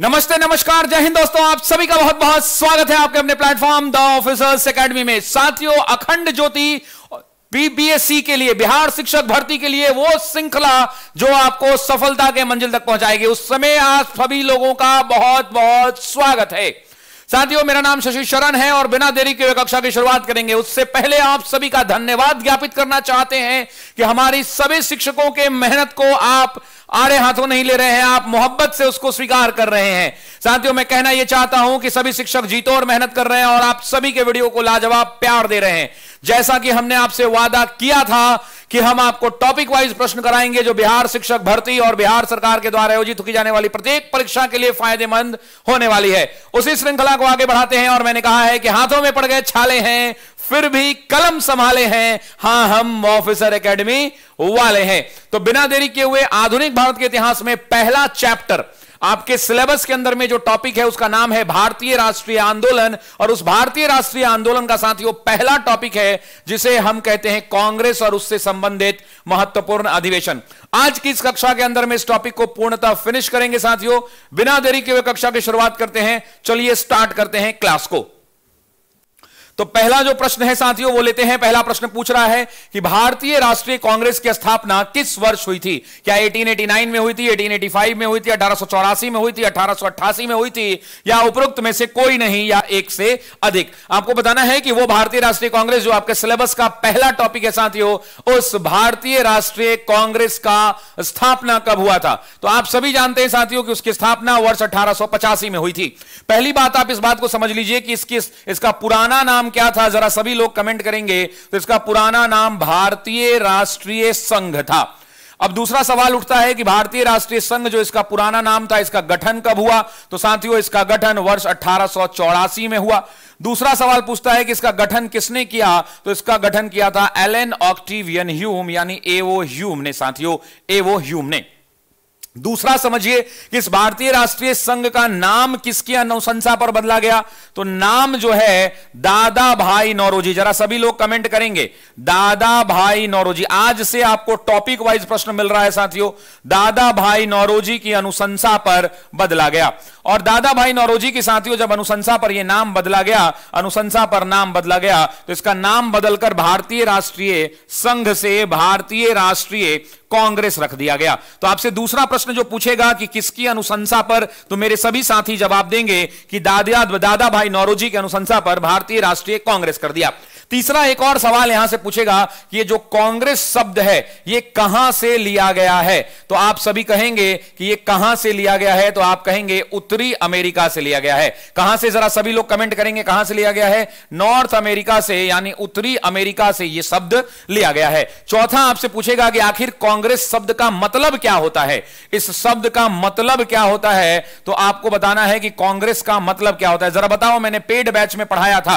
नमस्ते नमस्कार जय हिंद दोस्तों आप सभी का बहुत बहुत स्वागत है आपके अपने प्लेटफॉर्म द ऑफिसर्स एकेडमी में साथियों अखंड ज्योति बीबीएससी के लिए बिहार शिक्षक भर्ती के लिए वो श्रृंखला जो आपको सफलता के मंजिल तक पहुंचाएगी उस समय आप सभी लोगों का बहुत बहुत स्वागत है साथियों मेरा नाम शशि शरण है और बिना देरी के कक्षा की शुरुआत करेंगे उससे पहले आप सभी का धन्यवाद ज्ञापित करना चाहते हैं कि हमारी सभी शिक्षकों के मेहनत को आप आड़े हाथों नहीं ले रहे हैं आप मोहब्बत से उसको स्वीकार कर रहे हैं साथियों मैं कहना यह चाहता हूं कि सभी शिक्षक जीतो और मेहनत कर रहे हैं और आप सभी के वीडियो को लाजवाब प्यार दे रहे हैं जैसा कि हमने आपसे वादा किया था कि हम आपको टॉपिक वाइज प्रश्न कराएंगे जो बिहार शिक्षक भर्ती और बिहार सरकार के द्वारा आयोजित की जाने वाली प्रत्येक परीक्षा के लिए फायदेमंद होने वाली है उसी श्रृंखला को आगे बढ़ाते हैं और मैंने कहा है कि हाथों में पड़ गए छाले हैं फिर भी कलम संभाले हैं हां हम ऑफिसर एकेडमी वाले हैं तो बिना देरी किए हुए आधुनिक भारत के इतिहास में पहला चैप्टर आपके सिलेबस के अंदर में जो टॉपिक है उसका नाम है भारतीय राष्ट्रीय आंदोलन और उस भारतीय राष्ट्रीय आंदोलन का साथियों पहला टॉपिक है जिसे हम कहते हैं कांग्रेस और उससे संबंधित महत्वपूर्ण अधिवेशन आज की इस कक्षा के अंदर में इस टॉपिक को पूर्णतः फिनिश करेंगे साथियों बिना देरी के हुए कक्षा की शुरुआत करते हैं चलिए स्टार्ट करते हैं क्लास को तो पहला जो प्रश्न है साथियों वो लेते हैं पहला प्रश्न पूछ रहा है कि भारतीय राष्ट्रीय कांग्रेस की स्थापना किस वर्ष हुई थी क्या 1889 में हुई थी 1885 में हुई थी अठारह में हुई थी अठारह में हुई थी या उपरोक्त में से कोई नहीं या एक से अधिक आपको बताना है कि वो भारतीय राष्ट्रीय कांग्रेस जो आपके सिलेबस का पहला टॉपिक है साथियों उस भारतीय राष्ट्रीय कांग्रेस का स्थापना कब हुआ था तो आप सभी जानते हैं साथियों की उसकी स्थापना वर्ष अठारह में हुई थी पहली बात आप इस बात को समझ लीजिए कि इसकी इसका पुराना नाम नाम क्या था जरा सभी लोग कमेंट करेंगे तो इसका पुराना नाम भारतीय राष्ट्रीय संघ था अब दूसरा सवाल उठता है कि भारतीय राष्ट्रीय संघ जो इसका पुराना नाम था इसका गठन कब हुआ तो साथियों इसका गठन वर्ष अठारह में हुआ दूसरा सवाल पूछता है कि इसका गठन किसने किया तो इसका गठन किया था एलेन ऑक्टिवियन ह्यूम यानी एवो ह्यूम ने साथियों एवो ह्यूम ने दूसरा समझिए कि इस भारतीय राष्ट्रीय संघ का नाम किसकी अनुशंसा पर बदला गया तो नाम जो है दादा भाई नौरोजी जरा सभी लोग कमेंट करेंगे दादा भाई नौरोजी आज से आपको टॉपिक वाइज प्रश्न मिल रहा है साथियों दादा भाई नौरोजी की अनुशंसा पर बदला गया और दादा भाई नौरोजी की साथियों जब अनुशंसा पर यह नाम बदला गया अनुशंसा पर नाम बदला गया तो इसका नाम बदलकर भारतीय राष्ट्रीय संघ से भारतीय राष्ट्रीय कांग्रेस रख दिया गया तो आपसे दूसरा प्रश्न जो पूछेगा कि किसकी अनुशंसा पर तो मेरे सभी साथी जवाब देंगे कि दादा दादा भाई नौरोजी की अनुशंसा पर भारतीय राष्ट्रीय कांग्रेस कर दिया तीसरा एक और सवाल यहां से पूछेगा कि ये जो कांग्रेस शब्द है ये कहां से लिया गया है तो आप सभी कहेंगे कि ये कहां से लिया गया है तो आप कहेंगे उत्तरी अमेरिका से लिया गया है कहां से जरा सभी लोग कमेंट करेंगे कहां से लिया गया है नॉर्थ अमेरिका से यानी उत्तरी अमेरिका से ये शब्द लिया गया है चौथा आपसे पूछेगा कि आखिर कांग्रेस कांग्रेस शब्द का मतलब क्या होता है इस शब्द का मतलब क्या होता है तो आपको बताना है कि कांग्रेस का मतलब क्या होता है जरा बताओ मैंने पेड बैच में पढ़ाया था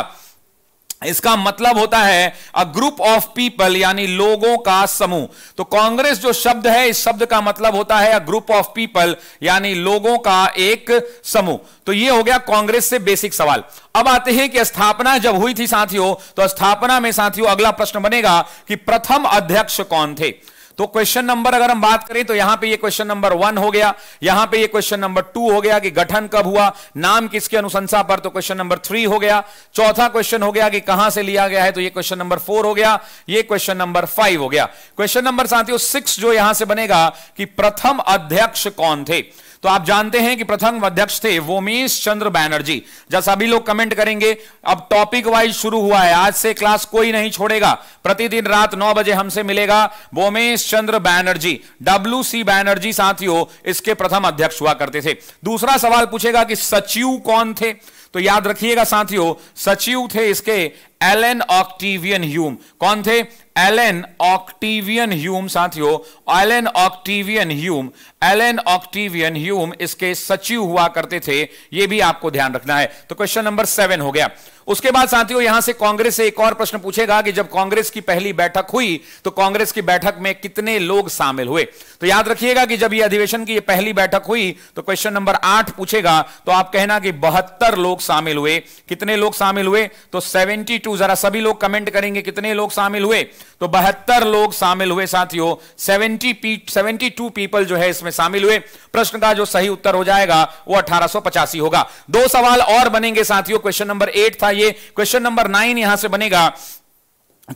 इसका मतलब होता है अ ग्रुप ऑफ पीपल यानी लोगों का समूह तो कांग्रेस जो शब्द है इस शब्द का मतलब होता है अ ग्रुप ऑफ पीपल यानी लोगों का एक समूह तो यह हो गया कांग्रेस से बेसिक सवाल अब आते हैं कि स्थापना जब हुई थी साथियों तो स्थापना में साथियों अगला प्रश्न बनेगा कि प्रथम अध्यक्ष कौन थे तो क्वेश्चन नंबर अगर हम बात करें तो यहां पे ये क्वेश्चन नंबर वन हो गया यहां पे ये क्वेश्चन नंबर टू हो गया कि गठन कब हुआ नाम किसके अनुशंसा पर तो क्वेश्चन नंबर थ्री हो गया चौथा क्वेश्चन हो गया कि कहां से लिया गया है तो ये क्वेश्चन नंबर फोर हो गया ये क्वेश्चन नंबर फाइव हो गया क्वेश्चन नंबर साथियों सिक्स जो यहां से बनेगा कि प्रथम अध्यक्ष कौन थे तो आप जानते हैं कि प्रथम अध्यक्ष थे वोमेश चंद्र बैनर्जी जैसा भी लोग कमेंट करेंगे अब टॉपिक वाइज शुरू हुआ है आज से क्लास कोई नहीं छोड़ेगा प्रतिदिन रात नौ बजे हमसे मिलेगा वोमेश चंद्र बैनर्जी डब्ल्यू सी बैनर्जी साथियों इसके प्रथम अध्यक्ष हुआ करते थे दूसरा सवाल पूछेगा कि सचिव कौन थे तो याद रखिएगा साथियों सचिव थे इसके एलेन ऑक्टिवियन ह्यूम कौन थे एलेन ऑक्टिवियन ह्यूम साथियों Allan Octavian Hume Allan Octavian Hume इसके सचिव हुआ करते थे यह भी आपको ध्यान रखना है तो क्वेश्चन नंबर सेवन हो गया उसके बाद साथियों यहां से कांग्रेस से एक और प्रश्न पूछेगा कि जब कांग्रेस की पहली बैठक हुई तो कांग्रेस की बैठक में कितने लोग शामिल हुए तो याद रखिएगा कि जब यह अधिवेशन की ये पहली बैठक हुई तो क्वेश्चन नंबर आठ पूछेगा तो आप कहना कि बहत्तर लोग शामिल हुए कितने लोग शामिल हुए तो सेवेंटी टू जरा सभी लोग कमेंट करेंगे कितने लोग शामिल हुए तो बहत्तर लोग शामिल हुए साथियों seventy P seventy two people जो है इसमें शामिल हुए प्रश्न का जो सही उत्तर हो जाएगा वो अठारह होगा दो सवाल और बनेंगे साथियों क्वेश्चन नंबर एट था ये क्वेश्चन नंबर नाइन यहां से बनेगा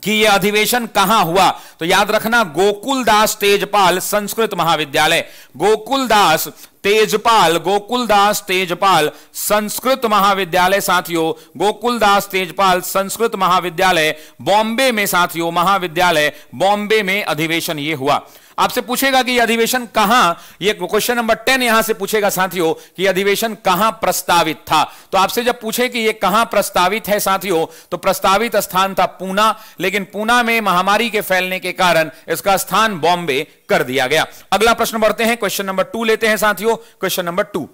कि यह अधिवेशन कहां हुआ तो याद रखना गोकुलदास तेजपाल संस्कृत महाविद्यालय गोकुलदास तेजपाल गोकुलदास तेजपाल संस्कृत महाविद्यालय साथियों गोकुलदास तेजपाल संस्कृत महाविद्यालय बॉम्बे में साथियों महाविद्यालय बॉम्बे में अधिवेशन ये हुआ आपसे पूछेगा कि अधिवेशन कहां ये क्वेश्चन नंबर टेन यहां से पूछेगा साथियों कि अधिवेशन कहां प्रस्तावित था तो आपसे जब पूछे कि ये कहां प्रस्तावित है साथियों तो प्रस्तावित स्थान था पूना लेकिन पूना में महामारी के फैलने के कारण इसका स्थान बॉम्बे कर दिया गया अगला प्रश्न बढ़ते हैं क्वेश्चन नंबर टू लेते हैं साथियों क्वेश्चन नंबर टू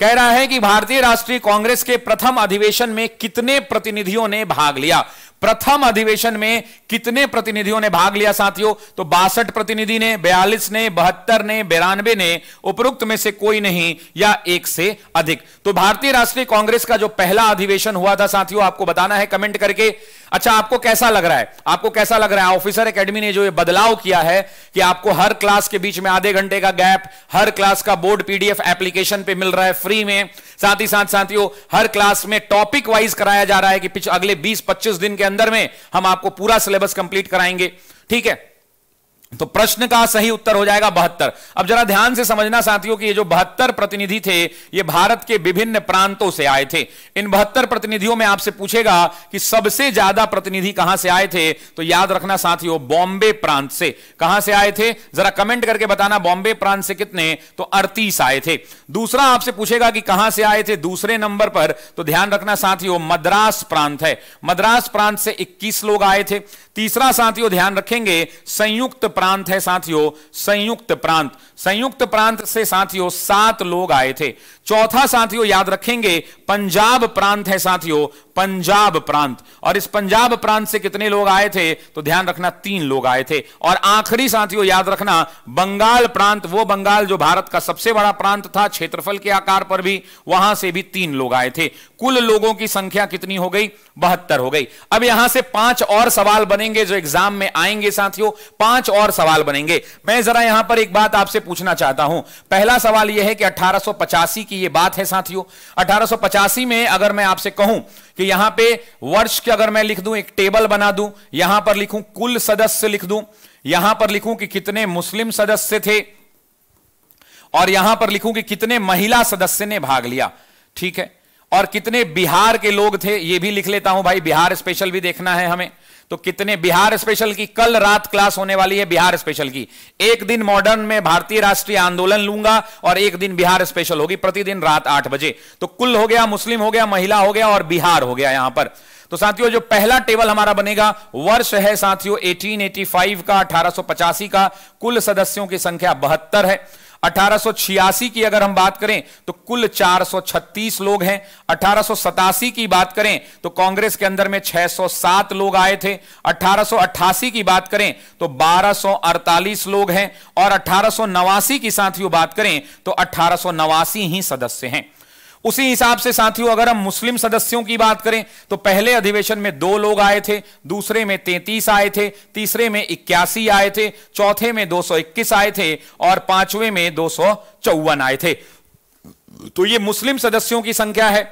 कह रहा है कि भारतीय राष्ट्रीय कांग्रेस के प्रथम अधिवेशन में कितने प्रतिनिधियों ने भाग लिया प्रथम अधिवेशन में कितने प्रतिनिधियों ने भाग लिया साथियों तो बासठ प्रतिनिधि ने बयालीस ने बहत्तर ने बिरानवे ने उपरोक्त में से कोई नहीं या एक से अधिक तो भारतीय राष्ट्रीय कांग्रेस का जो पहला अधिवेशन हुआ था साथियों आपको बताना है कमेंट करके अच्छा आपको कैसा लग रहा है आपको कैसा लग रहा है ऑफिसर एकेडमी ने जो ये बदलाव किया है कि आपको हर क्लास के बीच में आधे घंटे का गैप हर क्लास का बोर्ड पीडीएफ एप्लीकेशन पे मिल रहा है फ्री में साथ ही साथ साथियों हर क्लास में टॉपिक वाइज कराया जा रहा है कि अगले बीस पच्चीस दिन के अंदर में हम आपको पूरा सिलेबस कंप्लीट कराएंगे ठीक है तो प्रश्न का सही उत्तर हो जाएगा बहत्तर अब जरा ध्यान से समझना साथियों कि ये जो बहत्तर प्रतिनिधि थे ये भारत के विभिन्न प्रांतों से आए थे इन बहत्तर प्रतिनिधियों में आपसे पूछेगा कि सबसे ज्यादा प्रतिनिधि कहां से आए थे तो याद रखना साथियों बॉम्बे प्रांत से कहां से आए थे जरा कमेंट करके बताना बॉम्बे प्रांत से कितने तो अड़तीस आए थे दूसरा आपसे पूछेगा कि कहां से आए थे दूसरे नंबर पर तो ध्यान रखना साथियों मद्रास प्रांत है मद्रास प्रांत से इक्कीस लोग आए थे तीसरा साथियों ध्यान रखेंगे संयुक्त प्रांत है साथियों संयुक्त प्रांत संयुक्त प्रांत से साथियों सात लोग आए थे चौथा साथियों याद रखेंगे पंजाब प्रांत है साथियों पंजाब प्रांत और इस पंजाब प्रांत से कितने लोग आए थे तो ध्यान रखना तीन लोग आए थे और आखिरी साथियों याद रखना बंगाल प्रांत वो बंगाल जो भारत का सबसे बड़ा प्रांत था क्षेत्रफल के आकार पर भी वहां से भी तीन लोग आए थे कुल लोगों की संख्या कितनी हो गई बहत्तर हो गई अब यहां से पांच और सवाल बनेंगे जो एग्जाम में आएंगे साथियों पांच और और सवाल बनेंगे मैं जरा यहां पर एक बात आपसे पूछना चाहता हूं पहला सवाल यह है कि अठारह की यह बात है साथियों अठारह में अगर मैं आपसे कहूं कि यहां पे वर्ष के अगर मैं लिख दूं एक टेबल बना दूं यहां पर लिखूं कुल सदस्य लिख दूं यहां पर लिखूं कि कितने मुस्लिम सदस्य थे और यहां पर लिखूं कि कितने महिला सदस्य ने भाग लिया ठीक है और कितने बिहार के लोग थे ये भी लिख लेता हूं भाई बिहार स्पेशल भी देखना है हमें तो कितने बिहार स्पेशल की कल रात क्लास होने वाली है बिहार स्पेशल की एक दिन मॉडर्न में भारतीय राष्ट्रीय आंदोलन लूंगा और एक दिन बिहार स्पेशल होगी प्रतिदिन रात आठ बजे तो कुल हो गया मुस्लिम हो गया महिला हो गया और बिहार हो गया यहां पर तो साथियों जो पहला टेबल हमारा बनेगा वर्ष है साथियों 1885 का अठारह का कुल सदस्यों की संख्या बहत्तर है 1886 की अगर हम बात करें तो कुल 436 लोग हैं अठारह की बात करें तो कांग्रेस के अंदर में 607 लोग आए थे 1888 की बात करें तो 1248 लोग हैं और अठारह की साथियों बात करें तो अठारह ही सदस्य हैं उसी हिसाब से साथियों अगर हम मुस्लिम सदस्यों की बात करें तो पहले अधिवेशन में दो लोग आए थे दूसरे में तैतीस आए थे तीसरे में इक्यासी आए थे चौथे में इक्कीस आए थे और पांचवें में दो आए थे तो ये मुस्लिम सदस्यों की संख्या है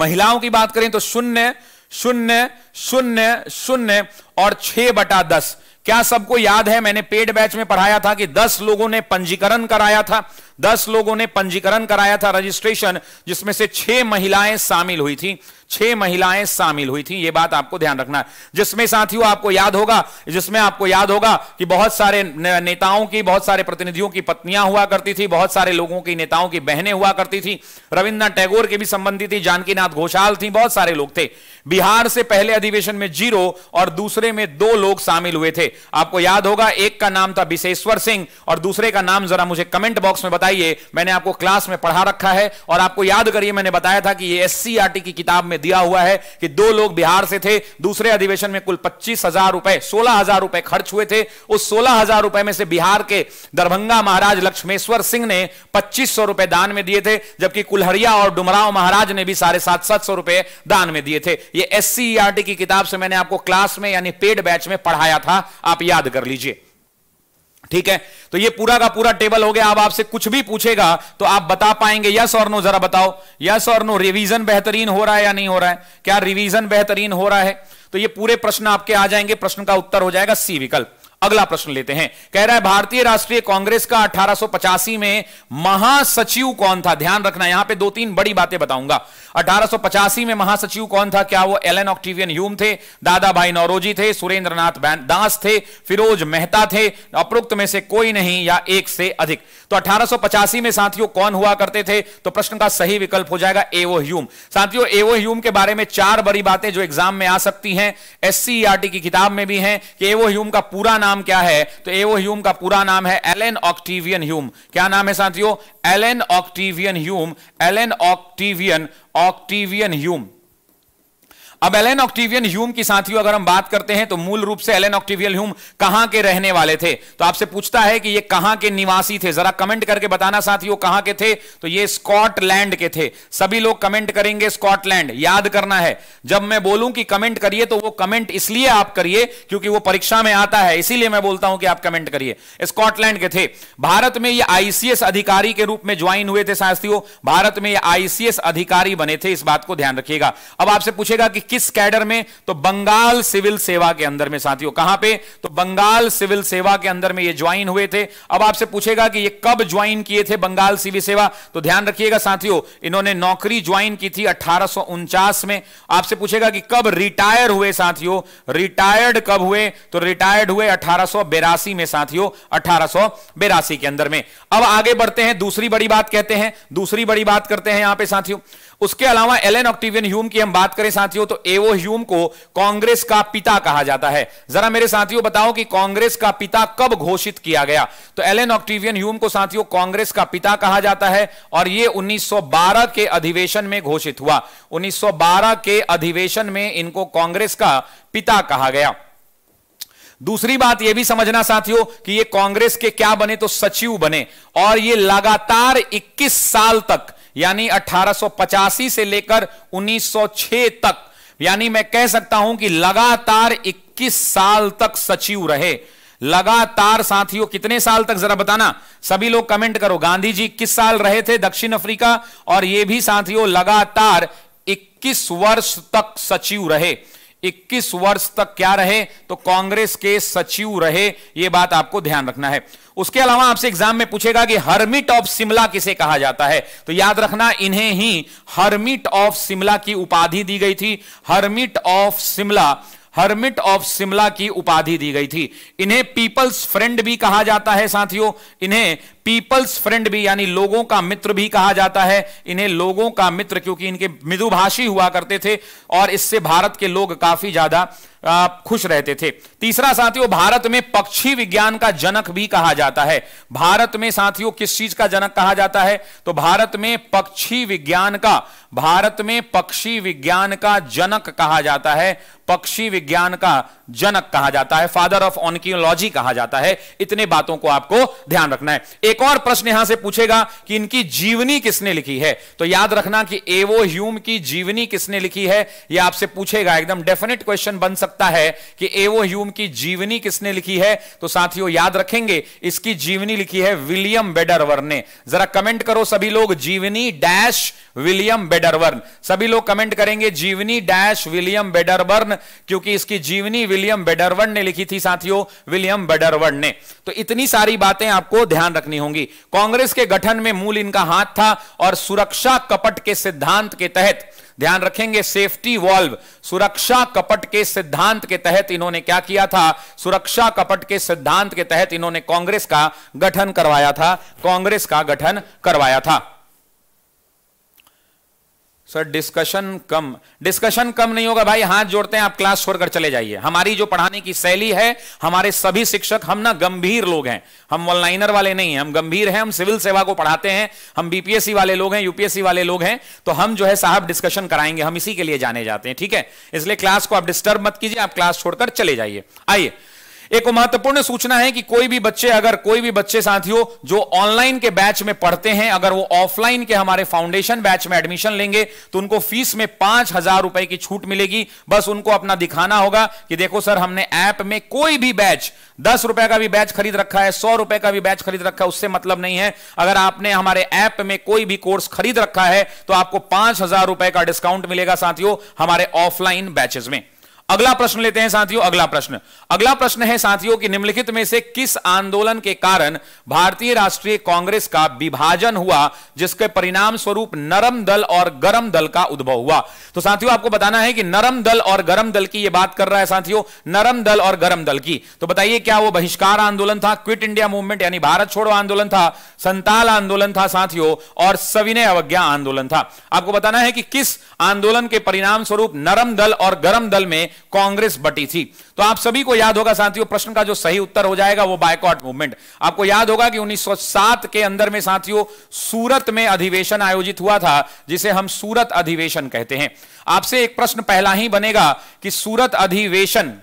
महिलाओं की बात करें तो शून्य शून्य शून्य शून्य और छह बटा दस क्या सबको याद है मैंने पेड बैच में पढ़ाया था कि दस लोगों ने पंजीकरण कराया था दस लोगों ने पंजीकरण कराया था रजिस्ट्रेशन जिसमें से छह महिलाएं शामिल हुई थी छह महिलाएं शामिल हुई थी ये बात आपको ध्यान रखना है जिसमें साथियों आपको याद होगा जिसमें आपको याद होगा कि बहुत सारे नेताओं की बहुत सारे प्रतिनिधियों की पत्नियां हुआ करती थी बहुत सारे लोगों की नेताओं की बहनें हुआ करती थी रविन्द्रनाथ टैगोर के भी संबंधी थी जानकीनाथ घोषाल थी बहुत सारे लोग थे बिहार से पहले अधिवेशन में जीरो और दूसरे में दो लोग शामिल हुए थे आपको याद होगा एक का नाम था विशेश्वर सिंह और दूसरे का नाम जरा मुझे कमेंट बॉक्स में बताया बताइए मैंने आपको क्लास में पढ़ा रखा है और आपको याद करिए मैंने बताया था कि ये एस e की किताब में दिया हुआ है कि दो लोग बिहार से थे दूसरे अधिवेशन में कुल पच्चीस हजार रुपए सोलह हजार रुपए खर्च हुए थे उस सोलह हजार रुपए में से बिहार के दरभंगा महाराज लक्ष्मेश्वर सिंह ने पच्चीस सौ रुपए दान में दिए थे जबकि कुल्हरिया और डुमराव महाराज ने भी साढ़े सात सात सौ रुपए दान में दिए थे ये एस e की किताब से मैंने आपको क्लास में यानी पेड बैच में पढ़ाया था आप याद कर लीजिए ठीक है तो ये पूरा का पूरा टेबल हो गया अब आपसे कुछ भी पूछेगा तो आप बता पाएंगे यस और नो जरा बताओ यस और नो रिवीजन बेहतरीन हो रहा है या नहीं हो रहा है क्या रिवीजन बेहतरीन हो रहा है तो ये पूरे प्रश्न आपके आ जाएंगे प्रश्न का उत्तर हो जाएगा सी विकल्प अगला प्रश्न लेते हैं कह रहा है भारतीय राष्ट्रीय कांग्रेस का अठारह में महासचिव कौन था ध्यान रखना यहां पे दो तीन बड़ी बातें बताऊंगा अठारह में महासचिव कौन था क्या वो एलन ऑक्टिवियन ह्यूम थे दादा भाई नौरोजी थे सुरेंद्रनाथ दास थे फिरोज मेहता थे उपरोक्त में से कोई नहीं या एक से अधिक तो अठारह में साथियों कौन हुआ करते थे तो प्रश्न का सही विकल्प हो जाएगा एवो ह्यूम साथियों एवो ह्यूम के बारे में चार बड़ी बातें जो एग्जाम में आ सकती हैं एससीईआरटी की किताब में भी है कि एवो ह्यूम का पूरा नाम नाम क्या है तो एओ ह्यूम का पूरा नाम है एलेन ऑक्टिवियन ह्यूम क्या नाम है साथियों Allan Octavian Hume Allan Octavian Octavian Hume अब एलेन ऑक्टिवियन ह्यूम की साथियों अगर हम बात करते हैं तो मूल रूप से एलेन ऑक्टिवियन ह्यूम कहां के रहने वाले थे तो आपसे पूछता है कि ये कहां के निवासी थे जरा कमेंट करके बताना साथियों कहां के थे तो ये स्कॉटलैंड के थे सभी लोग कमेंट करेंगे स्कॉटलैंड याद करना है जब मैं बोलूं कि कमेंट करिए तो वो कमेंट इसलिए आप करिए क्योंकि वो परीक्षा में आता है इसीलिए मैं बोलता हूं कि आप कमेंट करिए स्कॉटलैंड के थे भारत में ये आईसीएस अधिकारी के रूप में ज्वाइन हुए थे साथियों भारत में ये आईसीएस अधिकारी बने थे इस बात को ध्यान रखिएगा अब आपसे पूछेगा कि किस कैडर में तो बंगाल सिविल सेवा के अंदर में साथियों कहां पे तो बंगाल सिविल सेवा के अंदर में ये ज्वाइन हुए थे अब आपसे पूछेगा कि ये कब ज्वाइन किए थे बंगाल सिविल सेवा तो ध्यान रखिएगा साथियों इन्होंने नौकरी ज्वाइन की थी अठारह में आपसे पूछेगा कि कब रिटायर हुए साथियों रिटायर्ड कब हुए तो रिटायर्ड हुए अठारह में साथियों अठारह के अंदर में अब आगे बढ़ते हैं दूसरी बड़ी बात कहते हैं दूसरी बड़ी बात करते हैं यहां पे साथियों उसके अलावा एलेन ऑक्टिवियन ह्यूम की हम बात करें साथियों तो एवो ह्यूम को कांग्रेस का पिता कहा जाता है जरा मेरे साथियों बताओ कि कांग्रेस का पिता कब घोषित किया गया तो एलेन ऑक्टिवियन ह्यूम को साथियों कांग्रेस का पिता कहा जाता है और यह 1912 के अधिवेशन में घोषित हुआ 1912 के अधिवेशन में इनको कांग्रेस का पिता कहा गया दूसरी बात यह भी समझना साथियों कि ये कांग्रेस के क्या बने तो सचिव बने और ये लगातार 21 साल तक यानी अठारह से लेकर 1906 तक यानी मैं कह सकता हूं कि लगातार 21 साल तक सचिव रहे लगातार साथियों कितने साल तक जरा बताना सभी लोग कमेंट करो गांधी जी किस साल रहे थे दक्षिण अफ्रीका और ये भी साथियों लगातार 21 वर्ष तक सचिव रहे 21 वर्ष तक क्या रहे तो कांग्रेस के सचिव रहे यह बात आपको ध्यान रखना है उसके अलावा आपसे एग्जाम में पूछेगा कि हर्मिट ऑफ शिमला किसे कहा जाता है तो याद रखना इन्हें ही हर्मिट ऑफ शिमला की उपाधि दी गई थी hermit of Shimla hermit of Shimla की उपाधि दी गई थी इन्हें पीपल्स फ्रेंड भी कहा जाता है साथियों इन्हें पीपल्स फ्रेंड भी यानी लोगों का मित्र भी कहा जाता है इन्हें लोगों का मित्र क्योंकि इनके मृदुभाषी हुआ करते थे और इससे भारत के लोग काफी ज्यादा खुश रहते थे तीसरा साथियों भारत में पक्षी विज्ञान का जनक भी कहा जाता है भारत में साथियों किस चीज का जनक कहा जाता है तो भारत में पक्षी विज्ञान का भारत में पक्षी विज्ञान का जनक कहा जाता है पक्षी विज्ञान का जनक कहा जाता है फादर ऑफ ऑनकियोलॉजी कहा जाता है इतने बातों को आपको ध्यान रखना है एक एक और प्रश्न यहां से पूछेगा कि इनकी जीवनी किसने लिखी है तो याद रखना कि एवो ह्यूम की जीवनी किसने लिखी है यह आपसे पूछेगा एकदम डेफिनेट क्वेश्चन बन सकता है कि एवो ह्यूम की जीवनी किसने लिखी है तो साथियों याद रखेंगे इसकी जीवनी लिखी है विलियम बेडरवर्न ने जरा कमेंट करो सभी लोग जीवनी डैश विलियम बेडरवर्न सभी लोग कमेंट करेंगे जीवनी डैश विलियम बेडरवर्न क्योंकि इसकी जीवनी विलियम बेडरवर्न ने लिखी थी साथियों विलियम बेडरवर्न ने तो इतनी सारी बातें आपको ध्यान रखनी होंगी कांग्रेस के गठन में मूल इनका हाथ था और सुरक्षा कपट के सिद्धांत के तहत ध्यान रखेंगे सेफ्टी वॉल्व सुरक्षा कपट के सिद्धांत के तहत इन्होंने क्या किया था सुरक्षा कपट के सिद्धांत के तहत इन्होंने कांग्रेस का गठन करवाया था कांग्रेस का गठन करवाया था सर डिस्कशन कम डिस्कशन कम नहीं होगा भाई हाथ जोड़ते हैं आप क्लास छोड़कर चले जाइए हमारी जो पढ़ाने की शैली है हमारे सभी शिक्षक हम ना गंभीर लोग हैं हम वन लाइनर वाले नहीं हैं हम गंभीर हैं हम सिविल सेवा को पढ़ाते हैं हम बीपीएससी वाले लोग हैं यूपीएससी वाले लोग हैं तो हम जो है साहब डिस्कशन कराएंगे हम इसी के लिए जाने जाते हैं ठीक है इसलिए क्लास को आप डिस्टर्ब मत कीजिए आप क्लास छोड़कर चले जाइए आइए एक महत्वपूर्ण सूचना है कि कोई भी बच्चे अगर कोई भी बच्चे साथियों जो ऑनलाइन के बैच में पढ़ते हैं अगर वो ऑफलाइन के हमारे फाउंडेशन बैच में एडमिशन लेंगे तो उनको फीस में पांच हजार रुपए की छूट मिलेगी बस उनको अपना दिखाना होगा कि देखो सर हमने ऐप में कोई भी बैच दस रुपए का भी बैच खरीद रखा है सौ रुपए का भी बैच खरीद रखा है उससे मतलब नहीं है अगर आपने हमारे ऐप में कोई भी कोर्स खरीद रखा है तो आपको पांच हजार रुपए का डिस्काउंट मिलेगा साथियों हमारे ऑफलाइन बैचेस में अगला प्रश्न लेते हैं साथियों अगला प्रश्न अगला प्रश्न है साथियों कि निम्नलिखित में से किस आंदोलन के कारण भारतीय राष्ट्रीय कांग्रेस का विभाजन हुआ जिसके परिणाम स्वरूप नरम दल और गरम दल का उद्भव हुआ तो साथियों आपको बताना है कि नरम दल और गरम दल की ये बात कर रहा है साथियों नरम दल और गरम दल की तो बताइए क्या वो बहिष्कार आंदोलन था क्विट इंडिया मूवमेंट यानी भारत छोड़ो आंदोलन था संताल आंदोलन था साथियों और सविनय अवज्ञा आंदोलन था आपको बताना है कि किस आंदोलन के परिणाम स्वरूप नरम दल और गरम दल में कांग्रेस बटी थी तो आप सभी को याद होगा साथियों प्रश्न का जो सही उत्तर हो जाएगा वो बायकॉट मूवमेंट आपको याद होगा कि 1907 के अंदर में साथियों सूरत में अधिवेशन आयोजित हुआ था जिसे हम सूरत अधिवेशन कहते हैं आपसे एक प्रश्न पहला ही बनेगा कि सूरत अधिवेशन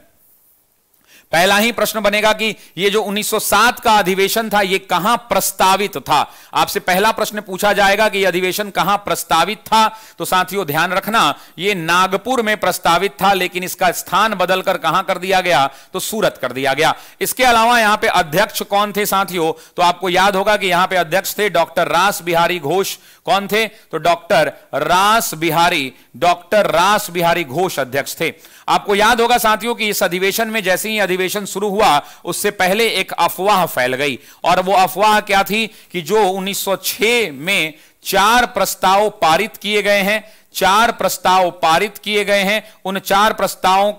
पहला ही प्रश्न बनेगा कि यह जो 1907 का अधिवेशन था यह कहां प्रस्तावित था आपसे पहला प्रश्न पूछा जाएगा कि यह अधिवेशन कहां प्रस्तावित था तो साथियों ध्यान रखना यह नागपुर में प्रस्तावित था लेकिन इसका स्थान बदलकर कहां कर दिया गया तो सूरत कर दिया गया इसके अलावा यहां पर अध्यक्ष कौन थे साथियों तो आपको याद होगा कि यहां पर अध्यक्ष थे डॉक्टर रास बिहारी घोष कौन थे तो डॉक्टर रास बिहारी डॉक्टर रास बिहारी घोष अध्यक्ष थे आपको याद होगा साथियों कि इस अधिवेशन में जैसे ही अधिवेशन शुरू हुआ उससे पहले एक अफवाह फैल गई और वो अफवाह क्या थी कि जो 1906 में चार प्रस्ताव पारित किए गए हैं चार प्रस्ताव पारित किए गए हैं उन चार प्रस्तावों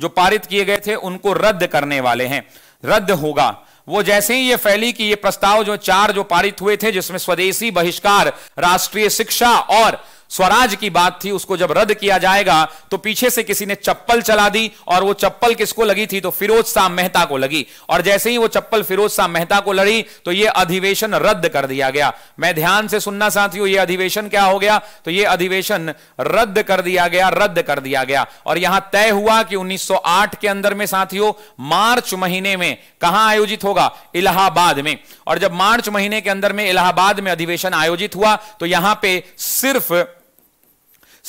जो पारित किए गए थे उनको रद्द करने वाले हैं रद्द होगा वो जैसे ही ये फैली कि ये प्रस्ताव जो चार जो पारित हुए थे जिसमें स्वदेशी बहिष्कार राष्ट्रीय शिक्षा और स्वराज की बात थी उसको जब रद्द किया जाएगा तो पीछे से किसी ने चप्पल चला दी और वो चप्पल किसको लगी थी तो फिरोज शाह मेहता को लगी और जैसे ही वो चप्पल फिरोज शाह मेहता को लड़ी तो ये अधिवेशन रद्द कर दिया गया मैं ध्यान से सुनना साथियों ये अधिवेशन क्या हो गया तो ये अधिवेशन रद्द कर दिया गया रद्द कर दिया गया और यहां तय हुआ कि 1908 के अंदर में साथियों मार्च महीने में कहां आयोजित होगा इलाहाबाद में और जब मार्च महीने के अंदर में इलाहाबाद में अधिवेशन आयोजित हुआ तो यहां पे सिर्फ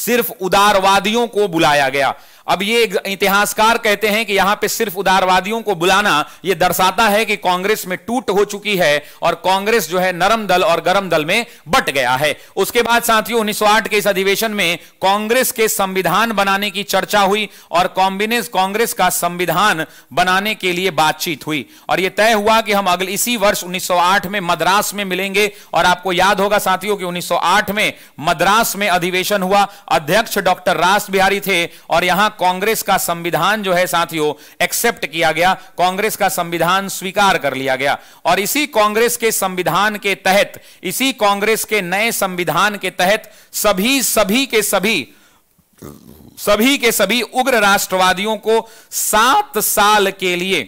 सिर्फ उदारवादियों को बुलाया गया अब ये इतिहासकार कहते हैं कि यहां पे सिर्फ उदारवादियों को बुलाना यह दर्शाता है कि कांग्रेस में टूट हो चुकी है और कांग्रेस जो है नरम दल और गरम दल में बट गया है उसके बाद साथियों उन्नीस के इस अधिवेशन में कांग्रेस के संविधान बनाने की चर्चा हुई और कॉम्बिनेस कांग्रेस का संविधान बनाने के लिए बातचीत हुई और यह तय हुआ कि हम अगले इसी वर्ष उन्नीस में मद्रास में मिलेंगे और आपको याद होगा साथियों की उन्नीस में मद्रास में अधिवेशन हुआ अध्यक्ष डॉक्टर रास बिहारी थे और यहां कांग्रेस का संविधान जो है साथियों एक्सेप्ट किया गया कांग्रेस का संविधान स्वीकार कर लिया गया और इसी कांग्रेस के संविधान के तहत इसी कांग्रेस के नए संविधान के तहत सभी सभी के सभी सभी के सभी उग्र राष्ट्रवादियों को सात साल के लिए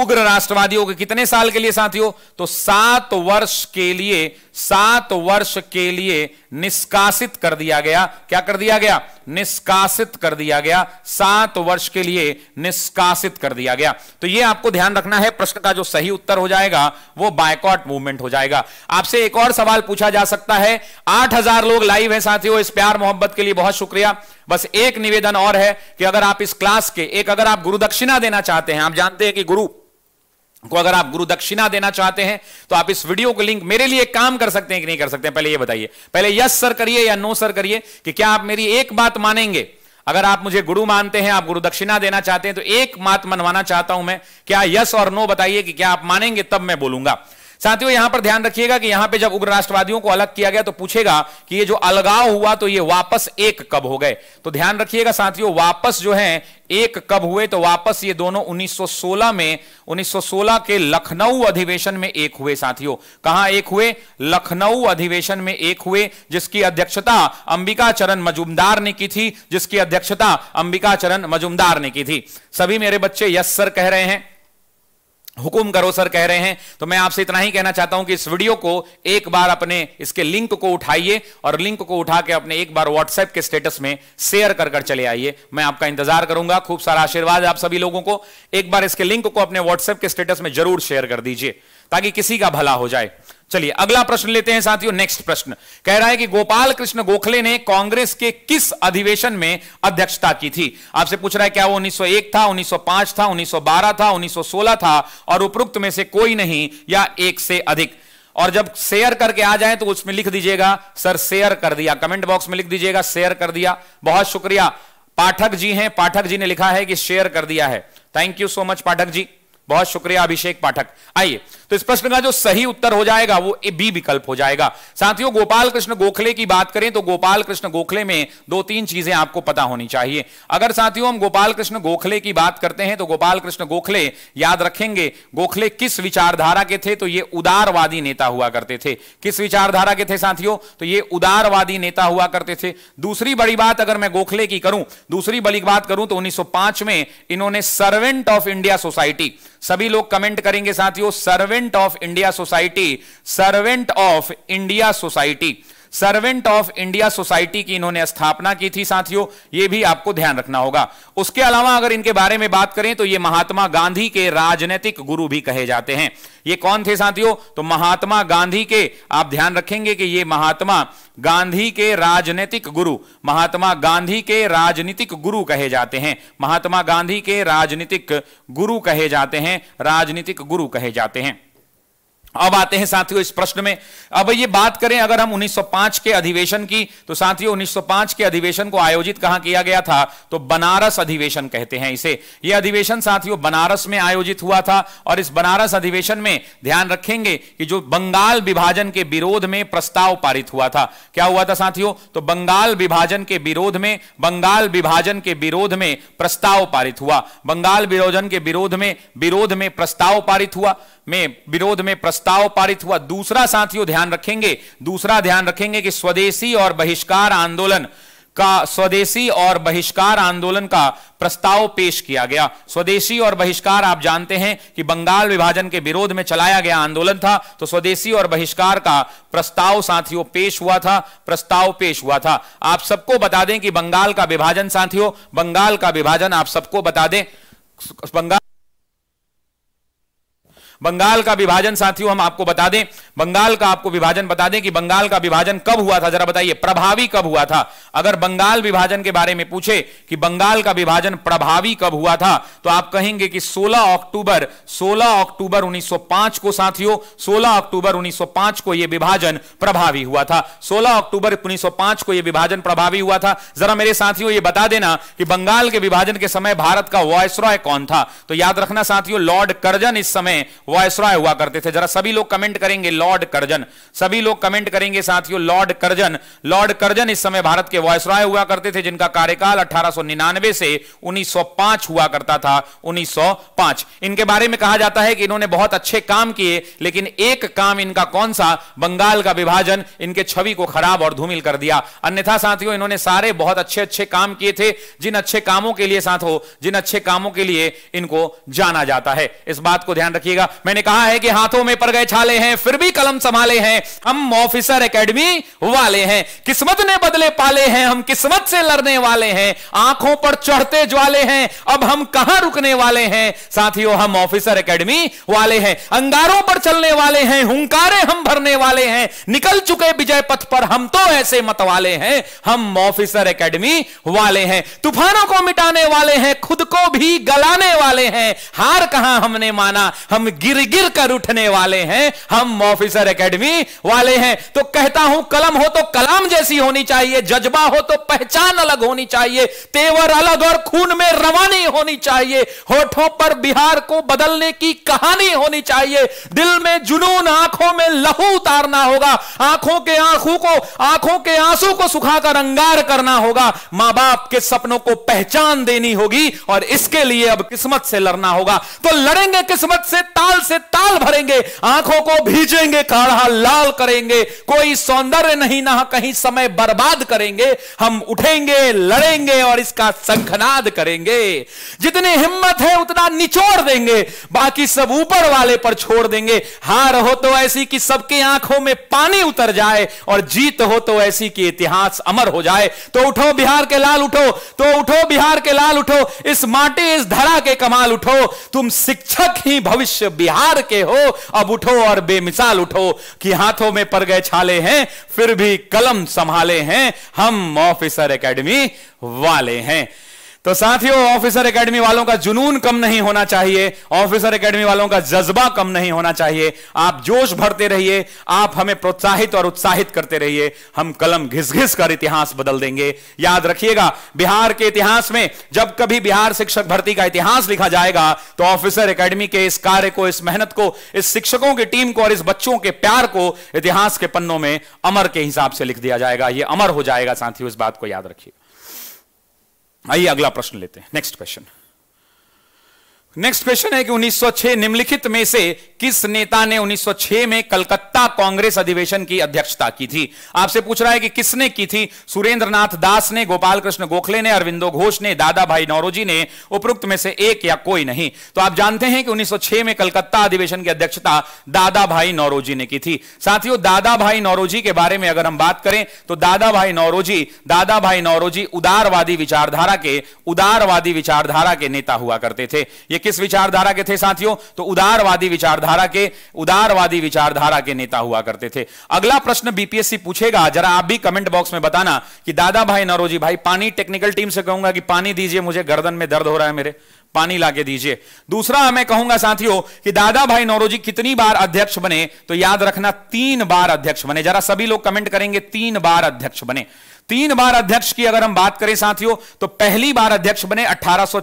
उग्र राष्ट्रवादियों के कितने साल के लिए साथियों तो सात वर्ष के लिए सात वर्ष के लिए निष्कासित कर दिया गया क्या कर दिया गया निष्कासित कर दिया गया सात वर्ष के लिए निष्कासित कर दिया गया तो यह आपको ध्यान रखना है प्रश्न का जो सही उत्तर हो जाएगा वो बायकॉट मूवमेंट हो जाएगा आपसे एक और सवाल पूछा जा सकता है आठ हजार लोग लाइव है साथियों इस प्यार मोहब्बत के लिए बहुत शुक्रिया बस एक निवेदन और है कि अगर आप इस क्लास के एक अगर आप गुरु दक्षिणा देना चाहते हैं आप जानते हैं कि गुरु को अगर आप गुरु दक्षिणा देना चाहते हैं तो आप इस वीडियो को लिंक मेरे लिए काम कर सकते हैं कि नहीं कर सकते हैं पहले ये बताइए पहले यस सर करिए या नो सर करिए कि क्या आप मेरी एक बात मानेंगे अगर आप मुझे गुरु मानते हैं आप गुरु दक्षिणा देना चाहते हैं तो एक मात मनवाना चाहता हूं मैं क्या यस और नो बताइए कि क्या आप मानेंगे तब मैं बोलूंगा साथियों यहां पर ध्यान रखिएगा कि यहां पे जब उग्र राष्ट्रवादियों को अलग किया गया तो पूछेगा कि ये जो अलगाव हुआ तो ये वापस एक कब हो गए तो ध्यान रखिएगा साथियों वापस जो है एक कब हुए तो वापस ये दोनों 1916 में 1916 के लखनऊ अधिवेशन में एक हुए साथियों कहा एक हुए लखनऊ अधिवेशन में एक हुए जिसकी अध्यक्षता अंबिका चरण मजुमदार ने की थी जिसकी अध्यक्षता अंबिका चरण मजुमदार ने की थी सभी मेरे बच्चे यस सर कह रहे हैं हुकुम करो सर कह रहे हैं तो मैं आपसे इतना ही कहना चाहता हूं कि इस वीडियो को एक बार अपने इसके लिंक को उठाइए और लिंक को उठा के अपने एक बार व्हाट्सएप के स्टेटस में शेयर कर कर चले आइए मैं आपका इंतजार करूंगा खूब सारा आशीर्वाद आप सभी लोगों को एक बार इसके लिंक को अपने व्हाट्सएप के स्टेटस में जरूर शेयर कर दीजिए ताकि किसी का भला हो जाए चलिए अगला प्रश्न लेते हैं साथियों नेक्स्ट प्रश्न कह रहा है कि गोपाल कृष्ण गोखले ने कांग्रेस के किस अधिवेशन में अध्यक्षता की थी आपसे पूछ रहा है क्या वो 1901 था 1905 था 1912 था 1916 था और उपरोक्त में से कोई नहीं या एक से अधिक और जब शेयर करके आ जाए तो उसमें लिख दीजिएगा सर शेयर कर दिया कमेंट बॉक्स में लिख दीजिएगा शेयर कर दिया बहुत शुक्रिया पाठक जी हैं पाठक जी ने लिखा है कि शेयर कर दिया है thank you so much Pathak ji बहुत शुक्रिया अभिषेक पाठक आइए तो इस प्रश्न का जो सही उत्तर हो जाएगा वो बी विकल्प हो जाएगा साथियों गोपाल कृष्ण गोखले की बात करें तो गोपाल कृष्ण गोखले में दो तीन चीजें आपको पता होनी चाहिए अगर साथियों हम गोपाल कृष्ण गोखले की बात करते हैं तो गोपाल कृष्ण गोखले याद रखेंगे गोखले किस विचारधारा के थे तो ये उदारवादी नेता हुआ करते थे किस विचारधारा के थे साथियों तो ये उदारवादी नेता हुआ करते थे दूसरी बड़ी बात अगर मैं गोखले की करूं दूसरी बड़ी बात करूं तो 1905 में इन्होंने सर्वेंट ऑफ इंडिया सोसाइटी सभी लोग कमेंट करेंगे साथियों servant servant of India society servant of India society servant of India society की इन्होंने स्थापना की थी साथियों ये भी आपको ध्यान रखना होगा उसके अलावा अगर इनके बारे में बात करें तो ये महात्मा गांधी के राजनीतिक गुरु भी कहे जाते हैं ये कौन थे साथियों तो महात्मा गांधी के आप ध्यान रखेंगे कि ये महात्मा गांधी के राजनीतिक गुरु महात्मा गांधी के राजनीतिक गुरु कहे जाते हैं महात्मा गांधी के राजनीतिक गुरु कहे जाते हैं राजनीतिक गुरु कहे जाते हैं अब आते हैं साथियों इस प्रश्न में अब ये बात करें अगर हम 1905 के अधिवेशन की तो साथियों 1905 के अधिवेशन को आयोजित कहां किया गया था तो बनारस अधिवेशन कहते हैं इसे ये अधिवेशन साथियों बनारस में आयोजित हुआ था और इस बनारस अधिवेशन में ध्यान रखेंगे कि जो बंगाल विभाजन के विरोध में प्रस्ताव पारित हुआ था क्या हुआ था साथियों तो बंगाल विभाजन के विरोध में बंगाल विभाजन के विरोध में प्रस्ताव पारित हुआ बंगाल विभाजन के विरोध में विरोध में प्रस्ताव पारित हुआ में विरोध में प्रस्ताव प्रस्ताव पारित हुआ दूसरा साथियों ध्यान रखेंगे दूसरा ध्यान रखेंगे कि स्वदेशी और बहिष्कार आंदोलन का स्वदेशी और बहिष्कार आंदोलन का प्रस्ताव पेश किया गया स्वदेशी और बहिष्कार आप जानते हैं कि बंगाल विभाजन के विरोध में चलाया गया आंदोलन था तो स्वदेशी और बहिष्कार का प्रस्ताव साथियों पेश हुआ था प्रस्ताव पेश हुआ था आप सबको बता दें कि बंगाल का विभाजन साथियों बंगाल का विभाजन आप सबको बता दें बंगाल बंगाल का विभाजन साथियों हम आपको बता दें बंगाल का आपको विभाजन बता दें कि बंगाल का विभाजन कब हुआ था जरा बताइए प्रभावी कब हुआ था अगर बंगाल विभाजन के बारे में पूछे कि बंगाल का विभाजन प्रभावी कब हुआ था तो आप कहेंगे कि 16 अक्टूबर 16 अक्टूबर 1905 को साथियों 16 अक्टूबर 1905 को यह विभाजन प्रभावी हुआ था 16 अक्टूबर 1905 को यह विभाजन प्रभावी हुआ था जरा मेरे साथियों ये बता देना कि बंगाल के विभाजन के समय भारत का वॉयसरॉय कौन था तो याद रखना साथियों लॉर्ड कर्जन इस समय वॉयसराय हुआ करते थे जरा सभी लोग कमेंट करेंगे लॉर्ड करजन सभी लोग कमेंट करेंगे साथियों लॉर्ड करजन लॉर्ड करजन इस समय भारत के वॉयसराय हुआ करते थे जिनका कार्यकाल 1899 से 1905 हुआ करता था 1905 इनके बारे में कहा जाता है कि इन्होंने बहुत अच्छे काम किए लेकिन एक काम इनका कौन सा बंगाल का विभाजन इनके छवि को खराब और धूमिल कर दिया अन्यथा साथियों इन्होंने सारे बहुत अच्छे अच्छे काम किए थे जिन अच्छे कामों के लिए साथ हो जिन अच्छे कामों के लिए इनको जाना जाता है इस बात को ध्यान रखिएगा मैंने कहा है कि हाथों में पड़ गए छाले हैं फिर भी कलम संभाले हैं हम ऑफिसर एकेडमी वाले हैं किस्मत ने बदले पाले हैं हम किस्मत से लड़ने वाले हैं आंखों पर चढ़ते ज्वाले हैं अब हम कहां रुकने वाले हैं साथियों हम ऑफिसर एकेडमी वाले हैं अंगारों पर चलने वाले हैं हुंकारे हम भरने वाले हैं निकल चुके विजय पथ पर हम तो ऐसे मत वाले हैं हम ऑफिसर एकेडमी वाले हैं तूफानों को मिटाने वाले हैं खुद को भी गलाने वाले हैं हार कहां हमने माना हम गिर गिर कर उठने वाले हैं हम ऑफिसर एकेडमी वाले हैं तो कहता हूं कलम हो तो कलाम जैसी होनी चाहिए जज्बा हो तो पहचान अलग होनी चाहिए तेवर अलग और खून में रवानी होनी चाहिए होठों पर बिहार को बदलने की कहानी होनी चाहिए दिल में जुनून आंखों में लहू उतारना होगा आंखों के आंखों को आंखों के आंसू को सुखाकर अंगार करना होगा मां बाप के सपनों को पहचान देनी होगी और इसके लिए अब किस्मत से लड़ना होगा तो लड़ेंगे किस्मत से ताल ताल से ताल भरेंगे आंखों को भीजेंगे काढ़ा लाल करेंगे कोई सौंदर्य नहीं ना कहीं समय बर्बाद करेंगे हम उठेंगे लड़ेंगे और इसका संखनाद करेंगे जितनी हिम्मत है उतना निचोड़ देंगे बाकी सब ऊपर वाले पर छोड़ देंगे हार हो तो ऐसी कि सबके आंखों में पानी उतर जाए और जीत हो तो ऐसी कि इतिहास अमर हो जाए तो उठो बिहार के लाल उठो तो उठो बिहार के लाल उठो इस माटी इस धरा के कमाल उठो तुम शिक्षक ही भविष्य बिहार के हो अब उठो और बेमिसाल उठो कि हाथों में पड़ गए छाले हैं फिर भी कलम संभाले हैं हम ऑफिसर एकेडमी वाले हैं तो साथियों ऑफिसर एकेडमी वालों का जुनून कम नहीं होना चाहिए ऑफिसर एकेडमी वालों का जज्बा कम नहीं होना चाहिए आप जोश भरते रहिए आप हमें प्रोत्साहित और उत्साहित करते रहिए हम कलम घिस घिस कर इतिहास बदल देंगे याद रखिएगा बिहार के इतिहास में जब कभी बिहार शिक्षक भर्ती का इतिहास लिखा जाएगा तो ऑफिसर अकेडमी के इस कार्य को इस मेहनत को इस शिक्षकों की टीम को और इस बच्चों के प्यार को इतिहास के पन्नों में अमर के हिसाब से लिख दिया जाएगा यह अमर हो जाएगा साथियों इस बात को याद रखिएगा आइए अगला प्रश्न लेते हैं नेक्स्ट क्वेश्चन नेक्स्ट क्वेश्चन है कि 1906 निम्नलिखित में से किस नेता ने 1906 में कलकत्ता कांग्रेस अधिवेशन की अध्यक्षता की थी आपसे पूछ रहा है कि किसने की थी सुरेंद्रनाथ दास ने गोपाल कृष्ण गोखले ने अरविंदो घोष ने दादा भाई नौरोजी ने उपरोक्त में से एक या कोई नहीं तो आप जानते हैं कि 1906 में कलकत्ता अधिवेशन की अध्यक्षता दादा भाई नौरोजी ने की थी साथियों दादा भाई नौरोजी के बारे में अगर हम बात करें तो दादा भाई नौरोजी दादा भाई नौरोजी उदारवादी विचारधारा के उदारवादी विचारधारा के नेता हुआ करते थे ये किस विचारधारा के थे साथियों तो उदारवादी विचारधारा के उदारवादी विचारधारा के नेता हुआ करते थे अगला प्रश्न बीपीएससी पूछेगा जरा आप भी कमेंट बॉक्स में बताना कि दादा भाई नरोजी भाई पानी टेक्निकल टीम से कहूंगा कि पानी दीजिए मुझे गर्दन में दर्द हो रहा है मेरे पानी लाके दीजिए दूसरा मैं कहूंगा साथियों कि दादा भाई नौरोजी कितनी बार अध्यक्ष बने तो याद रखना तीन बार अध्यक्ष बने जरा सभी लोग कमेंट करेंगे तीन बार अध्यक्ष बने तीन बार अध्यक्ष की अगर हम बात करें साथियों तो पहली बार अध्यक्ष बने अठारह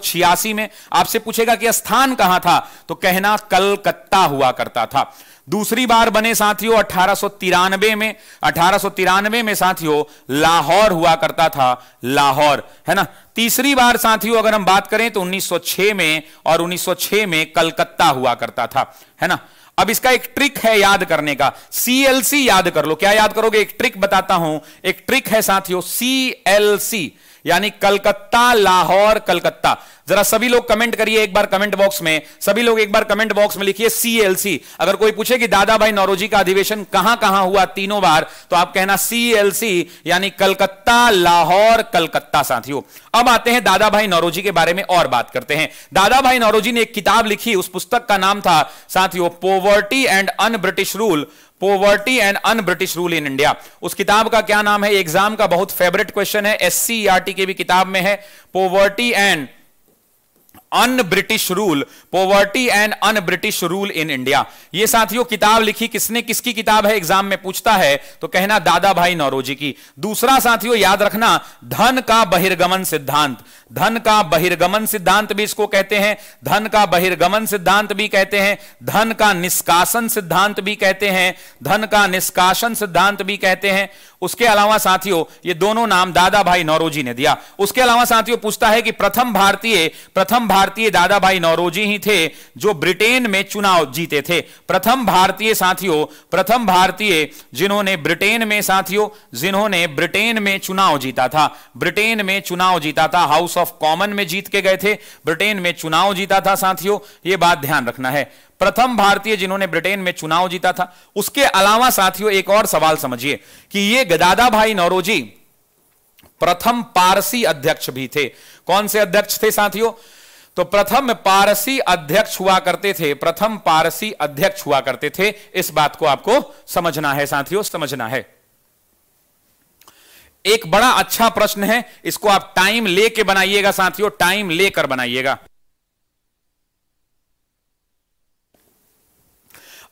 में आपसे पूछेगा कि स्थान कहां था तो कहना कलकत्ता हुआ करता था दूसरी बार बने साथियों अठारह में अठारह में साथियों लाहौर हुआ करता था लाहौर है ना तीसरी बार साथियों अगर हम बात करें तो 1906 में और 1906 में कलकत्ता हुआ करता था है ना अब इसका एक ट्रिक है याद करने का सीएलसी याद कर लो क्या याद करोगे एक ट्रिक बताता हूं एक ट्रिक है साथियों सीएलसी यानी कलकत्ता लाहौर कलकत्ता जरा सभी लोग कमेंट करिए एक बार कमेंट बॉक्स में सभी लोग एक बार कमेंट बॉक्स में लिखिए सीएलसी अगर कोई पूछे कि दादा भाई नौरोजी का अधिवेशन कहां कहां हुआ तीनों बार तो आप कहना सीएलसी यानी कलकत्ता लाहौर कलकत्ता साथियों अब आते हैं दादा भाई नौरोजी के बारे में और बात करते हैं दादा भाई नौरोजी ने एक किताब लिखी उस पुस्तक का नाम था साथियों poverty and un British rule poverty and un British rule in India उस किताब का क्या नाम है एग्जाम का बहुत फेवरेट क्वेश्चन है एस सी e के भी किताब में है poverty and un British rule poverty and un British rule in India ये साथियों किताब लिखी किसने किसकी किताब है एग्जाम में पूछता है तो कहना दादा भाई नौरोजी की दूसरा साथियों याद रखना धन का बहिर्गमन सिद्धांत धन का बहिर्गमन सिद्धांत भी इसको कहते हैं धन का बहिर्गमन सिद्धांत भी कहते हैं धन का निष्कासन सिद्धांत भी कहते हैं धन का निष्कासन सिद्धांत भी कहते हैं उसके अलावा साथियों ये दोनों नाम दादा भाई नौरोजी ने दिया उसके अलावा साथियों पूछता है कि प्रथम भारतीय प्रथम भारतीय दादा भाई नौरोजी ही थे जो ब्रिटेन में चुनाव जीते थे प्रथम भारतीय साथियों प्रथम भारतीय जिन्होंने ब्रिटेन में साथियों जिन्होंने ब्रिटेन में चुनाव जीता था ब्रिटेन में चुनाव जीता था हाउस ऑफ कॉमन में जीत के गए थे ब्रिटेन में चुनाव जीता था साथियों ये बात ध्यान रखना है प्रथम भारतीय जिन्होंने ब्रिटेन में चुनाव जीता था उसके अलावा साथियों एक और सवाल समझिए कि ये गदादा भाई नौरोजी प्रथम पारसी अध्यक्ष भी थे कौन से अध्यक्ष थे साथियों तो प्रथम पारसी अध्यक्ष हुआ करते थे प्रथम पारसी अध्यक्ष हुआ करते थे इस बात को आपको समझना है साथियों समझना है एक बड़ा अच्छा प्रश्न है इसको आप टाइम लेके बनाइएगा साथियों टाइम लेकर बनाइएगा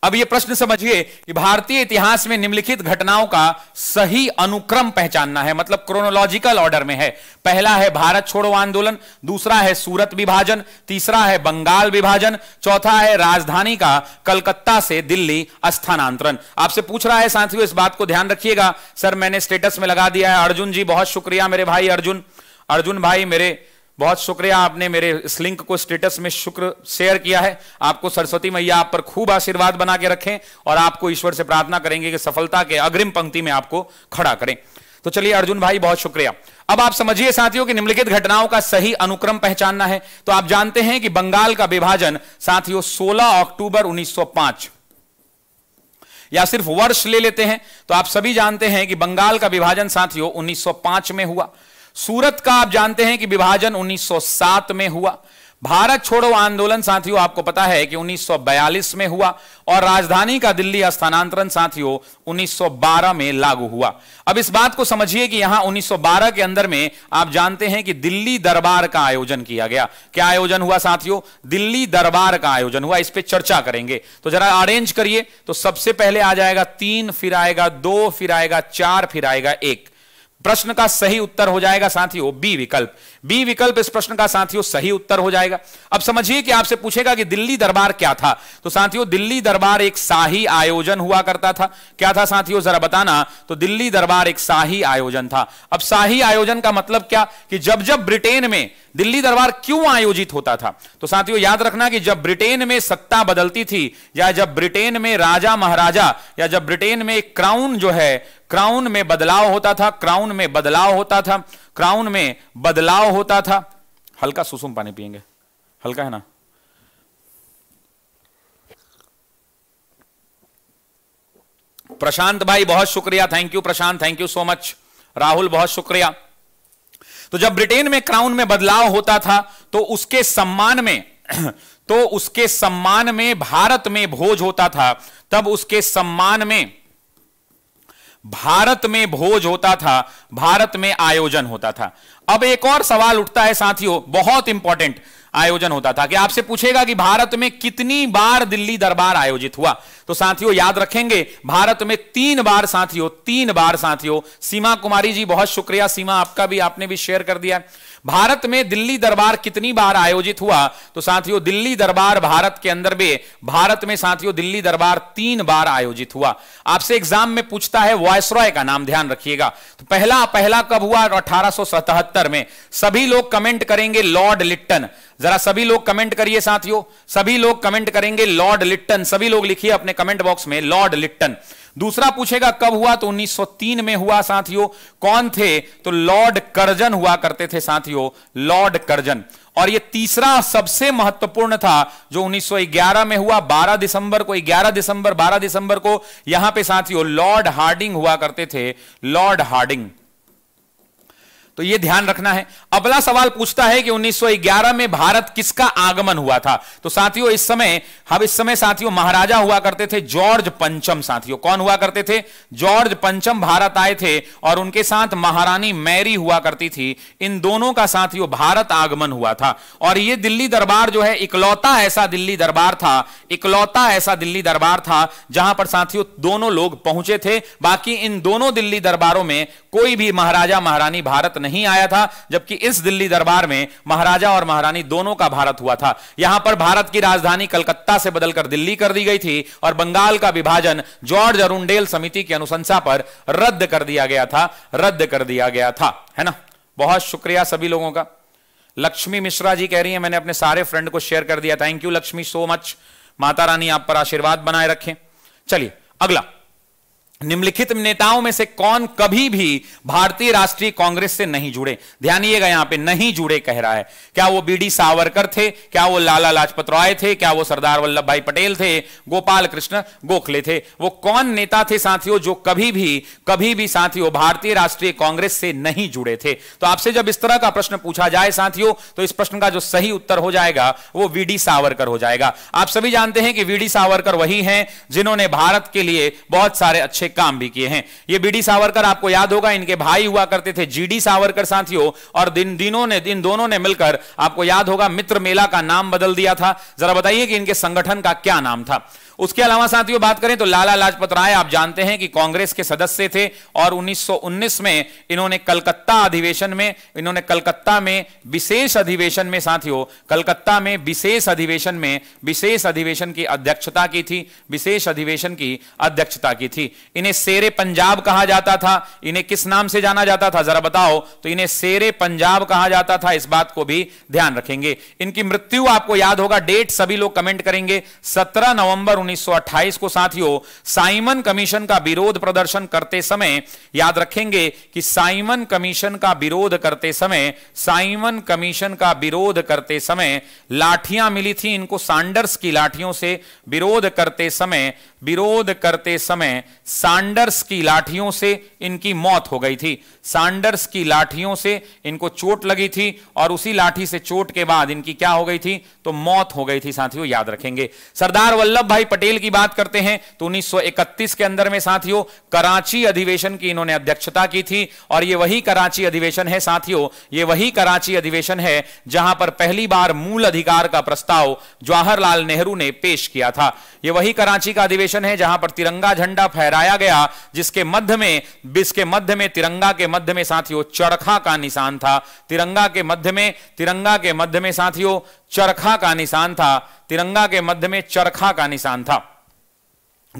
अब यह प्रश्न समझिए कि भारतीय इतिहास में निम्नलिखित घटनाओं का सही अनुक्रम पहचानना है मतलब क्रोनोलॉजिकल ऑर्डर में है पहला है भारत छोड़ो आंदोलन दूसरा है सूरत विभाजन तीसरा है बंगाल विभाजन चौथा है राजधानी का कलकत्ता से दिल्ली स्थानांतरण आपसे पूछ रहा है साथियों इस बात को ध्यान रखिएगा सर मैंने स्टेटस में लगा दिया है अर्जुन जी बहुत शुक्रिया मेरे भाई अर्जुन अर्जुन भाई मेरे बहुत शुक्रिया आपने मेरे इस लिंक को स्टेटस में शुक्र शेयर किया है आपको सरस्वती मैया आप पर खूब आशीर्वाद बना के रखें और आपको ईश्वर से प्रार्थना करेंगे कि सफलता के अग्रिम पंक्ति में आपको खड़ा करें तो चलिए अर्जुन भाई बहुत शुक्रिया अब आप समझिए साथियों कि निम्नलिखित घटनाओं का सही अनुक्रम पहचानना है तो आप जानते हैं कि बंगाल का विभाजन साथियों 16 अक्टूबर 1905 या सिर्फ वर्ष ले लेते हैं तो आप सभी जानते हैं कि बंगाल का विभाजन साथियों 1905 में हुआ सूरत का आप जानते हैं कि विभाजन 1907 में हुआ भारत छोड़ो आंदोलन साथियों आपको पता है कि 1942 में हुआ और राजधानी का दिल्ली स्थानांतरण साथियों 1912 में लागू हुआ अब इस बात को समझिए कि यहां 1912 के अंदर में आप जानते हैं कि दिल्ली दरबार का आयोजन किया गया क्या आयोजन हुआ साथियों दिल्ली दरबार का आयोजन हुआ इस पर चर्चा करेंगे तो जरा अरेंज करिए तो सबसे पहले आ जाएगा तीन फिर आएगा दो फिर आएगा चार फिर आएगा एक प्रश्न का सही उत्तर हो जाएगा साथियों बी विकल्प बी विकल्प इस प्रश्न का साथियों सही उत्तर हो जाएगा अब समझिए कि आपसे पूछेगा कि दिल्ली दरबार क्या था तो साथियों दिल्ली दरबार एक शाही आयोजन हुआ करता था क्या था साथियों जरा बताना तो दिल्ली दरबार एक शाही आयोजन था अब शाही आयोजन का मतलब क्या कि जब जब ब्रिटेन में दिल्ली दरबार क्यों आयोजित होता था तो साथियों याद रखना कि जब ब्रिटेन में सत्ता बदलती थी या जब ब्रिटेन में राजा महाराजा या जब ब्रिटेन में क्राउन जो है क्राउन में बदलाव होता था क्राउन में बदलाव होता था क्राउन में बदलाव होता था हल्का सुसुम पानी पियेंगे हल्का है ना प्रशांत भाई बहुत शुक्रिया thank you Prashant thank you so much Rahul बहुत शुक्रिया तो जब ब्रिटेन में क्राउन में बदलाव होता था तो उसके सम्मान में तो उसके सम्मान में भारत में भोज होता था तब उसके सम्मान में भारत में भोज होता था भारत में आयोजन होता था अब एक और सवाल उठता है साथियों बहुत इंपॉर्टेंट आयोजन होता था कि आपसे पूछेगा कि भारत में कितनी बार दिल्ली दरबार आयोजित हुआ तो साथियों याद रखेंगे भारत में तीन बार साथियों तीन बार साथियों सीमा कुमारी जी बहुत शुक्रिया सीमा आपका भी आपने भी शेयर कर दिया भारत में दिल्ली दरबार कितनी बार आयोजित हुआ तो साथियों दिल्ली दरबार भारत के अंदर में भारत में साथियों दिल्ली दरबार तीन बार आयोजित हुआ आपसे एग्जाम में पूछता है वॉयसरॉय का नाम ध्यान रखिएगा तो पहला पहला कब हुआ अठारह में सभी लोग कमेंट करेंगे लॉर्ड लिट्टन जरा सभी लोग कमेंट करिए साथियों सभी लोग कमेंट करेंगे लॉर्ड लिट्टन सभी लोग लिखिए अपने कमेंट बॉक्स में लॉर्ड लिट्टन दूसरा पूछेगा कब हुआ तो 1903 में हुआ साथियों कौन थे तो लॉर्ड कर्जन हुआ करते थे साथियों लॉर्ड कर्जन और ये तीसरा सबसे महत्वपूर्ण था जो 1911 में हुआ 12 दिसंबर को 11 दिसंबर 12 दिसंबर को यहां पे साथियों लॉर्ड हार्डिंग हुआ करते थे लॉर्ड हार्डिंग तो यह ध्यान रखना है अगला सवाल पूछता है कि 1911 में भारत किसका आगमन हुआ था तो साथियों इस समय हम इस समय साथियों महाराजा हुआ करते थे जॉर्ज पंचम साथियों कौन हुआ करते थे जॉर्ज पंचम भारत आए थे और उनके साथ महारानी मैरी हुआ करती थी इन दोनों का साथियों भारत आगमन हुआ था और यह दिल्ली दरबार जो है इकलौता ऐसा दिल्ली दरबार था इकलौता ऐसा दिल्ली दरबार था जहां पर साथियों दोनों लोग पहुंचे थे बाकी इन दोनों दिल्ली दरबारों में कोई भी महाराजा महारानी भारत नहीं नहीं आया था जबकि इस दिल्ली दरबार में महाराजा और महारानी दोनों का भारत हुआ था यहां पर भारत की राजधानी कलकत्ता से बदलकर दिल्ली कर दी गई थी और बंगाल का विभाजन जॉर्ज अरुणेल समिति की अनुशंसा पर रद्द कर दिया गया था रद्द कर दिया गया था है ना बहुत शुक्रिया सभी लोगों का लक्ष्मी मिश्रा जी कह रही है मैंने अपने सारे फ्रेंड को शेयर कर दिया thank you Lakshmi so much Mata Rani आप पर आशीर्वाद बनाए रखें चलिए अगला निम्नलिखित नेताओं में से कौन कभी भी भारतीय राष्ट्रीय कांग्रेस से नहीं जुड़े ध्यानिएगा यहां पे नहीं जुड़े कह रहा है क्या वो बीडी सावरकर थे क्या वो लाला लाजपत राय थे क्या वो सरदार वल्लभ भाई पटेल थे गोपाल कृष्ण गोखले थे वो कौन नेता थे साथियों जो कभी भी कभी भी साथियों भारतीय राष्ट्रीय कांग्रेस से नहीं जुड़े थे तो आपसे जब इस तरह का प्रश्न पूछा जाए साथियों तो इस प्रश्न का जो सही उत्तर हो जाएगा वो वीडी सावरकर हो जाएगा आप सभी जानते हैं कि वीडी सावरकर वही है जिन्होंने भारत के लिए बहुत सारे अच्छे अच्छे काम भी किए हैं ये बी डी सावरकर आपको याद होगा इनके भाई हुआ करते थे जी डी सावरकर साथियों और दिन दिनों ने दिन दोनों ने मिलकर आपको याद होगा मित्र मेला का नाम बदल दिया था जरा बताइए कि इनके संगठन का क्या नाम था उसके अलावा साथियों बात करें तो लाला लाजपत राय आप जानते हैं कि कांग्रेस के सदस्य थे और 1919 में इन्होंने कलकत्ता अधिवेशन में इन्होंने कलकत्ता में विशेष अधिवेशन में साथियों कलकत्ता में विशेष अधिवेशन में विशेष अधिवेशन की अध्यक्षता की थी विशेष अधिवेशन की अध्यक्षता की थी इन्हें शेरे पंजाब कहा जाता था इन्हें किस नाम से जाना जाता था जरा बताओ तो इन्हें शेरे पंजाब कहा जाता था इस बात को भी ध्यान रखेंगे इनकी मृत्यु आपको याद होगा डेट सभी लोग कमेंट करेंगे सत्रह नवंबर 1928 को साथियों साइमन कमीशन का विरोध प्रदर्शन करते समय याद रखेंगे कि साइमन कमीशन का विरोध करते समय साइमन कमीशन का विरोध करते समय लाठियां मिली थी इनको सांडर्स की लाठियों से विरोध करते समय विरोध करते समय सांडर्स की लाठियों से इनकी मौत हो गई थी सांडर्स की लाठियों से इनको चोट लगी थी और उसी लाठी से चोट के बाद इनकी क्या हो गई थी तो मौत हो गई थी साथियों याद रखेंगे सरदार वल्लभ भाई पटेल की बात करते हैं तो 1931 के अंदर में साथियों कराची अधिवेशन की इन्होंने अध्यक्षता की थी और ये वही कराची अधिवेशन है साथियों ये वही कराची अधिवेशन है जहां पर पहली बार मूल अधिकार का प्रस्ताव जवाहरलाल नेहरू ने पेश किया था ये वही कराची का अधिवेशन है जहां पर तिरंगा झंडा फहराया गया जिसके मध्य में जिसके मध्य में तिरंगा के मध्य में साथियों चरखा का निशान था तिरंगा के मध्य में तिरंगा के मध्य में साथियों चरखा का निशान था तिरंगा के मध्य में चरखा का निशान था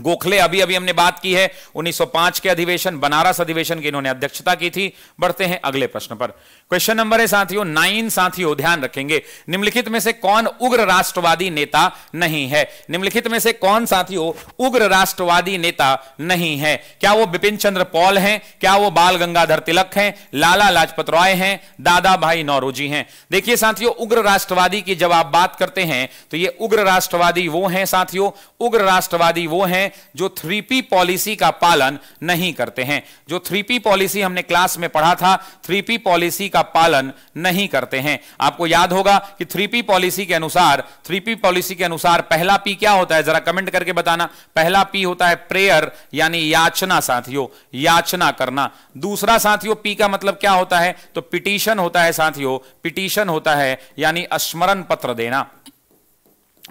गोखले अभी अभी हमने बात की है 1905 के अधिवेशन बनारस अधिवेशन की इन्होंने अध्यक्षता की थी बढ़ते हैं अगले प्रश्न पर क्वेश्चन नंबर है साथियों नाइन साथियों ध्यान रखेंगे निम्नलिखित में से कौन उग्र राष्ट्रवादी नेता नहीं है निम्नलिखित में से कौन साथियों उग्र राष्ट्रवादी नेता नहीं है क्या वो बिपिन चंद्र पॉल है क्या वो बाल गंगाधर तिलक है लाला लाजपत राय है दादा भाई नौरोजी है देखिए साथियों उग्र राष्ट्रवादी की जब आप बात करते हैं तो ये उग्र राष्ट्रवादी वो है साथियों उग्र राष्ट्रवादी वो है हैं जो थ्री पी पॉलिसी का पालन नहीं करते हैं जो थ्री पी पॉलिसी हमने क्लास में पढ़ा था थ्री पी पॉलिसी का पालन नहीं करते हैं आपको याद होगा कि थ्री पी पॉलिसी के अनुसार थ्री पी पॉलिसी के अनुसार पहला पी क्या होता है जरा कमेंट करके बताना पहला पी होता है प्रेयर यानी याचना साथियों याचना करना दूसरा साथियों पी का मतलब क्या होता है तो पिटीशन होता है साथियों पिटीशन होता है यानी स्मरण पत्र देना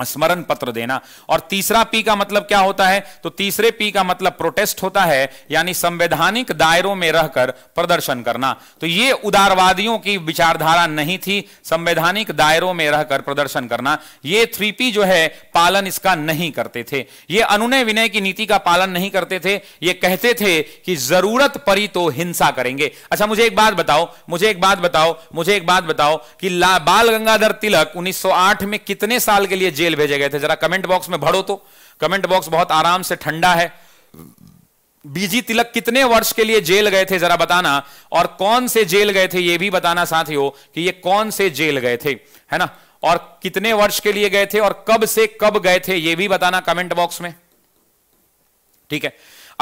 स्मरण पत्र देना और तीसरा पी का मतलब क्या होता है तो तीसरे पी का मतलब प्रोटेस्ट होता है यानी संवैधानिक दायरों में रहकर प्रदर्शन करना तो ये उदारवादियों की विचारधारा नहीं थी संवैधानिक दायरों में रहकर प्रदर्शन करना ये थ्री पी जो है पालन इसका नहीं करते थे ये अनुनय विनय की नीति का पालन नहीं करते थे ये कहते थे कि जरूरत परी तो हिंसा करेंगे अच्छा मुझे एक बात बताओ मुझे एक बात बताओ मुझे एक बात बताओ कि बाल गंगाधर तिलक उन्नीस में कितने साल के लिए जेल जेल भेजे गए थे जरा कमेंट बॉक्स में भरो तो कमेंट बॉक्स बहुत आराम से ठंडा है बीजी तिलक कितने वर्ष के लिए जेल गए थे जरा बताना और कौन से जेल गए थे ये भी बताना साथियों कि ये कौन से जेल गए थे है ना और कितने वर्ष के लिए गए थे और कब से कब गए थे ये भी बताना कमेंट बॉक्स में ठीक है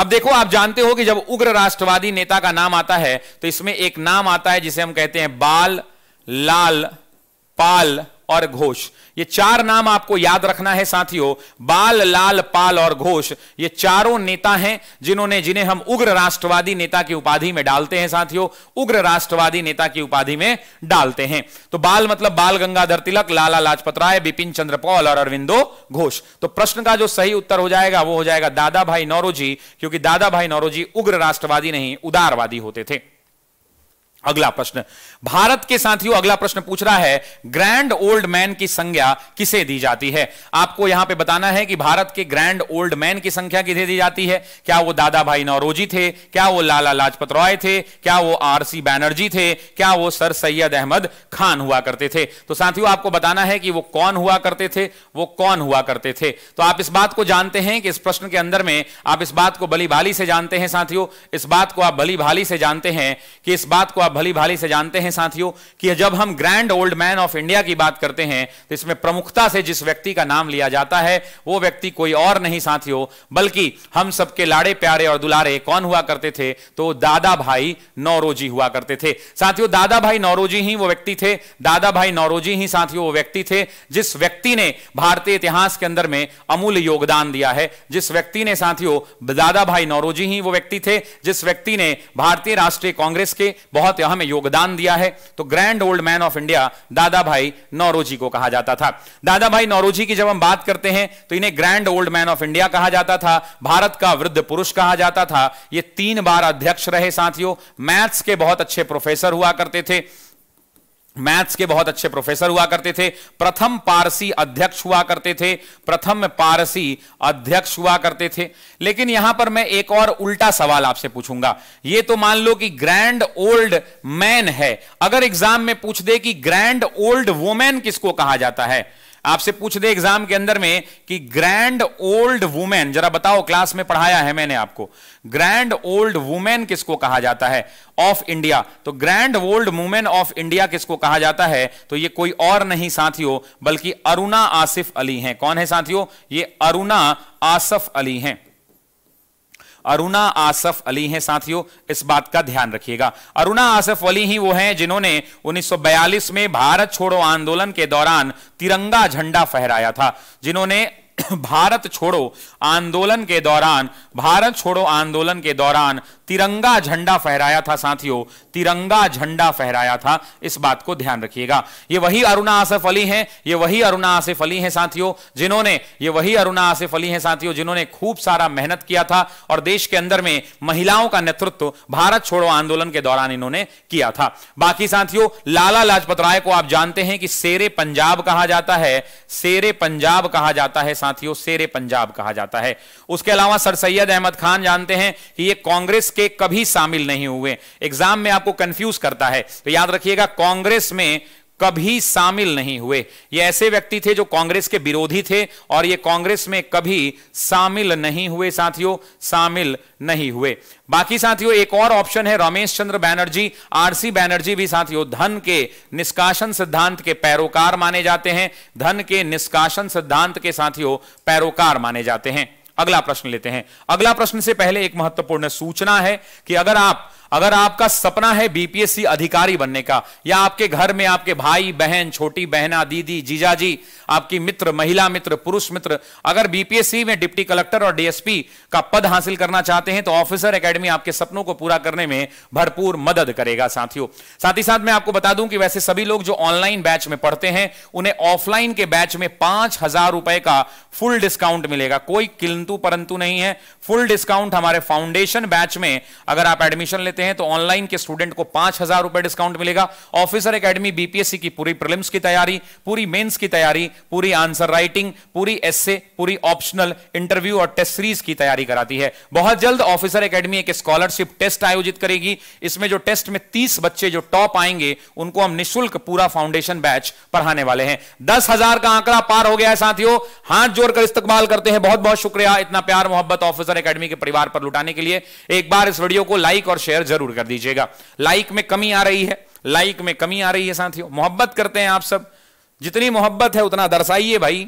अब देखो आप जानते हो कि जब उग्र राष्ट्रवादी नेता का नाम आता है तो इसमें एक नाम आता है जिसे हम कहते हैं बाल लाल पाल और घोष ये चार नाम आपको याद रखना है साथियों बाल लाल पाल और घोष ये चारों नेता हैं जिन्होंने जिन्हें हम उग्र राष्ट्रवादी नेता की उपाधि में डालते हैं साथियों उग्र राष्ट्रवादी नेता की उपाधि में डालते हैं तो बाल मतलब बाल गंगाधर तिलक लाला लाजपत राय बिपिन चंद्र पॉल और अरविंदो घोष तो प्रश्न का जो सही उत्तर हो जाएगा वो हो जाएगा दादा भाई नौरोजी क्योंकि दादा भाई नौरोजी उग्र राष्ट्रवादी नहीं उदारवादी होते थे अगला प्रश्न भारत के साथियों अगला प्रश्न पूछ रहा है ग्रैंड ओल्ड मैन की संज्ञा किसे दी जाती है आपको यहां पे बताना है कि भारत के ग्रैंड ओल्ड मैन की संख्या किसे दी जाती है क्या वो दादा भाई नौरोजी थे क्या वो लाला लाजपत रॉय थे क्या वो आरसी बैनर्जी थे क्या वो सर सैयद अहमद खान हुआ करते थे तो साथियों आपको बताना है कि वो कौन हुआ करते थे वो कौन हुआ करते थे तो आप इस बात को जानते हैं कि इस प्रश्न के अंदर में आप इस बात को बली भाली से जानते हैं साथियों इस बात को आप बली भाली से जानते हैं कि इस बात को आप भली भाली से जानते हैं साथियों कि जब हम grand old man of India की बात करते हैं तो इसमें प्रमुखता से जिस व्यक्ति का नाम लिया जाता है वो व्यक्ति कोई और नहीं साथियों बल्कि हम सबके लाड़े प्यारे और दुलारे कौन हुआ करते थे तो दादा भाई नौरोजी हुआ करते थे साथियों दादा भाई नौरोजी ही वो व्यक्ति थे दादा भाई नौरोजी ही साथियों वो व्यक्ति थे जिस व्यक्ति ने भारतीय इतिहास के अंदर में अमूल्य योगदान दिया है जिस व्यक्ति ने साथियों दादा भाई नौरोजी ही वो व्यक्ति थे जिस व्यक्ति ने भारतीय राष्ट्रीय कांग्रेस के बहुत के हमें योगदान दिया है तो grand old man of India Dadabhai Naoroji को कहा जाता था दादा भाई नौरोजी की जब हम बात करते हैं तो इन्हें grand old man of India कहा जाता था भारत का वृद्ध पुरुष कहा जाता था ये तीन बार अध्यक्ष रहे साथियों मैथ्स के बहुत अच्छे प्रोफेसर हुआ करते थे मैथ्स के बहुत अच्छे प्रोफेसर हुआ करते थे प्रथम पारसी अध्यक्ष हुआ करते थे प्रथम पारसी अध्यक्ष हुआ करते थे लेकिन यहां पर मैं एक और उल्टा सवाल आपसे पूछूंगा ये तो मान लो कि ग्रैंड ओल्ड मैन है अगर एग्जाम में पूछ दे कि ग्रैंड ओल्ड वोमैन किसको कहा जाता है आपसे पूछ दे एग्जाम के अंदर में कि ग्रैंड ओल्ड वुमेन जरा बताओ क्लास में पढ़ाया है मैंने आपको ग्रैंड ओल्ड वुमेन किसको कहा जाता है ऑफ इंडिया तो grand old women of India किसको कहा जाता है तो ये कोई और नहीं साथियों बल्कि अरुणा आसिफ अली हैं कौन है साथियों ये अरुणा आसफ अली हैं अरुणा आसफ अली हैं साथियों इस बात का ध्यान रखिएगा अरुणा आसफ अली ही वो हैं जिन्होंने 1942 में भारत छोड़ो आंदोलन के दौरान तिरंगा झंडा फहराया था जिन्होंने भारत छोड़ो आंदोलन के दौरान भारत छोड़ो आंदोलन के दौरान तिरंगा झंडा फहराया था साथियों तिरंगा झंडा फहराया था इस बात को ध्यान रखिएगा ये वही अरुणा आसिफ अली हैं ये वही अरुणा आसिफ अली हैं साथियों जिन्होंने ये वही अरुणा आसिफ अली हैं साथियों जिन्होंने खूब सारा मेहनत किया था और देश के अंदर में महिलाओं का नेतृत्व भारत छोड़ो आंदोलन के दौरान इन्होंने किया था बाकी साथियों लाला लाजपत राय को आप जानते हैं कि शेरे पंजाब कहा जाता है शेरे पंजाब कहा जाता है साथियों शेर पंजाब कहा जाता है उसके अलावा सर सैयद अहमद खान जानते हैं कि ये कांग्रेस के कभी शामिल नहीं हुए एग्जाम में आपको कंफ्यूज करता है तो याद रखिएगा कांग्रेस में कभी शामिल नहीं हुए ये ऐसे व्यक्ति थे जो कांग्रेस के विरोधी थे और ये कांग्रेस में कभी शामिल नहीं हुए साथियों शामिल नहीं हुए बाकी साथियों एक और ऑप्शन है रमेश चंद्र बैनर्जी आरसी बैनर्जी भी साथियों धन के निष्कासन सिद्धांत के पैरोकार माने जाते हैं धन के निष्कासन सिद्धांत के साथियों पैरोकार माने जाते हैं अगला प्रश्न लेते हैं अगला प्रश्न से पहले एक महत्वपूर्ण सूचना है कि अगर आप अगर आपका सपना है बीपीएससी अधिकारी बनने का या आपके घर में आपके भाई बहन छोटी बहना दीदी जीजाजी आपकी मित्र महिला मित्र पुरुष मित्र अगर बीपीएससी में डिप्टी कलेक्टर और डीएसपी का पद हासिल करना चाहते हैं तो ऑफिसर एकेडमी आपके सपनों को पूरा करने में भरपूर मदद करेगा साथियों साथ ही साथ मैं आपको बता दूं कि वैसे सभी लोग जो ऑनलाइन बैच में पढ़ते हैं उन्हें ऑफलाइन के बैच में पांच हजार रुपए का फुल डिस्काउंट मिलेगा कोई किंतु परंतु नहीं है फुल डिस्काउंट हमारे फाउंडेशन बैच में अगर आप एडमिशन लेते हैं तो ऑनलाइन के स्टूडेंट को पांच हजार रुपए डिस्काउंट मिलेगा ऑफिसर एकेडमी बीपीएससी की पूरी प्रिलिम्स की तैयारी पूरी मेंस की तैयारी पूरी आंसर राइटिंग पूरी एस पूरी ऑप्शनल इंटरव्यू और टेस्ट सीरीज की तैयारी कराती है बहुत जल्द ऑफिसर अकेडमी एक स्कॉलरशिप टेस्ट आयोजित करेगी इसमें जो टेस्ट में तीस बच्चे जो टॉप आएंगे उनको हम निःशुल्क पूरा फाउंडेशन बैच पढ़ाने वाले हैं दस का आंकड़ा पार हो गया है साथियों हाथ जोड़कर इस्तेमाल करते हैं बहुत बहुत शुक्रिया इतना प्यार मोहब्बत ऑफिसर एकेडमी के परिवार पर लुटाने के लिए एक बार इस वीडियो को लाइक और शेयर जरूर कर दीजिएगा लाइक में कमी आ रही है लाइक में कमी आ रही है साथियों मोहब्बत करते हैं आप सब जितनी मोहब्बत है उतना दर्शाइए भाई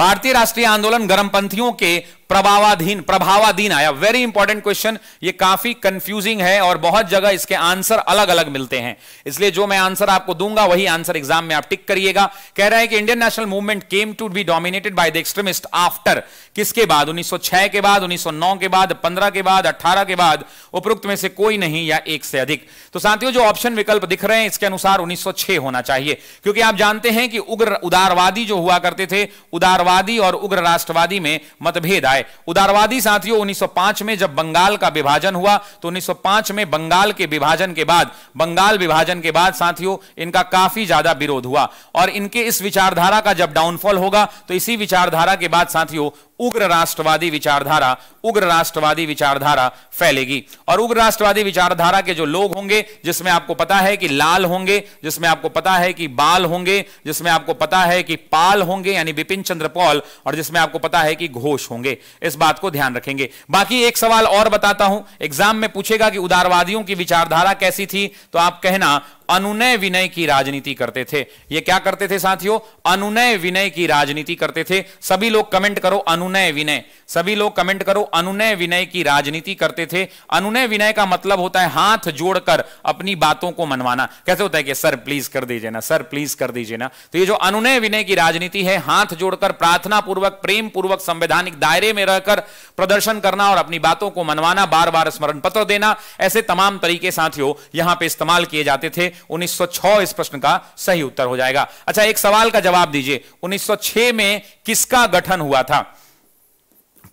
भारतीय राष्ट्रीय आंदोलन गर्मपंथियों के प्रभावाधीन प्रभावाधीन आया वेरी इंपॉर्टेंट क्वेश्चन ये काफी कंफ्यूजिंग है और बहुत जगह इसके आंसर अलग अलग मिलते हैं इसलिए जो मैं आंसर आपको दूंगा वही आंसर एग्जाम में आप टिक करिएगा कह रहा है कि Indian national movement came to be dominated by the extremist after किसके बाद 1906 के बाद 1909 के बाद 15 के बाद 18 के बाद उपरोक्त में से कोई नहीं या एक से अधिक तो साथियों जो ऑप्शन विकल्प दिख रहे हैं इसके अनुसार 1906 होना चाहिए क्योंकि आप जानते हैं कि उग्र उदारवादी जो हुआ करते थे उदारवादी और उग्र राष्ट्रवादी में मतभेद आए है उदारवादी साथियों 1905 में जब बंगाल का विभाजन हुआ तो 1905 में बंगाल के विभाजन के बाद बंगाल विभाजन के बाद साथियों इनका काफी ज्यादा विरोध हुआ और इनके इस विचारधारा का जब डाउनफॉल होगा तो इसी विचारधारा के बाद साथियों उग्र राष्ट्रवादी विचारधारा उग्र राष्ट्रवादी विचारधारा फैलेगी और उग्र राष्ट्रवादी विचारधारा के जो लोग होंगे जिसमें आपको पता है कि लाल होंगे जिसमें आपको पता है कि बाल होंगे जिसमें आपको पता है कि पाल होंगे यानी बिपिन चंद्र पॉल और जिसमें आपको पता है कि घोष होंगे इस बात को ध्यान रखेंगे बाकी एक सवाल और बताता हूं एग्जाम में पूछेगा कि उदारवादियों की विचारधारा कैसी थी तो आप कहना अनुनय विनय की राजनीति करते थे ये क्या करते थे साथियों अनुनय विनय की राजनीति करते थे सभी लोग कमेंट करो अनुनय विनय सभी लोग कमेंट करो अनुनय विनय की राजनीति करते थे अनुनय विनय का मतलब होता है हाथ जोड़कर अपनी बातों को मनवाना कैसे होता है कि सर प्लीज कर दीजिए ना सर प्लीज कर दीजिए ना तो ये जो अनुनय विनय की राजनीति है हाथ जोड़कर प्रार्थना पूर्वक प्रेम पूर्वक संवैधानिक दायरे में रहकर प्रदर्शन करना और अपनी बातों को मनवाना बार बार स्मरण पत्र देना ऐसे तमाम तरीके साथियों यहां पर इस्तेमाल किए जाते थे 1906 इस प्रश्न का सही उत्तर हो जाएगा अच्छा एक सवाल का जवाब दीजिए 1906 में किसका गठन हुआ था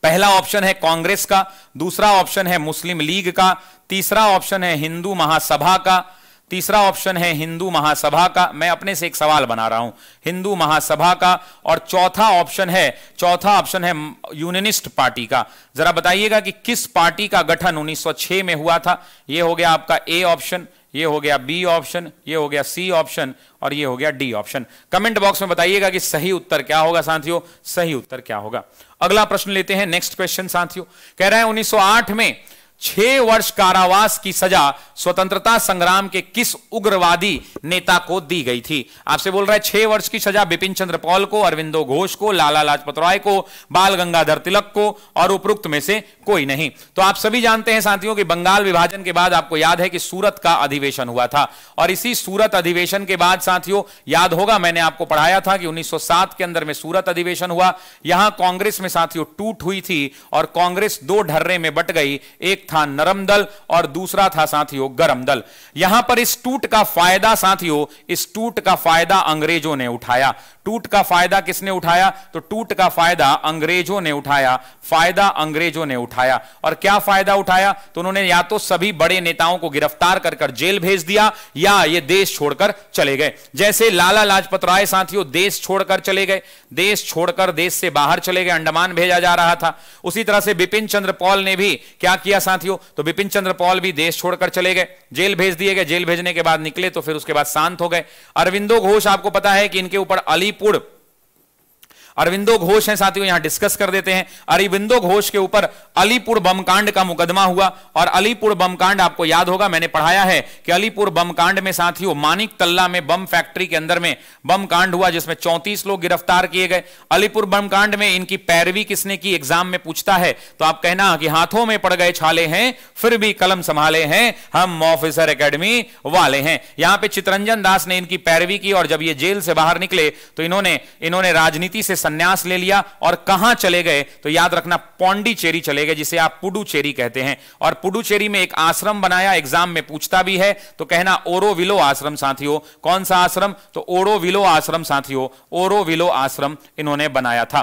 पहला ऑप्शन है कांग्रेस का दूसरा ऑप्शन है मुस्लिम लीग का तीसरा ऑप्शन है हिंदू महासभा का तीसरा ऑप्शन है हिंदू महासभा का मैं अपने से एक सवाल बना रहा हूं हिंदू महासभा का और चौथा ऑप्शन है चौथा ऑप्शन है यूनियनिस्ट पार्टी का जरा बताइएगा कि किस पार्टी का गठन 1906 में हुआ था यह हो गया आपका ए ऑप्शन ये हो गया बी ऑप्शन ये हो गया सी ऑप्शन और ये हो गया डी ऑप्शन कमेंट बॉक्स में बताइएगा कि सही उत्तर क्या होगा साथियों सही उत्तर क्या होगा अगला प्रश्न लेते हैं नेक्स्ट क्वेश्चन साथियों कह रहा है 1908 में छह वर्ष कारावास की सजा स्वतंत्रता संग्राम के किस उग्रवादी नेता को दी गई थी आपसे बोल रहा है छह वर्ष की सजा बिपिन चंद्र पॉल को अरविंदो घोष को लाला लाजपत राय को बाल गंगाधर तिलक को और उपरुक्त में से कोई नहीं तो आप सभी जानते हैं साथियों कि बंगाल विभाजन के बाद आपको याद है कि सूरत का अधिवेशन हुआ था और इसी सूरत अधिवेशन के बाद साथियों याद होगा मैंने आपको पढ़ाया था कि उन्नीस के अंदर में सूरत अधिवेशन हुआ यहां कांग्रेस में साथियों टूट हुई थी और कांग्रेस दो ढर्रे में बट गई एक था नरम दल और दूसरा था साथियों गर्म दल यहां पर इस टूट का फायदा साथियों इस टूट का फायदा अंग्रेजों ने उठाया टूट का फायदा किसने उठाया तो टूट का फायदा अंग्रेजों ने उठाया फायदा अंग्रेजों ने उठाया और क्या फायदा उठाया तो उन्होंने या तो सभी बड़े नेताओं को गिरफ्तार कर कर जेल भेज दिया या ये देश छोड़कर चले गए जैसे लाला लाजपत राय साथियों देश छोड़कर चले गए देश छोड़कर देश से बाहर चले गए अंडमान भेजा जा रहा था उसी तरह से बिपिन चंद्र पॉल ने भी क्या किया साथियों तो बिपिन चंद्र पॉल भी देश छोड़कर चले गए जेल भेज दिए गए जेल भेजने के बाद निकले तो फिर उसके बाद शांत हो गए अरविंदो घोष आपको पता है कि इनके ऊपर अलीप போடும் अरविंदो घोष हैं साथियों यहां डिस्कस कर देते हैं अरविंदो घोष के ऊपर अलीपुर बमकांड का मुकदमा हुआ और अलीपुर बमकांड आपको याद होगा मैंने पढ़ाया है कि अलीपुर बमकांड में साथियों मानिक तल्ला में बम फैक्ट्री के अंदर में बम कांड हुआ जिसमें चौंतीस लोग गिरफ्तार किए गए अलीपुर बमकांड में इनकी पैरवी किसने की एग्जाम में पूछता है तो आप कहना कि हाथों में पड़ गए छाले हैं फिर भी कलम संभाले हैं हम ऑफिसर एकेडमी वाले हैं यहां पे चितरंजन दास ने इनकी पैरवी की और जब ये जेल से बाहर निकले तो इन्होंने इन्होंने राजनीति से संन्यास ले लिया और कहां चले गए तो याद रखना पौंडीचेरी चले गए जिसे आप पुडुचेरी कहते हैं और पुडुचेरी में एक आश्रम बनाया एग्जाम में पूछता भी है तो कहना ओरोविलो आश्रम साथियों कौन सा आश्रम तो ओरोविलो आश्रम साथियों ओरोविलो आश्रम इन्होंने बनाया था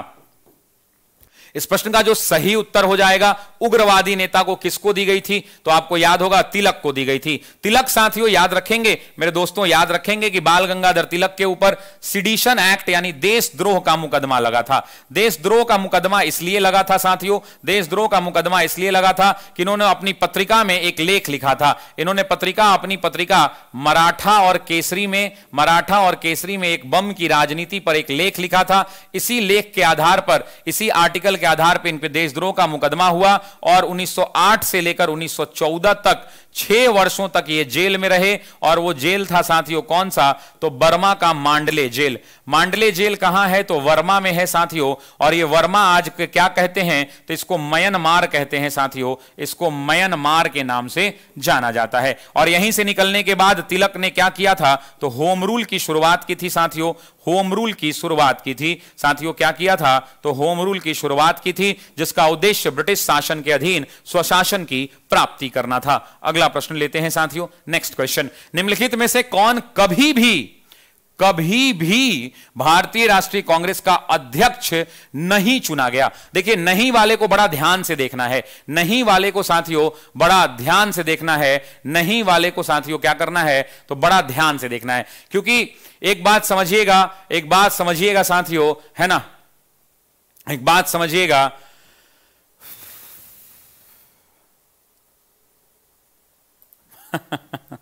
इस प्रश्न का जो सही उत्तर हो जाएगा उग्रवादी नेता को किसको दी गई थी तो आपको याद होगा तिलक को दी गई थी तिलक साथियों याद रखेंगे मेरे दोस्तों याद रखेंगे कि बाल गंगाधर तिलक के ऊपर सिडिशन एक्ट यानी देशद्रोह का मुकदमा लगा था देशद्रोह का मुकदमा इसलिए लगा था साथियों देशद्रोह का मुकदमा इसलिए लगा था कि इन्होंने अपनी पत्रिका में एक लेख लिखा था इन्होंने पत्रिका अपनी पत्रिका मराठा और केसरी में मराठा और केसरी में एक बम की राजनीति पर एक लेख लिखा था इसी लेख के आधार पर इसी आर्टिकल के आधार पर इन पर देशद्रोह का मुकदमा हुआ और 1908 से लेकर 1914 तक छह वर्षों तक ये जेल में रहे और वो जेल था साथियों कौन सा तो बर्मा का मांडले जेल मांडले जेल कहां है तो वर्मा में है साथियों और ये वर्मा आज क्या कहते हैं तो इसको मयनमार कहते हैं साथियों इसको मयनमार के नाम से जाना जाता है और यहीं से निकलने के बाद तिलक ने क्या किया था तो होम रूल की शुरुआत की थी साथियों होम रूल की शुरुआत की थी साथियों क्या किया था तो होम रूल की शुरुआत की थी जिसका उद्देश्य ब्रिटिश शासन के अधीन स्वशासन की प्राप्ति करना था अगला प्रश्न लेते हैं साथियों नेक्स्ट क्वेश्चन निम्नलिखित में से कौन कभी भी कभी भी भारतीय राष्ट्रीय कांग्रेस का अध्यक्ष नहीं चुना गया देखिए नहीं वाले को बड़ा ध्यान से देखना है नहीं वाले को साथियों बड़ा ध्यान से देखना है नहीं वाले को साथियों क्या करना है तो बड़ा ध्यान से देखना है क्योंकि एक बात समझिएगा एक बात समझिएगा साथियों है ना एक बात समझिएगा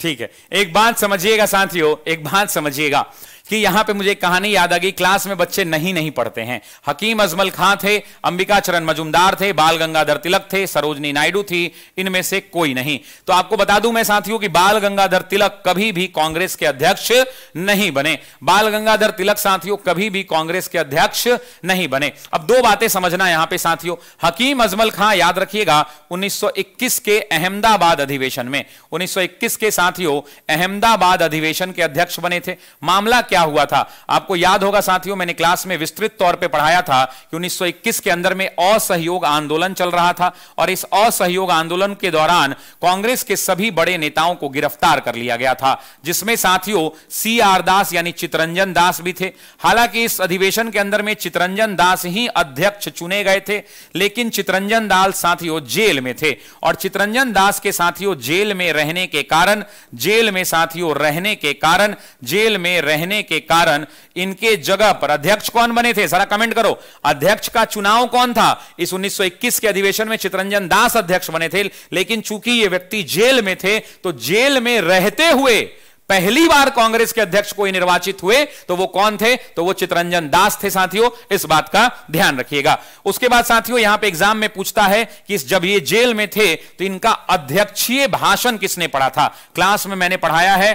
ठीक है एक बात समझिएगा साथियों एक बात समझिएगा कि यहां पे मुझे कहानी याद आ गई क्लास में बच्चे नहीं नहीं पढ़ते हैं हकीम अजमल खां थे अंबिका चरण मजुमदार थे बाल गंगाधर तिलक थे सरोजनी नायडू थी इनमें से कोई नहीं तो आपको बता दूं मैं साथियों कि बाल गंगाधर तिलक कभी भी कांग्रेस के अध्यक्ष नहीं बने बाल गंगाधर तिलक साथियों कभी भी कांग्रेस के अध्यक्ष नहीं बने अब दो बातें समझना यहां पर साथियों हकीम अजमल खां याद रखिएगा उन्नीस के अहमदाबाद अधिवेशन में उन्नीस के साथियों अहमदाबाद अधिवेशन के अध्यक्ष बने थे मामला क्या क्या हुआ था आपको याद होगा साथियों मैंने क्लास में विस्तृत तौर पे पढ़ाया था कि 1921 के अंदर में असहयोग आंदोलन चल रहा था और इस असहयोग आंदोलन के दौरान कांग्रेस के सभी बड़े नेताओं को गिरफ्तार कर लिया गया था जिसमें साथियों सी आर दास यानी चितरंजन दास भी थे हालांकि इस अधिवेशन के अंदर में चितरंजन दास ही अध्यक्ष चुने गए थे लेकिन चितरंजन दास साथियों जेल में थे और चितरंजन दास के साथियों जेल में रहने के कारण जेल में साथियों रहने के कारण जेल में रहने के कारण इनके जगह पर अध्यक्ष कौन बने थे सारा कमेंट करो अध्यक्ष का चुनाव कौन था इस 1921 के अधिवेशन में चितरंजन दास अध्यक्ष बने थे लेकिन चूंकि ये व्यक्ति जेल में थे तो जेल में रहते हुए पहली बार कांग्रेस के अध्यक्ष को निर्वाचित हुए तो वो कौन थे तो वो चितरंजन दास थे साथियों इस बात का ध्यान रखिएगा उसके बाद साथियों यहां पे एग्जाम में पूछता है कि जब ये जेल में थे तो इनका अध्यक्षीय भाषण किसने पढ़ा था क्लास में मैंने पढ़ाया है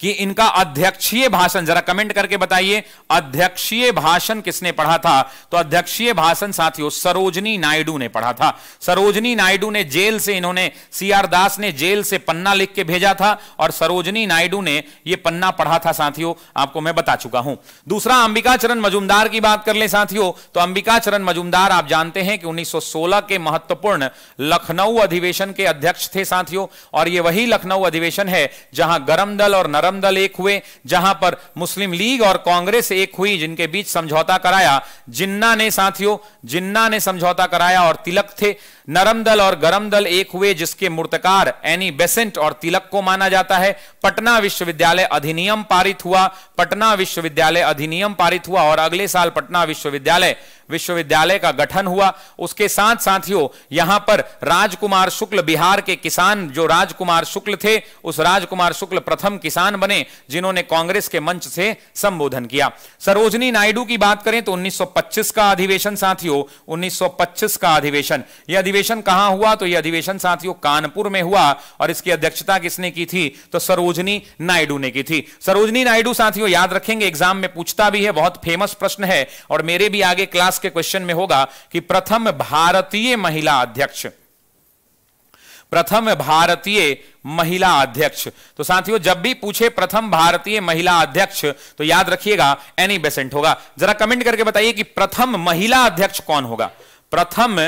कि इनका अध्यक्षीय भाषण जरा कमेंट करके बताइए अध्यक्षीय भाषण किसने पढ़ा था तो अध्यक्षीय भाषण साथियों सरोजनी नायडू ने पढ़ा था सरोजनी नायडू ने जेल से इन्होंने सी आर दास ने जेल से पन्ना लिख के भेजा था और सरोजनी नायडू ने यह पन्ना पढ़ा था साथियों आपको मैं बता चुका हूं दूसरा अंबिकाचरण मजुमदार की बात कर ले साथियों तो अंबिकाचरण मजुमदार आप जानते हैं कि उन्नीस के महत्वपूर्ण लखनऊ अधिवेशन के अध्यक्ष थे साथियों और ये वही लखनऊ अधिवेशन है जहां गरम दल और नरम नरम दल एक हुए जहां पर मुस्लिम लीग और कांग्रेस एक हुई जिनके बीच समझौता कराया जिन्ना ने साथियों जिन्ना ने समझौता कराया और तिलक थे नरम दल और गरम दल एक हुए जिसके मूर्तकार एनी बेसेंट और तिलक को माना जाता है पटना विश्वविद्यालय अधिनियम पारित हुआ पटना विश्वविद्यालय अधिनियम पारित हुआ और अगले साल पटना विश्वविद्यालय विश्वविद्यालय का गठन हुआ उसके साथ साथियों यहां पर राजकुमार शुक्ल बिहार के किसान जो राजकुमार शुक्ल थे उस राजकुमार शुक्ल प्रथम किसान बने जिन्होंने कांग्रेस के मंच से संबोधन किया सरोजनी नायडू की बात करें तो 1925 का अधिवेशन साथियों 1925 का अधिवेशन यह अधिवेशन अधिवेशन कहां हुआ तो यह अधिवेशन साथियों कानपुर में हुआ और इसकी अध्यक्षता किसने की थी तो सरोजनी नायडू ने की थी सरोजनी नायडू साथियों याद रखेंगे एग्जाम में पूछता भी है बहुत फेमस प्रश्न है और मेरे भी आगे क्लास के क्वेश्चन में होगा कि प्रथम भारतीय महिला अध्यक्ष प्रथम भारतीय महिला अध्यक्ष तो साथियों जब भी पूछे प्रथम भारतीय महिला अध्यक्ष तो याद रखिएगा एनी बेसेंट होगा जरा कमेंट करके बताइए कि प्रथम महिला अध्यक्ष कौन होगा प्रथम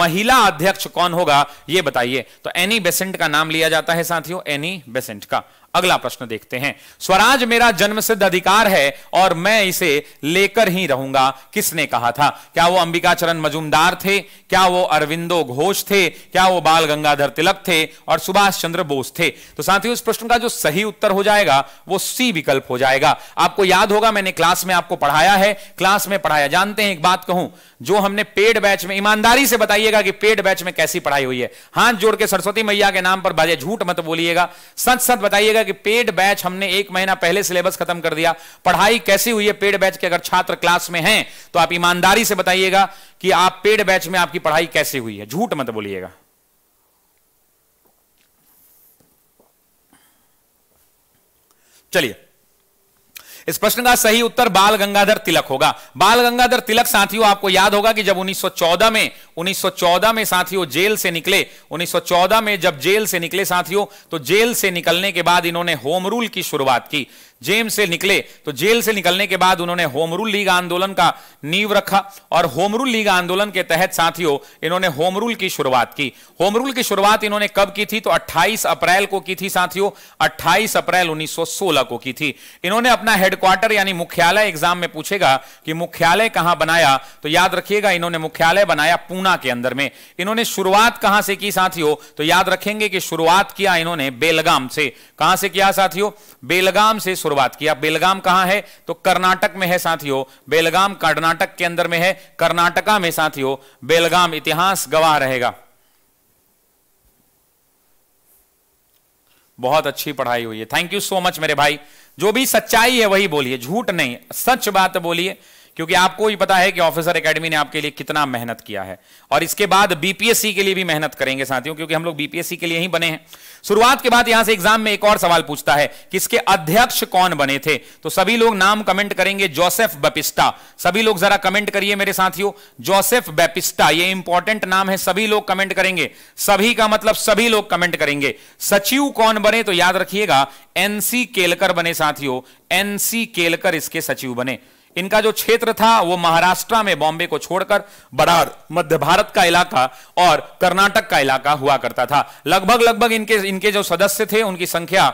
महिला अध्यक्ष कौन होगा यह बताइए तो एनी बेसेंट का नाम लिया जाता है साथियों एनी बेसेंट का अगला प्रश्न देखते हैं स्वराज मेरा जन्म सिद्ध अधिकार है और मैं इसे लेकर ही रहूंगा किसने कहा था क्या वो अंबिका चरण मजूमदार थे क्या वो अरविंदो घोष थे क्या वो बाल गंगाधर तिलक थे और सुभाष चंद्र बोस थे तो साथ ही उस प्रश्न का जो सही उत्तर हो जाएगा वो सी विकल्प हो जाएगा आपको याद होगा मैंने क्लास में आपको पढ़ाया है क्लास में पढ़ाया जानते हैं एक बात कहूं जो हमने पेड बैच में ईमानदारी से बताइएगा कि पेड बैच में कैसी पढ़ाई हुई है हाथ जोड़ के सरस्वती मैया के नाम पर बाजे झूठ मत बोलिएगा सच सच बताइएगा देखिएगा कि पेड बैच हमने एक महीना पहले सिलेबस खत्म कर दिया पढ़ाई कैसी हुई है पेड बैच के अगर छात्र क्लास में हैं तो आप ईमानदारी से बताइएगा कि आप पेड बैच में आपकी पढ़ाई कैसे हुई है झूठ मत बोलिएगा चलिए इस प्रश्न का सही उत्तर बाल गंगाधर तिलक होगा बाल गंगाधर तिलक साथियों आपको याद होगा कि जब 1914 में 1914 में साथियों जेल से निकले 1914 में जब जेल से निकले साथियों तो जेल से निकलने के बाद इन्होंने होम रूल की शुरुआत की जेल से निकले तो जेल से निकलने के बाद उन्होंने होमरूल लीग आंदोलन का नींव रखा और होमरूल लीग आंदोलन के तहत साथियों इन्होंने होमरूल की शुरुआत की होमरूल की शुरुआत इन्होंने कब की थी तो 28 अप्रैल को की थी साथियों 28 अप्रैल 1916 को की थी इन्होंने अपना हेडक्वार्टर यानी मुख्यालय एग्जाम में पूछेगा कि मुख्यालय कहां बनाया तो याद रखिएगा इन्होंने मुख्यालय बनाया पूना के अंदर में इन्होंने शुरुआत कहां से की साथियों तो याद रखेंगे कि शुरुआत किया इन्होंने बेलगाम से कहां से किया साथियों बेलगाम से शुरुआत किया बेलगाम कहां है तो कर्नाटक में है साथियों बेलगाम कर्नाटक के अंदर में है कर्नाटका में साथियों बेलगाम इतिहास गवाह रहेगा बहुत अच्छी पढ़ाई हुई है थैंक यू सो मच मेरे भाई जो भी सच्चाई है वही बोलिए झूठ नहीं सच बात बोलिए क्योंकि आपको ही पता है कि ऑफिसर एकेडमी ने आपके लिए कितना मेहनत किया है और इसके बाद बीपीएससी के लिए भी मेहनत करेंगे साथियों क्योंकि हम लोग बीपीएससी के लिए ही बने हैं शुरुआत के बाद यहां से एग्जाम में एक और सवाल पूछता है किसके अध्यक्ष कौन बने थे तो सभी लोग नाम कमेंट करेंगे जोसेफ बेपिस्टा सभी लोग जरा कमेंट करिए मेरे साथियों जोसेफ बेपिस्टा ये इंपॉर्टेंट नाम है सभी लोग कमेंट करेंगे सभी का मतलब सभी लोग कमेंट करेंगे सचिव कौन बने तो याद रखिएगा एनसी केलकर बने साथियों एनसी केलकर इसके सचिव बने इनका जो क्षेत्र था वो महाराष्ट्र में बॉम्बे को छोड़कर बड़ा मध्य भारत का इलाका और कर्नाटक का इलाका हुआ करता था लगभग लगभग इनके इनके जो सदस्य थे उनकी संख्या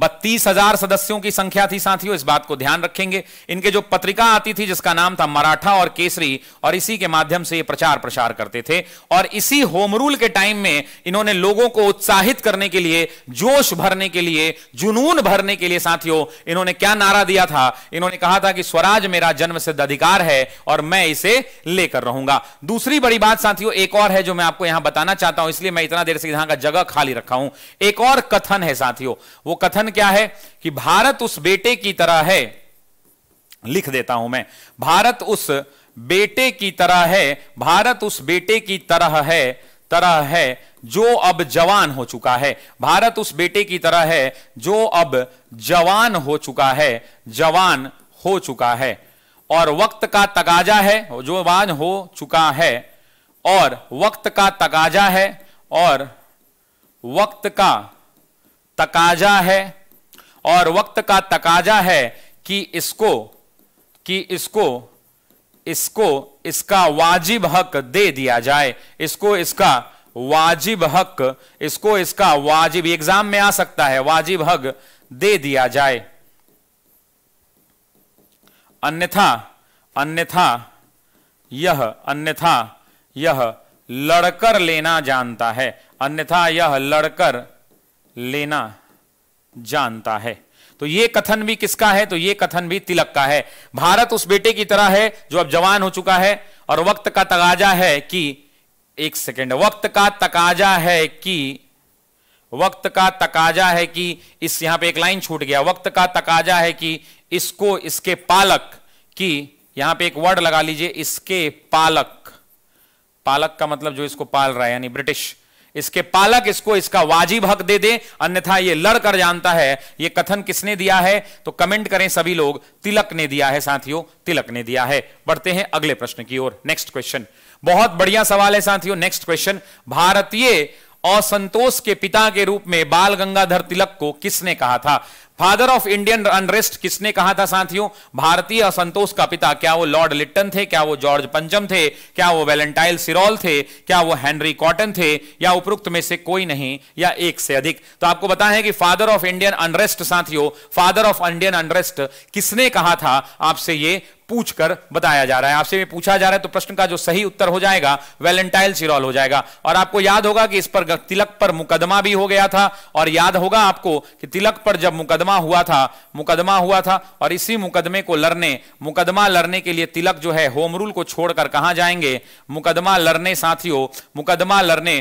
बत्तीस हजार सदस्यों की संख्या थी साथियों इस बात को ध्यान रखेंगे इनके जो पत्रिका आती थी जिसका नाम था मराठा और केसरी और इसी के माध्यम से ये प्रचार प्रसार करते थे और इसी होम रूल के टाइम में इन्होंने लोगों को उत्साहित करने के लिए जोश भरने के लिए जुनून भरने के लिए साथियों इन्होंने क्या नारा दिया था इन्होंने कहा था कि स्वराज मेरा जन्म सिद्ध अधिकार है और मैं इसे लेकर रहूंगा दूसरी बड़ी बात साथियों एक और है जो मैं आपको यहां बताना चाहता हूं इसलिए मैं इतना देर से यहां का जगह खाली रखा हूं एक और कथन है साथियों वो कथन कारण क्या है कि भारत उस बेटे की तरह है लिख देता हूं मैं भारत उस बेटे की तरह है भारत उस बेटे की तरह है तरह है जो अब जवान हो चुका है भारत उस बेटे की तरह है जो अब जवान हो चुका है जवान हो चुका है और वक्त का तकाजा है जो वान हो चुका है और वक्त का तकाजा है और वक्त का तकाजा है और वक्त का तकाजा है कि इसको कि इसको इसको इसका वाजिब हक दे दिया जाए इसको इसका वाजिब हक इसको इसका वाजिब एग्जाम में आ सकता है वाजिब हक दे दिया जाए अन्यथा अन्यथा यह अन्यथा यह लड़कर लेना जानता है अन्यथा यह लड़कर लेना जानता है तो ये कथन भी किसका है तो ये कथन भी तिलक का है भारत उस बेटे की तरह है जो अब जवान हो चुका है और वक्त का तकाजा है कि एक सेकेंड वक्त का तकाजा है कि वक्त का तकाजा है कि इस यहां पे एक लाइन छूट गया वक्त का तकाजा है कि इसको इसके पालक की यहां पे एक वर्ड लगा लीजिए इसके पालक पालक का मतलब जो इसको पाल रहा है यानी ब्रिटिश इसके पालक इसको इसका वाजिब हक दे दे अन्यथा ये लड़कर जानता है ये कथन किसने दिया है तो कमेंट करें सभी लोग तिलक ने दिया है साथियों तिलक ने दिया है बढ़ते हैं अगले प्रश्न की ओर नेक्स्ट क्वेश्चन बहुत बढ़िया सवाल है साथियों नेक्स्ट क्वेश्चन भारतीय असंतोष के पिता के रूप में बाल गंगाधर तिलक को किसने कहा था फादर ऑफ इंडियन अनरेस्ट किसने कहा था साथियों भारतीय असंतोष का पिता क्या वो लॉर्ड लिट्टन थे क्या वो जॉर्ज पंचम थे क्या वो वेलेंटाइल सिरोल थे क्या वो हेनरी कॉटन थे या उपरोक्त में से कोई नहीं या एक से अधिक तो आपको बता है कि फादर ऑफ इंडियन अनरेस्ट साथियों फादर ऑफ इंडियन अनरेस्ट किसने कहा था आपसे ये पूछकर बताया जा रहा है आपसे भी पूछा जा रहा है तो प्रश्न का जो सही उत्तर हो जाएगा वेलेंटाइल सिरोल हो जाएगा और आपको याद होगा कि इस पर तिलक पर मुकदमा भी हो गया था और याद होगा आपको कि तिलक पर जब मुकदमा मुकदमा हुआ था मुकदमा हुआ था और इसी मुकदमे को लड़ने मुकदमा लड़ने के लिए तिलक जो है होम रूल को छोड़कर कहा जाएंगे मुकदमा लड़ने साथियों मुकदमा लड़ने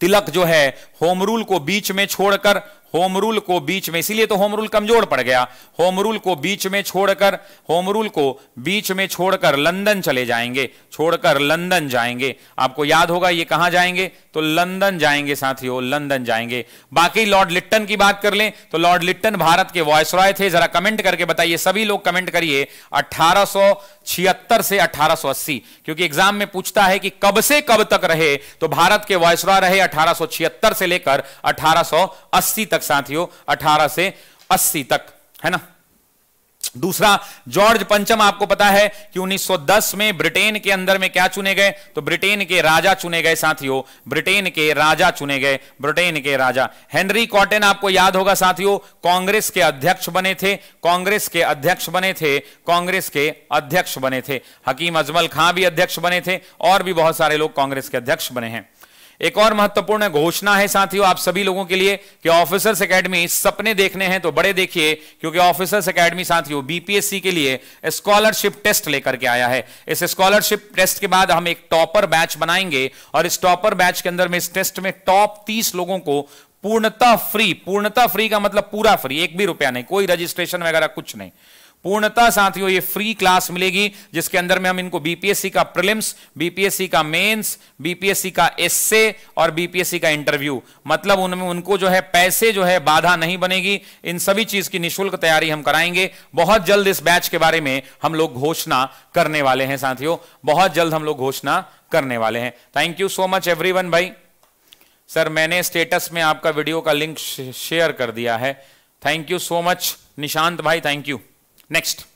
तिलक जो है होम रूल को बीच में छोड़कर होम रूल को बीच में इसीलिए तो होम रूल कमजोर पड़ गया होम रूल को बीच में छोड़कर होम रूल को बीच में छोड़कर लंदन चले जाएंगे छोड़कर लंदन जाएंगे आपको याद होगा ये कहां जाएंगे तो लंदन जाएंगे साथियों लंदन जाएंगे बाकी लॉर्ड लिट्टन की बात कर लें तो लॉर्ड लिट्टन भारत के वॉयस रॉय थे जरा कमेंट करके बताइए सभी लोग कमेंट करिए अट्ठारह छिहत्तर से 1880 क्योंकि एग्जाम में पूछता है कि कब से कब तक रहे तो भारत के वायसरा रहे 1876 से लेकर 1880 तक साथियों 18 से 80 तक है ना दूसरा जॉर्ज पंचम आपको पता है कि 1910 में ब्रिटेन के अंदर में क्या चुने गए तो ब्रिटेन के राजा चुने गए साथियों ब्रिटेन के राजा चुने गए ब्रिटेन के राजा हेनरी कॉटन आपको याद होगा साथियों कांग्रेस के अध्यक्ष बने थे कांग्रेस के अध्यक्ष बने थे कांग्रेस के अध्यक्ष बने थे हकीम अजमल खां भी अध्यक्ष बने थे और भी बहुत सारे लोग कांग्रेस के अध्यक्ष बने हैं एक और महत्वपूर्ण घोषणा है साथियों आप सभी लोगों के लिए कि ऑफिसर्स एकेडमी सपने देखने हैं तो बड़े देखिए क्योंकि ऑफिसर्स एकेडमी साथियों बीपीएससी के लिए स्कॉलरशिप टेस्ट लेकर के आया है इस स्कॉलरशिप टेस्ट के बाद हम एक टॉपर बैच बनाएंगे और इस टॉपर बैच के अंदर में इस टेस्ट में टॉप तीस लोगों को पूर्णता फ्री पूर्णता फ्री का मतलब पूरा फ्री एक भी रुपया नहीं कोई रजिस्ट्रेशन वगैरह कुछ नहीं पूर्णता साथियों ये फ्री क्लास मिलेगी जिसके अंदर में हम इनको बीपीएससी का प्रिलिम्स बीपीएससी का मेंस बीपीएससी का एसए और बीपीएससी का इंटरव्यू मतलब उनमें उनको जो है पैसे जो है बाधा नहीं बनेगी इन सभी चीज की निशुल्क तैयारी हम कराएंगे बहुत जल्द इस बैच के बारे में हम लोग घोषणा करने वाले हैं साथियों बहुत जल्द हम लोग घोषणा करने वाले हैं thank you so much every भाई सर मैंने स्टेटस में आपका वीडियो का लिंक शेयर कर दिया है thank you so much Nishant भाई थैंक यू नेक्स्ट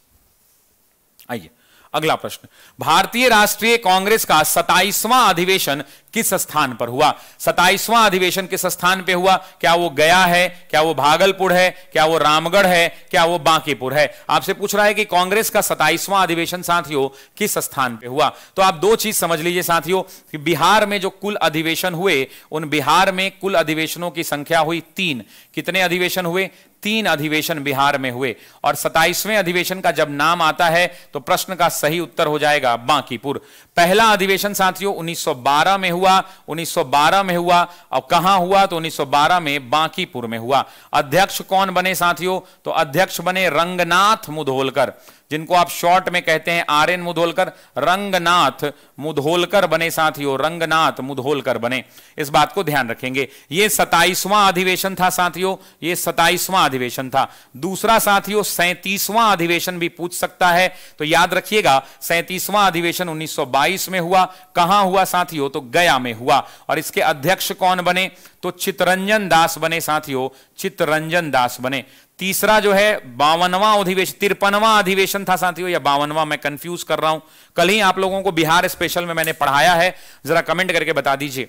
आइए अगला प्रश्न भारतीय राष्ट्रीय कांग्रेस का सताइसवां अधिवेशन किस स्थान पर हुआ सताइसवां अधिवेशन किस स्थान पे हुआ क्या वो गया है क्या वो भागलपुर है क्या वो रामगढ़ है क्या वो बांकीपुर है आपसे पूछ रहा है कि कांग्रेस का सताइसवां अधिवेशन साथियों किस स्थान पे हुआ तो आप दो चीज समझ लीजिए साथियों कि बिहार में जो कुल अधिवेशन हुए उन बिहार में कुल अधिवेशनों की संख्या हुई तीन कितने अधिवेशन हुए तीन अधिवेशन बिहार में हुए और सताइसवें अधिवेशन का जब नाम आता है तो प्रश्न का सही उत्तर हो जाएगा बांकीपुर पहला अधिवेशन साथियों 1912 में हुआ 1912 में हुआ और कहां हुआ तो 1912 में बांकीपुर में हुआ अध्यक्ष कौन बने साथियों तो अध्यक्ष बने रंगनाथ मुधोलकर जिनको आप शॉर्ट में कहते हैं आर एन मुधोलकर रंगनाथ मुधोलकर बने साथियों रंगनाथ मुधोलकर बने इस बात को ध्यान रखेंगे ये सताइसवां अधिवेशन था साथियों ये सताइसवां अधिवेशन था दूसरा साथियों सैतीसवां अधिवेशन भी पूछ सकता है तो याद रखिएगा सैंतीसवां अधिवेशन उन्नीस सौ 22 में हुआ कहां हुआ साथियों तो गया में हुआ और इसके अध्यक्ष कौन बने तो चितरंजन दास बने साथियों चितरंजन दास बने तीसरा जो है बावनवा अधिवेशन तिरपनवा अधिवेशन था साथियों या बावनवा मैं कंफ्यूज कर रहा हूं कल ही आप लोगों को बिहार स्पेशल में मैंने पढ़ाया है जरा कमेंट करके बता दीजिए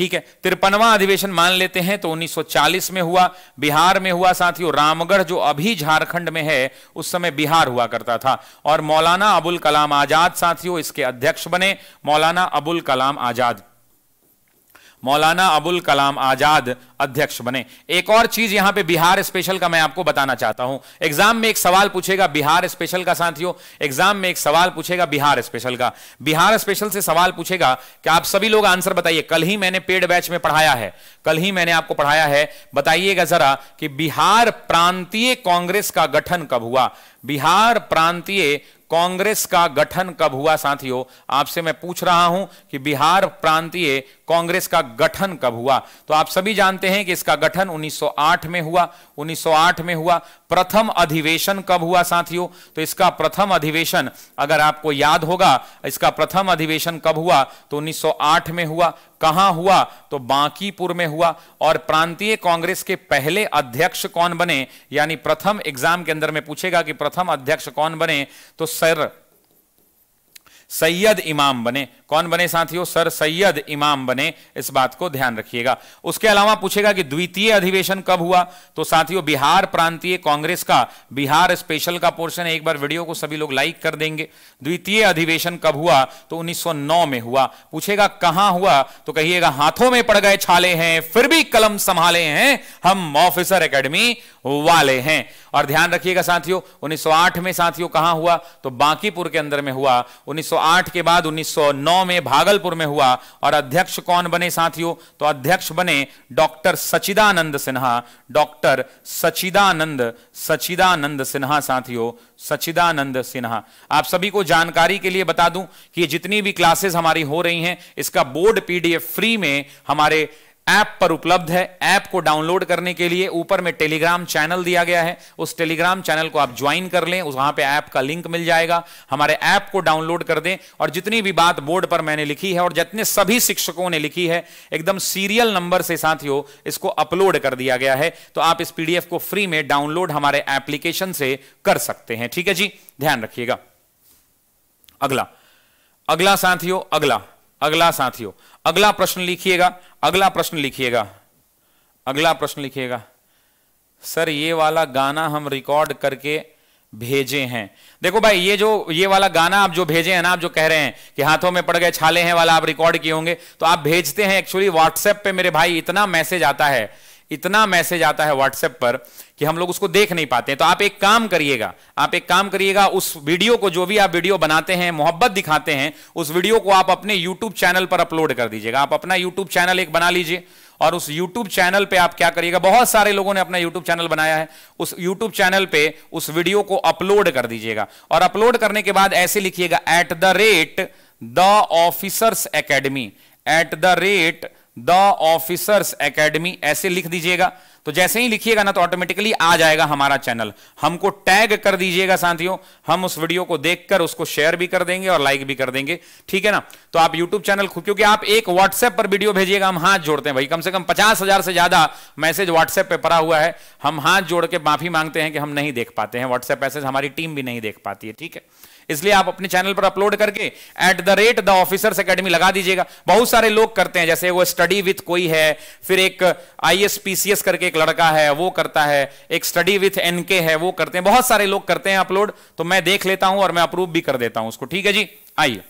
ठीक है तिरपनवा अधिवेशन मान लेते हैं तो 1940 में हुआ बिहार में हुआ साथियों रामगढ़ जो अभी झारखंड में है उस समय बिहार हुआ करता था और मौलाना अबुल कलाम आजाद साथियों इसके अध्यक्ष बने मौलाना अबुल कलाम आजाद मौलाना अबुल कलाम आजाद अध्यक्ष बने एक और चीज यहां पे बिहार स्पेशल का मैं आपको बताना चाहता हूं एग्जाम में एक सवाल पूछेगा बिहार स्पेशल का साथियों एग्जाम में एक सवाल पूछेगा बिहार स्पेशल का बिहार स्पेशल से सवाल पूछेगा कि आप सभी लोग आंसर बताइए कल ही मैंने पेड बैच में पढ़ाया है कल ही मैंने आपको पढ़ाया है बताइएगा जरा कि बिहार प्रांतीय कांग्रेस का गठन कब हुआ बिहार प्रांतीय कांग्रेस का गठन कब हुआ साथियों आपसे मैं पूछ रहा हूं कि बिहार प्रांतीय कांग्रेस का गठन कब हुआ तो आप सभी जानते हैं कि इसका गठन 1908 में हुआ 1908 में हुआ प्रथम अधिवेशन कब हुआ साथियों तो इसका प्रथम अधिवेशन अगर आपको याद होगा इसका प्रथम अधिवेशन कब हुआ तो 1908 में हुआ कहां हुआ तो बांकीपुर में हुआ और प्रांतीय कांग्रेस के पहले अध्यक्ष कौन बने यानी प्रथम एग्जाम के अंदर में पूछेगा कि प्रथम अध्यक्ष कौन बने तो सर सैयद इमाम बने कौन बने साथियों सर सैयद इमाम बने इस बात को ध्यान रखिएगा उसके अलावा पूछेगा कि द्वितीय अधिवेशन कब हुआ तो साथियों बिहार प्रांतीय कांग्रेस का बिहार स्पेशल का पोर्शन एक बार वीडियो को सभी लोग लाइक कर देंगे द्वितीय अधिवेशन कब हुआ तो 1909 में हुआ पूछेगा कहां हुआ तो कहिएगा हाथों में पड़ गए छाले हैं फिर भी कलम संभाले हैं हम ऑफिसर अकेडमी वाले हैं और ध्यान रखिएगा साथियों 1908 में साथियों कहां हुआ तो बांकीपुर के अंदर में हुआ 1908 के बाद 1909 में भागलपुर में हुआ और अध्यक्ष कौन बने साथियों तो अध्यक्ष बने डॉक्टर सचिदानंद सिन्हा डॉक्टर सचिदानंद सचिदानंद सिन्हा साथियों सचिदानंद सिन्हा आप सभी को जानकारी के लिए बता दूं कि जितनी भी क्लासेस हमारी हो रही हैं इसका बोर्ड पीडीएफ फ्री में हमारे ऐप पर उपलब्ध है ऐप को डाउनलोड करने के लिए ऊपर में टेलीग्राम चैनल दिया गया है उस टेलीग्राम चैनल को आप ज्वाइन कर लें उस वहां पे ऐप का लिंक मिल जाएगा हमारे ऐप को डाउनलोड कर दें और जितनी भी बात बोर्ड पर मैंने लिखी है और जितने सभी शिक्षकों ने लिखी है एकदम सीरियल नंबर से साथियों इसको अपलोड कर दिया गया है तो आप इस पीडीएफ को फ्री में डाउनलोड हमारे एप्लीकेशन से कर सकते हैं ठीक है जी ध्यान रखिएगा अगला अगला साथियों अगला अगला साथियों अगला प्रश्न लिखिएगा अगला प्रश्न लिखिएगा अगला प्रश्न लिखिएगा सर ये वाला गाना हम रिकॉर्ड करके भेजे हैं देखो भाई ये जो ये वाला गाना आप जो भेजे हैं ना आप जो कह रहे हैं कि हाथों में पड़ गए छाले हैं वाला आप रिकॉर्ड किए होंगे तो आप भेजते हैं एक्चुअली व्हाट्सएप पे मेरे भाई इतना मैसेज आता है इतना मैसेज आता है व्हाट्सएप पर कि हम लोग उसको देख नहीं पाते तो आप एक काम करिएगा आप एक काम करिएगा उस वीडियो को जो भी आप वीडियो बनाते हैं मोहब्बत दिखाते हैं उस वीडियो को आप अपने यूट्यूब चैनल पर अपलोड कर दीजिएगा आप अपना यूट्यूब चैनल एक बना लीजिए और उस यूट्यूब चैनल पे आप क्या करिएगा बहुत सारे लोगों ने अपना यूट्यूब चैनल बनाया है उस यूट्यूब चैनल पे उस वीडियो को अपलोड कर दीजिएगा और अपलोड करने के बाद ऐसे लिखिएगा at the rate the officers academy at the rate the officers academy ऐसे लिख दीजिएगा तो जैसे ही लिखिएगा ना तो ऑटोमेटिकली आ जाएगा हमारा चैनल हमको टैग कर दीजिएगा साथियों हम उस वीडियो को देखकर उसको शेयर भी कर देंगे और लाइक भी कर देंगे ठीक है ना तो आप यूट्यूब चैनल क्योंकि आप एक व्हाट्सएप पर वीडियो भेजिएगा हम हाथ जोड़ते हैं भाई कम से कम पचास हजार से ज्यादा मैसेज व्हाट्सएप पर पड़ा हुआ है हम हाथ जोड़ के माफी मांगते हैं कि हम नहीं देख पाते हैं व्हाट्सएप मैसेज हमारी टीम भी नहीं देख पाती है ठीक है इसलिए आप अपने चैनल पर अपलोड करके at the rate the officers academy लगा दीजिएगा बहुत सारे लोग करते हैं जैसे वो स्टडी विथ कोई है फिर एक एस करके एक लड़का है वो करता है एक स्टडी विथ के है वो करते हैं बहुत सारे लोग करते हैं अपलोड तो मैं देख लेता हूं और मैं अप्रूव भी कर देता हूं उसको ठीक है जी आइए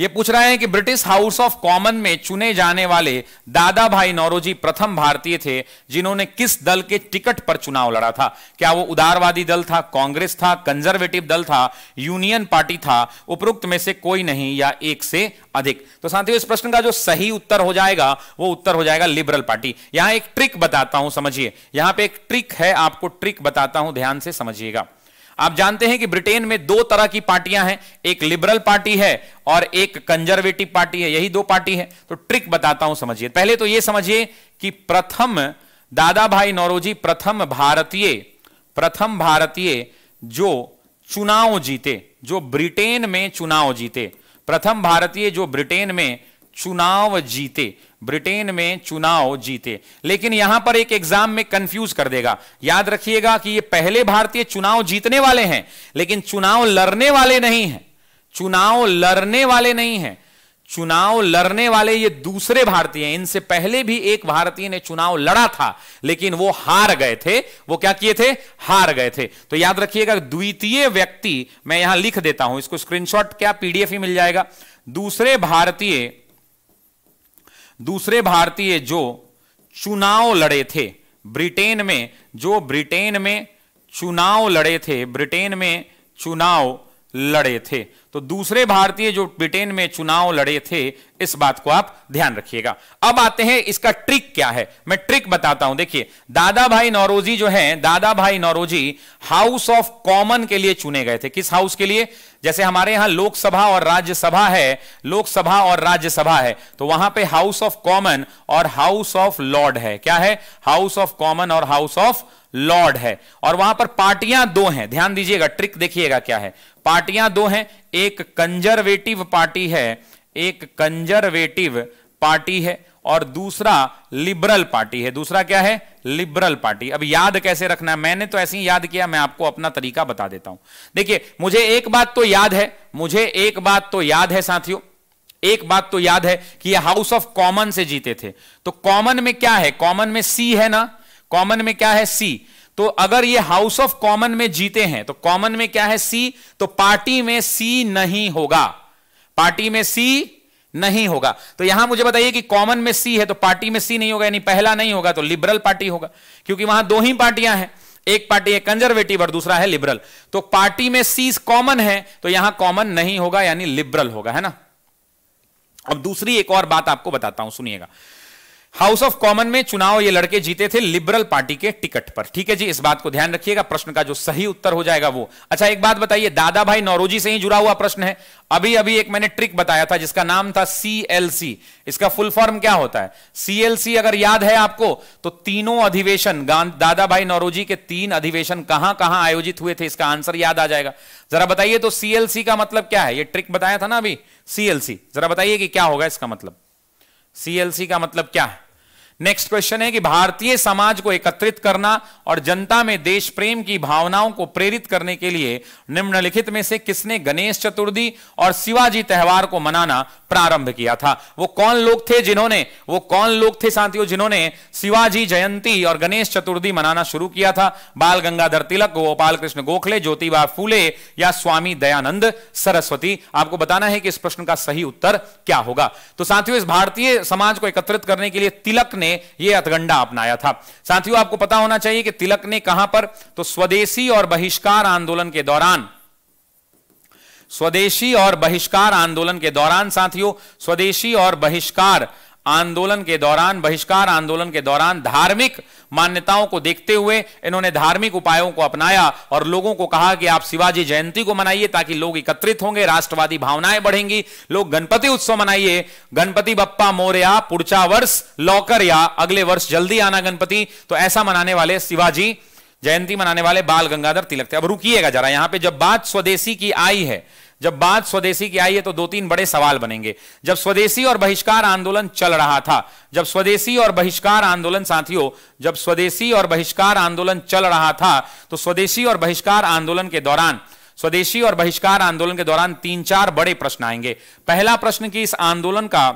ये पूछ रहा है कि ब्रिटिश हाउस ऑफ कॉमन में चुने जाने वाले दादा भाई नौरोजी प्रथम भारतीय थे जिन्होंने किस दल के टिकट पर चुनाव लड़ा था क्या वो उदारवादी दल था कांग्रेस था कंजर्वेटिव दल था यूनियन पार्टी था उपरोक्त में से कोई नहीं या एक से अधिक तो साथियों इस प्रश्न का जो सही उत्तर हो जाएगा वो उत्तर हो जाएगा लिबरल पार्टी यहां एक ट्रिक बताता हूं समझिए यहां पर एक ट्रिक है आपको ट्रिक बताता हूं ध्यान से समझिएगा आप जानते हैं कि ब्रिटेन में दो तरह की पार्टियां हैं एक लिबरल पार्टी है और एक कंजर्वेटिव पार्टी है यही दो पार्टी है तो ट्रिक बताता हूं समझिए पहले तो यह समझिए कि प्रथम दादा भाई नौरोजी प्रथम भारतीय प्रथम भारतीय जो चुनाव जीते जो ब्रिटेन में चुनाव जीते प्रथम भारतीय जो ब्रिटेन में चुनाव जीते ब्रिटेन में चुनाव जीते लेकिन यहां पर एक एग्जाम में कंफ्यूज कर देगा याद रखिएगा कि ये पहले भारतीय चुनाव जीतने वाले हैं लेकिन चुनाव लड़ने वाले नहीं हैं चुनाव लड़ने वाले नहीं हैं चुनाव लड़ने वाले ये दूसरे भारतीय हैं इनसे पहले भी एक भारतीय ने चुनाव लड़ा था लेकिन वो हार गए थे वो क्या किए थे हार गए थे तो याद रखिएगा द्वितीय व्यक्ति मैं यहां लिख देता हूं इसको स्क्रीनशॉट क्या पीडीएफ ही मिल जाएगा दूसरे भारतीय दूसरे भारतीय जो चुनाव लड़े थे ब्रिटेन में जो ब्रिटेन में चुनाव लड़े थे ब्रिटेन में चुनाव लड़े थे तो दूसरे भारतीय जो ब्रिटेन में चुनाव लड़े थे इस बात को आप ध्यान रखिएगा अब आते हैं इसका ट्रिक क्या है मैं ट्रिक बताता हूं देखिए दादा भाई नौरोजी जो है दादा Dadabhai Naoroji house of common के लिए चुने गए थे किस हाउस के लिए जैसे हमारे यहां लोकसभा और राज्यसभा है लोकसभा और राज्यसभा है तो वहां पे हाउस ऑफ कॉमन और हाउस ऑफ लॉर्ड है क्या है हाउस ऑफ कॉमन और हाउस ऑफ लॉर्ड है और वहां पर पार्टियां दो हैं ध्यान दीजिएगा ट्रिक देखिएगा क्या है पार्टियां दो हैं एक कंजर्वेटिव पार्टी है एक कंजर्वेटिव पार्टी है और दूसरा लिबरल पार्टी है दूसरा क्या है लिबरल पार्टी अब याद कैसे रखना है मैंने तो ऐसे ही याद किया मैं आपको अपना तरीका बता देता हूं देखिए मुझे एक बात तो याद है मुझे एक बात तो याद है साथियों एक बात तो याद है कि ये हाउस ऑफ कॉमन से जीते थे तो कॉमन में क्या है कॉमन में सी है ना कॉमन में क्या है सी तो अगर ये हाउस ऑफ कॉमन में जीते हैं तो कॉमन में क्या है सी तो पार्टी में सी नहीं होगा पार्टी में सी नहीं होगा तो यहां मुझे बताइए कि कॉमन में सी है तो पार्टी में सी नहीं होगा यानी पहला नहीं होगा तो लिबरल पार्टी होगा क्योंकि वहां दो ही पार्टियां हैं एक पार्टी है कंजर्वेटिव और दूसरा है लिबरल तो पार्टी में सी कॉमन है तो यहां कॉमन नहीं होगा यानी लिबरल होगा है ना अब दूसरी एक और बात आपको बताता हूं सुनिएगा हाउस ऑफ कॉमन में चुनाव ये लड़के जीते थे लिबरल पार्टी के टिकट पर ठीक है जी इस बात को ध्यान रखिएगा प्रश्न का जो सही उत्तर हो जाएगा वो अच्छा एक बात बताइए दादा भाई नौरोजी से ही जुड़ा हुआ प्रश्न है अभी अभी एक मैंने ट्रिक बताया था जिसका नाम था सीएलसी इसका फुल फॉर्म क्या होता है सीएलसी अगर याद है आपको तो तीनों अधिवेशन दादा भाई नौरोजी के तीन अधिवेशन कहां कहां आयोजित हुए थे इसका आंसर याद आ जाएगा जरा बताइए तो सीएलसी का मतलब क्या है ये ट्रिक बताया था ना अभी सीएलसी जरा बताइए कि क्या होगा इसका मतलब सीएलसी का मतलब क्या है नेक्स्ट क्वेश्चन है कि भारतीय समाज को एकत्रित करना और जनता में देश प्रेम की भावनाओं को प्रेरित करने के लिए निम्नलिखित में से किसने गणेश चतुर्थी और शिवाजी त्यौहार को मनाना प्रारंभ किया था वो कौन लोग थे जिन्होंने वो कौन लोग थे साथियों जिन्होंने शिवाजी जयंती और गणेश चतुर्थी मनाना शुरू किया था बाल गंगाधर तिलक गोपाल कृष्ण गोखले ज्योतिबा फूले या स्वामी दयानंद सरस्वती आपको बताना है कि इस प्रश्न का सही उत्तर क्या होगा तो साथियों इस भारतीय समाज को एकत्रित करने के लिए तिलक ने ने यह अतगंडा अपनाया था साथियों आपको पता होना चाहिए कि तिलक ने कहां पर तो स्वदेशी और बहिष्कार आंदोलन के दौरान स्वदेशी और बहिष्कार आंदोलन के दौरान साथियों स्वदेशी और बहिष्कार आंदोलन के दौरान बहिष्कार आंदोलन के दौरान धार्मिक मान्यताओं को देखते हुए इन्होंने धार्मिक उपायों को अपनाया और लोगों को कहा कि आप शिवाजी जयंती को मनाइए ताकि लोग एकत्रित होंगे राष्ट्रवादी भावनाएं बढ़ेंगी लोग गणपति उत्सव मनाइए गणपति बप्पा मोरिया पुर्चा वर्ष लौकर या अगले वर्ष जल्दी आना गणपति तो ऐसा मनाने वाले शिवाजी जयंती मनाने वाले बाल गंगाधर तिलक थे अब रुकिएगा जरा यहां पे जब बात स्वदेशी की आई है जब बात स्वदेशी की आई है तो दो तीन बड़े सवाल बनेंगे जब स्वदेशी और बहिष्कार आंदोलन चल रहा था जब स्वदेशी और बहिष्कार आंदोलन साथियों जब स्वदेशी और बहिष्कार आंदोलन चल रहा था तो स्वदेशी और बहिष्कार आंदोलन के दौरान स्वदेशी और बहिष्कार आंदोलन के दौरान तीन चार बड़े प्रश्न आएंगे पहला प्रश्न कि इस आंदोलन का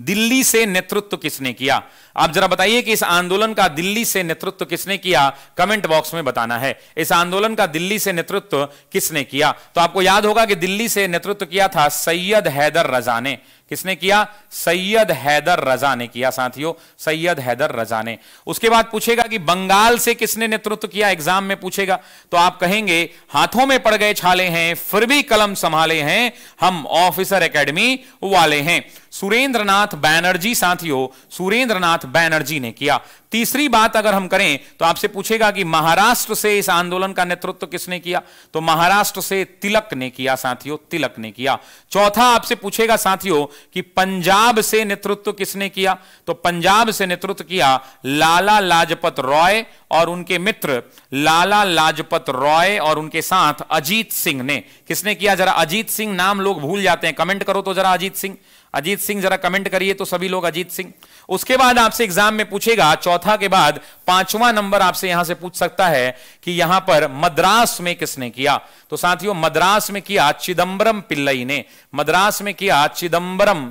दिल्ली से नेतृत्व किसने किया आप जरा बताइए कि इस आंदोलन का दिल्ली से नेतृत्व किसने किया कमेंट बॉक्स में बताना है इस आंदोलन का दिल्ली से नेतृत्व किसने किया तो आपको याद होगा कि दिल्ली से नेतृत्व किया था सैयद हैदर रजा ने किसने किया सैयद हैदर रजा ने किया साथियों सैयद हैदर रजा ने उसके बाद पूछेगा कि बंगाल से किसने नेतृत्व किया एग्जाम में पूछेगा तो आप कहेंगे हाथों में पड़ गए छाले हैं फिर भी कलम संभाले हैं हम ऑफिसर एकेडमी वाले हैं सुरेंद्रनाथ बैनर्जी साथियों सुरेंद्रनाथ बैनर्जी ने किया तीसरी बात अगर हम करें तो आपसे पूछेगा कि महाराष्ट्र से इस आंदोलन का नेतृत्व किसने किया तो महाराष्ट्र से तिलक ने किया साथियों तिलक ने किया चौथा आपसे पूछेगा साथियों कि पंजाब से नेतृत्व किसने किया तो पंजाब से नेतृत्व किया लाला लाजपत रॉय और उनके मित्र लाला लाजपत रॉय और उनके साथ अजीत सिंह ने किसने किया जरा अजीत सिंह नाम लोग भूल जाते हैं कमेंट करो तो जरा अजीत सिंह अजीत सिंह जरा कमेंट करिए तो सभी लोग अजीत सिंह उसके बाद आपसे एग्जाम में पूछेगा चौथा के बाद पांचवा नंबर आपसे यहां से पूछ सकता है कि यहां पर मद्रास में किसने किया तो साथियों मद्रास में किया चिदंबरम पिल्लई ने मद्रास में किया चिदंबरम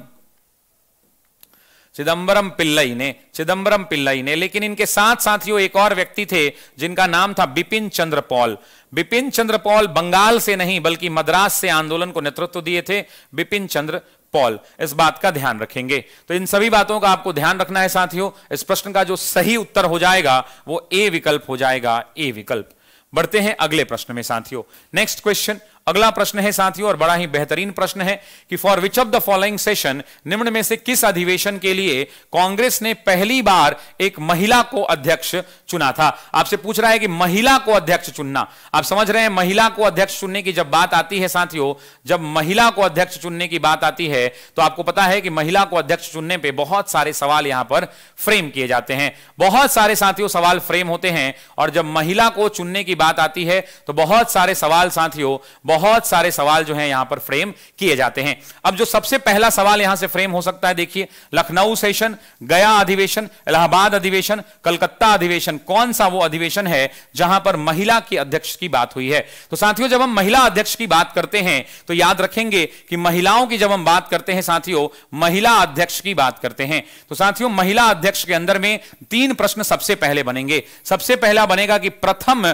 चिदंबरम पिल्लई ने चिदंबरम पिल्लई ने लेकिन इनके साथ साथियों एक और व्यक्ति थे जिनका नाम था बिपिन चंद्र पॉल बिपिन चंद्र पॉल बंगाल से नहीं बल्कि मद्रास से आंदोलन को नेतृत्व दिए थे बिपिन चंद्र पॉल इस बात का ध्यान रखेंगे तो इन सभी बातों का आपको ध्यान रखना है साथियों इस प्रश्न का जो सही उत्तर हो जाएगा वो ए विकल्प हो जाएगा ए विकल्प बढ़ते हैं अगले प्रश्न में साथियों नेक्स्ट क्वेश्चन अगला प्रश्न है साथियों और बड़ा ही बेहतरीन प्रश्न है कि for which of the following session निम्न में से किस अधिवेशन के लिए कांग्रेस ने पहली बार एक महिला को अध्यक्ष चुना था आपसे पूछ रहा है कि महिला को अध्यक्ष चुनना आप समझ रहे हैं महिला को अध्यक्ष चुनने की जब बात आती है साथियों जब महिला को अध्यक्ष चुनने की बात आती है तो आपको पता है कि महिला को अध्यक्ष चुनने पर बहुत सारे सवाल यहां पर फ्रेम किए जाते हैं बहुत सारे साथियों सवाल फ्रेम होते हैं और जब महिला को चुनने की बात आती है तो बहुत सारे सवाल साथियों बहुत सारे सवाल जो है यहां पर फ्रेम किए जाते हैं अब जो सबसे पहला सवाल यहां से फ्रेम हो सकता है देखिए लखनऊ सेशन गया अधिवेशन इलाहाबाद अधिवेशन कलकत्ता अधिवेशन कौन सा वो अधिवेशन है जहां पर महिला की अध्यक्ष की बात हुई है तो साथियों जब हम महिला अध्यक्ष की बात करते हैं तो याद रखेंगे कि महिलाओं की जब हम बात करते हैं साथियों महिला अध्यक्ष की बात करते हैं तो साथियों महिला अध्यक्ष के अंदर में तीन प्रश्न सबसे पहले बनेंगे सबसे पहला बनेगा कि प्रथम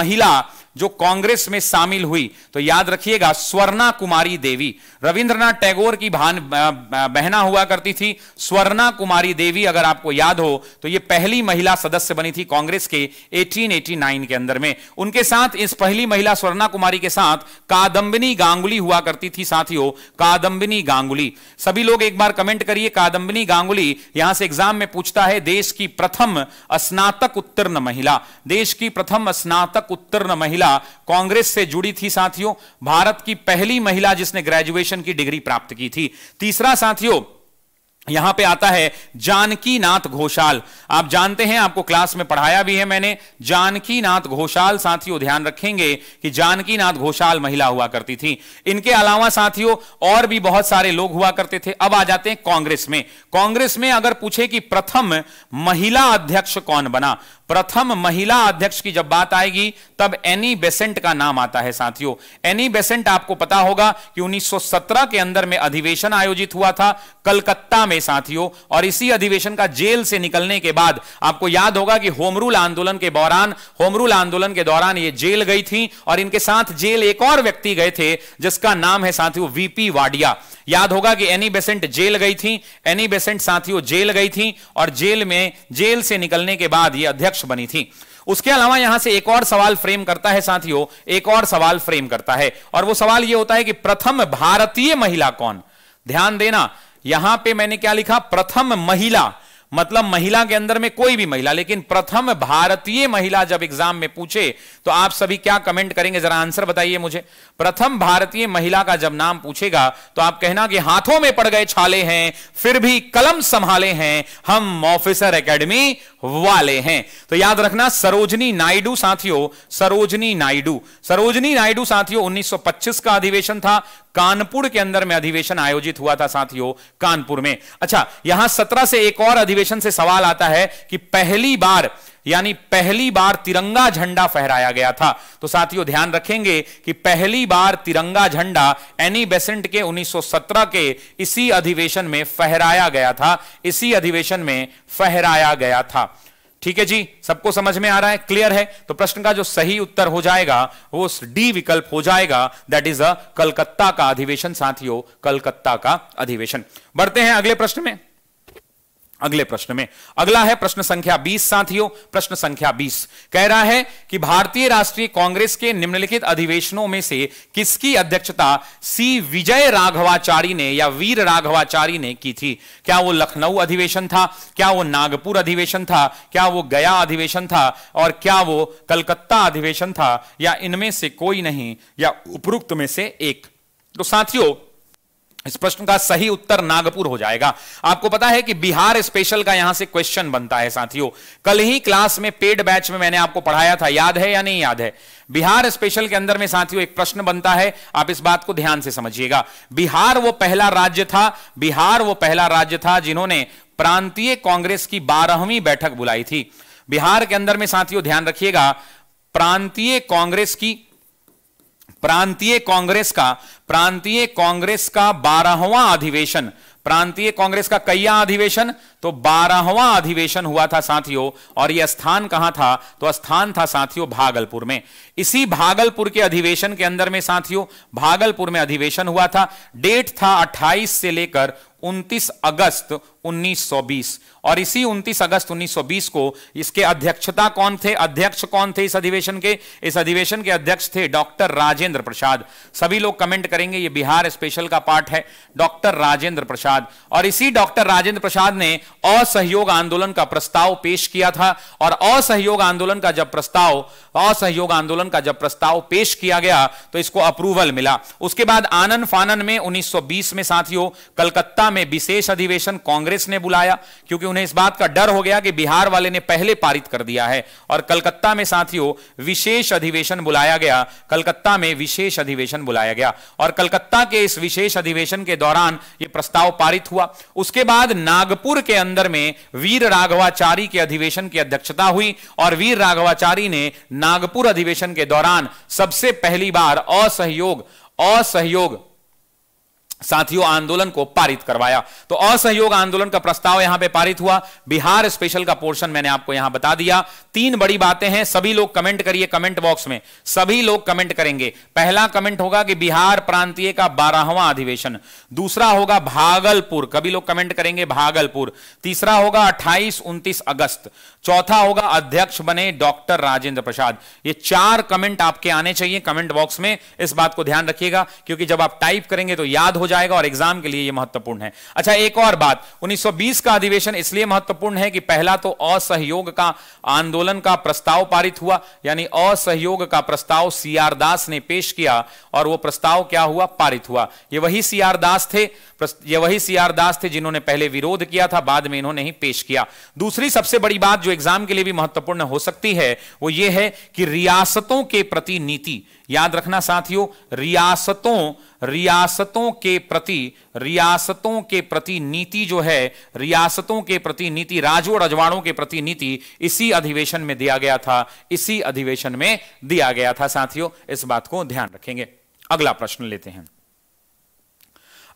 महिला जो कांग्रेस में शामिल हुई तो याद रखिएगा स्वर्णा कुमारी देवी रविंद्रनाथ टैगोर की भान बहना हुआ करती थी स्वर्णा कुमारी देवी अगर आपको याद हो तो ये पहली महिला सदस्य बनी थी कांग्रेस के 1889 के अंदर में उनके साथ इस पहली महिला स्वर्णा कुमारी के साथ कादम्बिनी गांगुली हुआ करती थी साथियों कादम्बिनी गांगुली सभी लोग एक बार कमेंट करिए कादम्बिनी गांगुली यहां से एग्जाम में पूछता है देश की प्रथम स्नातक उत्तीर्ण महिला देश की प्रथम स्नातक उत्तीर्ण महिला महिला कांग्रेस से जुड़ी थी साथियों भारत की पहली महिला जिसने ग्रेजुएशन की डिग्री प्राप्त की थी तीसरा साथियों यहां पे आता है जानकी नाथ घोषाल आप जानते हैं आपको क्लास में पढ़ाया भी है मैंने जानकी नाथ घोषाल साथियों ध्यान रखेंगे कि जानकी नाथ घोषाल महिला हुआ करती थी इनके अलावा साथियों और भी बहुत सारे लोग हुआ करते थे अब आ जाते हैं कांग्रेस में कांग्रेस में अगर पूछे कि प्रथम महिला अध्यक्ष कौन बना प्रथम महिला अध्यक्ष की जब बात आएगी तब एनी बेसेंट का नाम आता है साथियों एनी बेसेंट आपको पता होगा कि 1917 के अंदर में अधिवेशन आयोजित हुआ था कलकत्ता में साथियों और इसी अधिवेशन का जेल से निकलने के बाद आपको याद होगा कि होमरूल आंदोलन के दौरान होमरूल आंदोलन के दौरान ये जेल गई थी और इनके साथ जेल एक और व्यक्ति गए थे जिसका नाम है साथियों वीपी वाडिया याद होगा कि एनी बेसेंट जेल गई थी एनी बेसेंट साथियों जेल गई थी और जेल में जेल से निकलने के बाद ये अध्यक्ष अध्यक्ष बनी थी उसके अलावा यहां से एक और सवाल फ्रेम करता है साथियों एक और सवाल फ्रेम करता है और वो सवाल ये होता है कि प्रथम भारतीय महिला कौन ध्यान देना यहां पे मैंने क्या लिखा प्रथम महिला मतलब महिला के अंदर में कोई भी महिला लेकिन प्रथम भारतीय महिला जब एग्जाम में पूछे तो आप सभी क्या कमेंट करेंगे जरा आंसर बताइए मुझे प्रथम भारतीय महिला का जब नाम पूछेगा तो आप कहना कि हाथों में पड़ गए छाले हैं फिर भी कलम संभाले हैं हम ऑफिसर एकेडमी वाले हैं तो याद रखना सरोजनी नायडू साथियों सरोजनी नायडू सरोजनी नायडू साथियों उन्नीस का अधिवेशन था कानपुर के अंदर में अधिवेशन आयोजित हुआ था साथियों कानपुर में अच्छा यहां सत्रह से एक और अधिवेशन अधिवेशन से सवाल आता है कि पहली बार यानी पहली बार तिरंगा झंडा फहराया गया था तो साथियों ध्यान रखेंगे कि पहली बार तिरंगा झंडा एनी बेसेंट के 1917 के इसी अधिवेशन में फहराया गया था इसी अधिवेशन में फहराया गया था ठीक है जी सबको समझ में आ रहा है क्लियर है तो प्रश्न का जो सही उत्तर हो जाएगा वो डी विकल्प हो जाएगा दैट इज अ कलकत्ता का अधिवेशन साथियों कलकत्ता का अधिवेशन बढ़ते हैं अगले प्रश्न में अगले प्रश्न में अगला है प्रश्न संख्या 20 साथियों प्रश्न संख्या 20 कह रहा है कि भारतीय राष्ट्रीय कांग्रेस के निम्नलिखित अधिवेशनों में से किसकी अध्यक्षता सी विजय राघवाचारी ने या वीर राघवाचारी ने की थी क्या वो लखनऊ अधिवेशन था क्या वो नागपुर अधिवेशन था क्या वो गया अधिवेशन था और क्या वो कलकत्ता अधिवेशन था या इनमें से कोई नहीं या उपरुक्त में से एक तो साथियों इस प्रश्न का सही उत्तर नागपुर हो जाएगा आपको पता है कि बिहार स्पेशल का यहां से क्वेश्चन बनता है साथियों कल ही क्लास में पेड बैच में मैंने आपको पढ़ाया था याद है या नहीं याद है बिहार स्पेशल के अंदर में साथियों एक प्रश्न बनता है आप इस बात को ध्यान से समझिएगा बिहार वो पहला राज्य था बिहार वो पहला राज्य था जिन्होंने प्रांतीय कांग्रेस की बारहवीं बैठक बुलाई थी बिहार के अंदर में साथियों ध्यान रखिएगा प्रांतीय कांग्रेस की प्रांतीय कांग्रेस का प्रांतीय कांग्रेस का बारहवां अधिवेशन प्रांतीय कांग्रेस का कैया अधिवेशन तो बारहवां अधिवेशन हुआ था साथियों और यह स्थान कहां था तो स्थान था साथियों भागलपुर में इसी भागलपुर के अधिवेशन के अंदर में साथियों भागलपुर में अधिवेशन हुआ था डेट था 28 से लेकर 29 अगस्त 1920 और इसी 29 अगस्त 1920 को इसके अध्यक्षता कौन थे अध्यक्ष कौन थे इस अधिवेशन के इस अधिवेशन के अध्यक्ष थे डॉक्टर राजेंद्र प्रसाद सभी लोग कमेंट करेंगे ये बिहार स्पेशल का पार्ट है डॉक्टर राजेंद्र प्रसाद और इसी डॉक्टर राजेंद्र प्रसाद ने असहयोग आंदोलन का प्रस्ताव पेश किया था और असहयोग आंदोलन का जब प्रस्ताव असहयोग आंदोलन का जब प्रस्ताव पेश किया गया तो इसको अप्रूवल मिला उसके बाद आनंद फानन में उन्नीस में साथियों कलकत्ता में विशेष अधिवेशन कांग्रेस कांग्रेस ने बुलाया क्योंकि उन्हें इस बात का डर हो गया कि बिहार वाले ने पहले पारित कर दिया है और कलकत्ता में साथियों विशेष अधिवेशन बुलाया गया कलकत्ता में विशेष अधिवेशन बुलाया गया और कलकत्ता के इस विशेष अधिवेशन के दौरान यह प्रस्ताव पारित हुआ उसके बाद नागपुर के अंदर में वीर राघवाचारी के अधिवेशन की अध्यक्षता हुई और वीर राघवाचारी ने नागपुर अधिवेशन के दौरान सबसे पहली बार असहयोग असहयोग साथियों आंदोलन को पारित करवाया तो असहयोग आंदोलन का प्रस्ताव यहां पे पारित हुआ बिहार स्पेशल का पोर्शन मैंने आपको यहां बता दिया तीन बड़ी बातें हैं सभी लोग कमेंट करिए कमेंट बॉक्स में सभी लोग कमेंट करेंगे पहला कमेंट होगा कि बिहार प्रांतीय का बारहवां अधिवेशन दूसरा होगा भागलपुर कभी लोग कमेंट करेंगे भागलपुर तीसरा होगा अट्ठाईस उन्तीस अगस्त चौथा होगा अध्यक्ष बने डॉक्टर राजेंद्र प्रसाद ये चार कमेंट आपके आने चाहिए कमेंट बॉक्स में इस बात को ध्यान रखिएगा क्योंकि जब आप टाइप करेंगे तो याद हो जाएगा और एग्जाम के लिए यह महत्वपूर्ण है अच्छा एक और बात 1920 का अधिवेशन इसलिए महत्वपूर्ण है कि पहला तो असहयोग का आंदोलन का प्रस्ताव पारित हुआ यानी असहयोग का प्रस्ताव सी आर दास ने पेश किया और वो प्रस्ताव क्या हुआ पारित हुआ ये वही सी आर दास थे ये वही सी आर दास थे जिन्होंने पहले विरोध किया था बाद में इन्होंने ही पेश किया दूसरी सबसे बड़ी बात जो एग्जाम के लिए भी महत्वपूर्ण हो सकती है वो ये है कि रियासतों के प्रति नीति याद रखना साथियों रियासतों रियासतों के प्रति रियासतों के प्रति नीति जो है रियासतों के प्रति नीति राजो रजवाड़ों के प्रति नीति इसी अधिवेशन में दिया गया था इसी अधिवेशन में दिया गया था साथियों इस बात को ध्यान रखेंगे अगला प्रश्न लेते हैं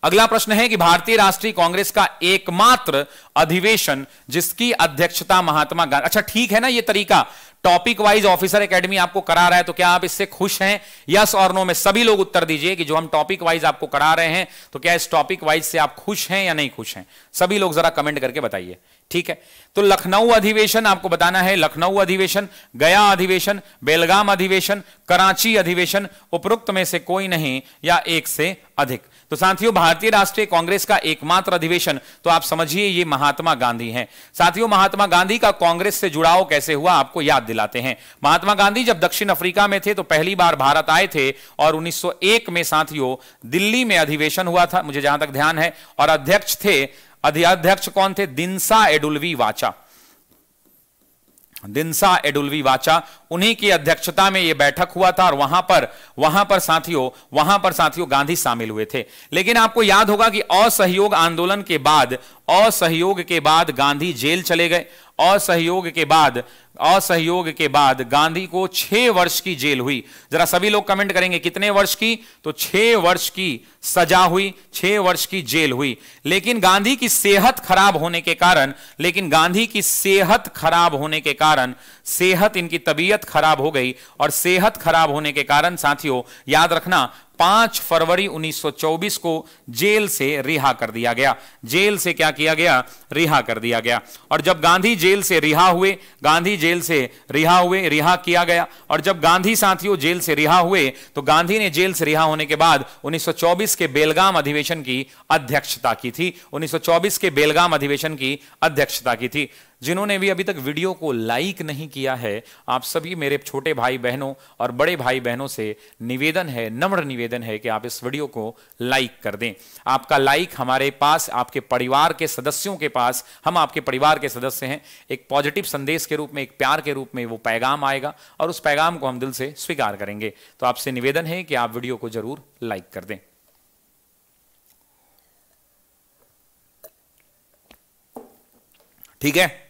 अगला प्रश्न है कि भारतीय राष्ट्रीय कांग्रेस का एकमात्र अधिवेशन जिसकी अध्यक्षता महात्मा गांधी अच्छा ठीक है ना ये तरीका टॉपिक वाइज ऑफिसर एकेडमी आपको करा रहा है तो क्या आप इससे खुश हैं यस और नो में सभी लोग उत्तर दीजिए कि जो हम टॉपिक वाइज आपको करा रहे हैं तो क्या इस टॉपिक वाइज से आप खुश हैं या नहीं खुश हैं सभी लोग जरा कमेंट करके बताइए ठीक है तो लखनऊ अधिवेशन आपको बताना है लखनऊ अधिवेशन गया अधिवेशन बेलगाम अधिवेशन कराची अधिवेशन उपरोक्त में से कोई नहीं या एक से अधिक तो साथियों भारतीय राष्ट्रीय कांग्रेस का एकमात्र अधिवेशन तो आप समझिए ये महात्मा गांधी हैं साथियों महात्मा गांधी का कांग्रेस से जुड़ाव कैसे हुआ आपको याद दिलाते हैं महात्मा गांधी जब दक्षिण अफ्रीका में थे तो पहली बार भारत आए थे और 1901 में साथियों दिल्ली में अधिवेशन हुआ था मुझे जहां तक ध्यान है और अध्यक्ष थे अध्यक्ष कौन थे दिनसा एडुलवी वाचा दिनसा एडुलवी वाचा उन्हीं की अध्यक्षता में यह बैठक हुआ था और वहां पर वहां पर साथियों वहां पर साथियों गांधी शामिल हुए थे लेकिन आपको याद होगा कि असहयोग आंदोलन के बाद असहयोग के बाद गांधी जेल चले गए असहयोग के बाद असहयोग के बाद गांधी को छह वर्ष की जेल हुई जरा सभी लोग कमेंट करेंगे कितने वर्ष की तो छह वर्ष की सजा हुई छह वर्ष की जेल हुई लेकिन गांधी की सेहत खराब होने के कारण लेकिन गांधी की सेहत खराब होने के कारण सेहत इनकी तबीयत खराब हो गई और सेहत खराब होने के कारण साथियों याद रखना पांच फरवरी 1924 को जेल से रिहा कर दिया गया जेल से क्या किया गया रिहा कर दिया गया और जब गांधी जेल से रिहा हुए गांधी जेल से रिहा हुए रिहा किया गया और जब गांधी साथियों जेल से रिहा हुए तो गांधी ने जेल से रिहा होने के बाद 1924 के बेलगाम अधिवेशन की अध्यक्षता की थी 1924 के बेलगाम अधिवेशन की अध्यक्षता की थी जिन्होंने भी अभी तक वीडियो को लाइक नहीं किया है आप सभी मेरे छोटे भाई बहनों और बड़े भाई बहनों से निवेदन है नम्र निवेदन है कि आप इस वीडियो को लाइक कर दें आपका लाइक हमारे पास आपके परिवार के सदस्यों के पास हम आपके परिवार के सदस्य हैं एक पॉजिटिव संदेश के रूप में एक प्यार के रूप में वो पैगाम आएगा और उस पैगाम को हम दिल से स्वीकार करेंगे तो आपसे निवेदन है कि आप वीडियो को जरूर लाइक कर दें ठीक है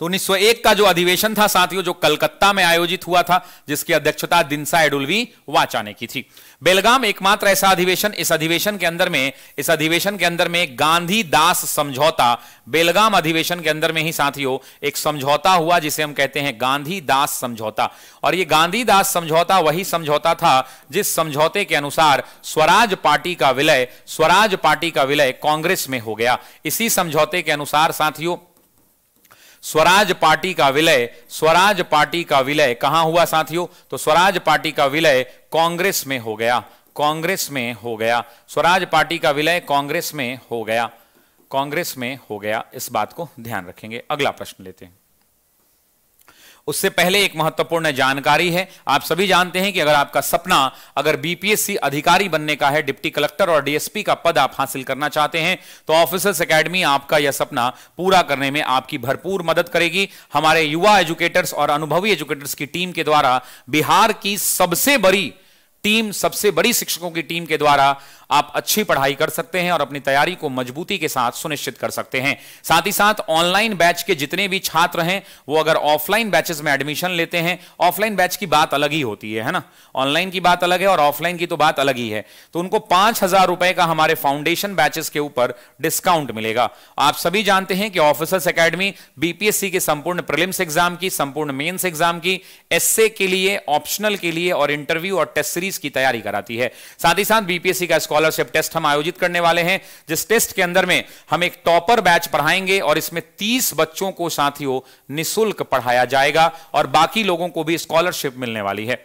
तो 1901 का जो अधिवेशन था साथियों जो कलकत्ता में आयोजित हुआ था जिसकी अध्यक्षता दिनसा एडुलवी वाचा ने की थी बेलगाम एकमात्र ऐसा अधिवेशन इस अधिवेशन के अंदर में इस अधिवेशन के अंदर में गांधी दास समझौता बेलगाम अधिवेशन के अंदर में ही साथियों एक समझौता हुआ जिसे हम कहते हैं गांधी दास समझौता और ये गांधी दास समझौता वही समझौता था जिस समझौते के अनुसार स्वराज पार्टी का विलय स्वराज पार्टी का विलय कांग्रेस में हो गया इसी समझौते के अनुसार साथियों स्वराज पार्टी का विलय स्वराज पार्टी का विलय कहां हुआ साथियों तो स्वराज पार्टी का विलय कांग्रेस में हो गया कांग्रेस में हो गया स्वराज पार्टी का विलय कांग्रेस में हो गया कांग्रेस में हो गया इस बात को ध्यान रखेंगे अगला प्रश्न लेते हैं उससे पहले एक महत्वपूर्ण जानकारी है आप सभी जानते हैं कि अगर आपका सपना अगर बीपीएससी अधिकारी बनने का है डिप्टी कलेक्टर और डीएसपी का पद आप हासिल करना चाहते हैं तो ऑफिसर्स एकेडमी आपका यह सपना पूरा करने में आपकी भरपूर मदद करेगी हमारे युवा एजुकेटर्स और अनुभवी एजुकेटर्स की टीम के द्वारा बिहार की सबसे बड़ी टीम सबसे बड़ी शिक्षकों की टीम के द्वारा आप अच्छी पढ़ाई कर सकते हैं और अपनी तैयारी को मजबूती के साथ सुनिश्चित कर सकते हैं साथ ही साथ ऑनलाइन बैच के जितने भी छात्र हैं वो अगर ऑफलाइन बैचेस में एडमिशन लेते हैं ऑफलाइन बैच की बात अलग ही होती है है ना ऑनलाइन की बात अलग है और ऑफलाइन की तो बात अलग ही है तो उनको पांच हजार रुपए का हमारे फाउंडेशन बैचेस के ऊपर डिस्काउंट मिलेगा आप सभी जानते हैं कि ऑफिसर्स अकेडमी बीपीएससी के संपूर्ण प्रिलिम्स एग्जाम की संपूर्ण मेन्स एग्जाम की एससे के लिए ऑप्शनल के लिए और इंटरव्यू और टेस्ट सीरीज की तैयारी कराती है साथ ही साथ बीपीएससी का स्कॉलर स्कॉलरशिप टेस्ट हम आयोजित करने वाले हैं जिस टेस्ट के अंदर में हम एक टॉपर बैच पढ़ाएंगे और इसमें तीस बच्चों को साथियों निःशुल्क पढ़ाया जाएगा और बाकी लोगों को भी स्कॉलरशिप मिलने वाली है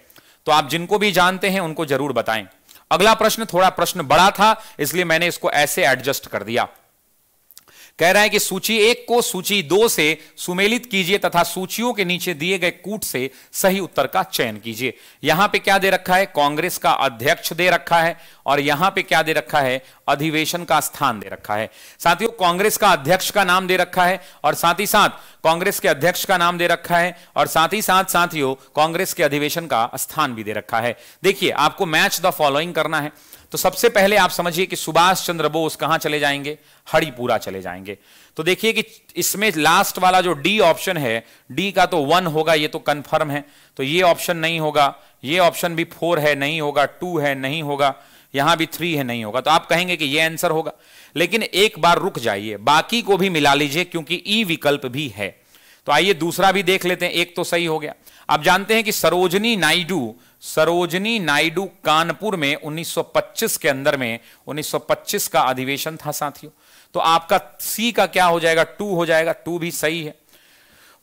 तो आप जिनको भी जानते हैं उनको जरूर बताएं अगला प्रश्न थोड़ा प्रश्न बड़ा था इसलिए मैंने इसको ऐसे एडजस्ट कर दिया कह रहा है कि सूची एक को सूची दो से सुमेलित कीजिए तथा सूचियों के नीचे दिए गए कूट से सही उत्तर का चयन कीजिए यहां पे क्या दे रखा है कांग्रेस का अध्यक्ष दे रखा है और यहां पे क्या दे रखा है अधिवेशन का स्थान दे रखा है साथियों कांग्रेस का अध्यक्ष का नाम दे रखा है और साथ ही साथ कांग्रेस के अध्यक्ष का नाम दे रखा है और साथ ही साथ साथियों कांग्रेस के अधिवेशन का स्थान भी दे रखा है देखिए आपको मैच द फॉलोइंग करना है तो सबसे पहले आप समझिए कि सुभाष चंद्र बोस कहां चले जाएंगे हरिपुरा चले जाएंगे तो देखिए कि इसमें लास्ट वाला जो डी ऑप्शन है डी का तो वन होगा ये तो कंफर्म है तो ये ऑप्शन नहीं होगा ये ऑप्शन भी फोर है नहीं होगा टू है नहीं होगा यहां भी थ्री है नहीं होगा तो आप कहेंगे कि ये आंसर होगा लेकिन एक बार रुक जाइए बाकी को भी मिला लीजिए क्योंकि ई e विकल्प भी है तो आइए दूसरा भी देख लेते हैं एक तो सही हो गया आप जानते हैं कि सरोजनी नायडू सरोजनी नायडू कानपुर में 1925 के अंदर में 1925 का अधिवेशन था साथियों तो आपका सी का क्या हो जाएगा टू हो जाएगा टू भी सही है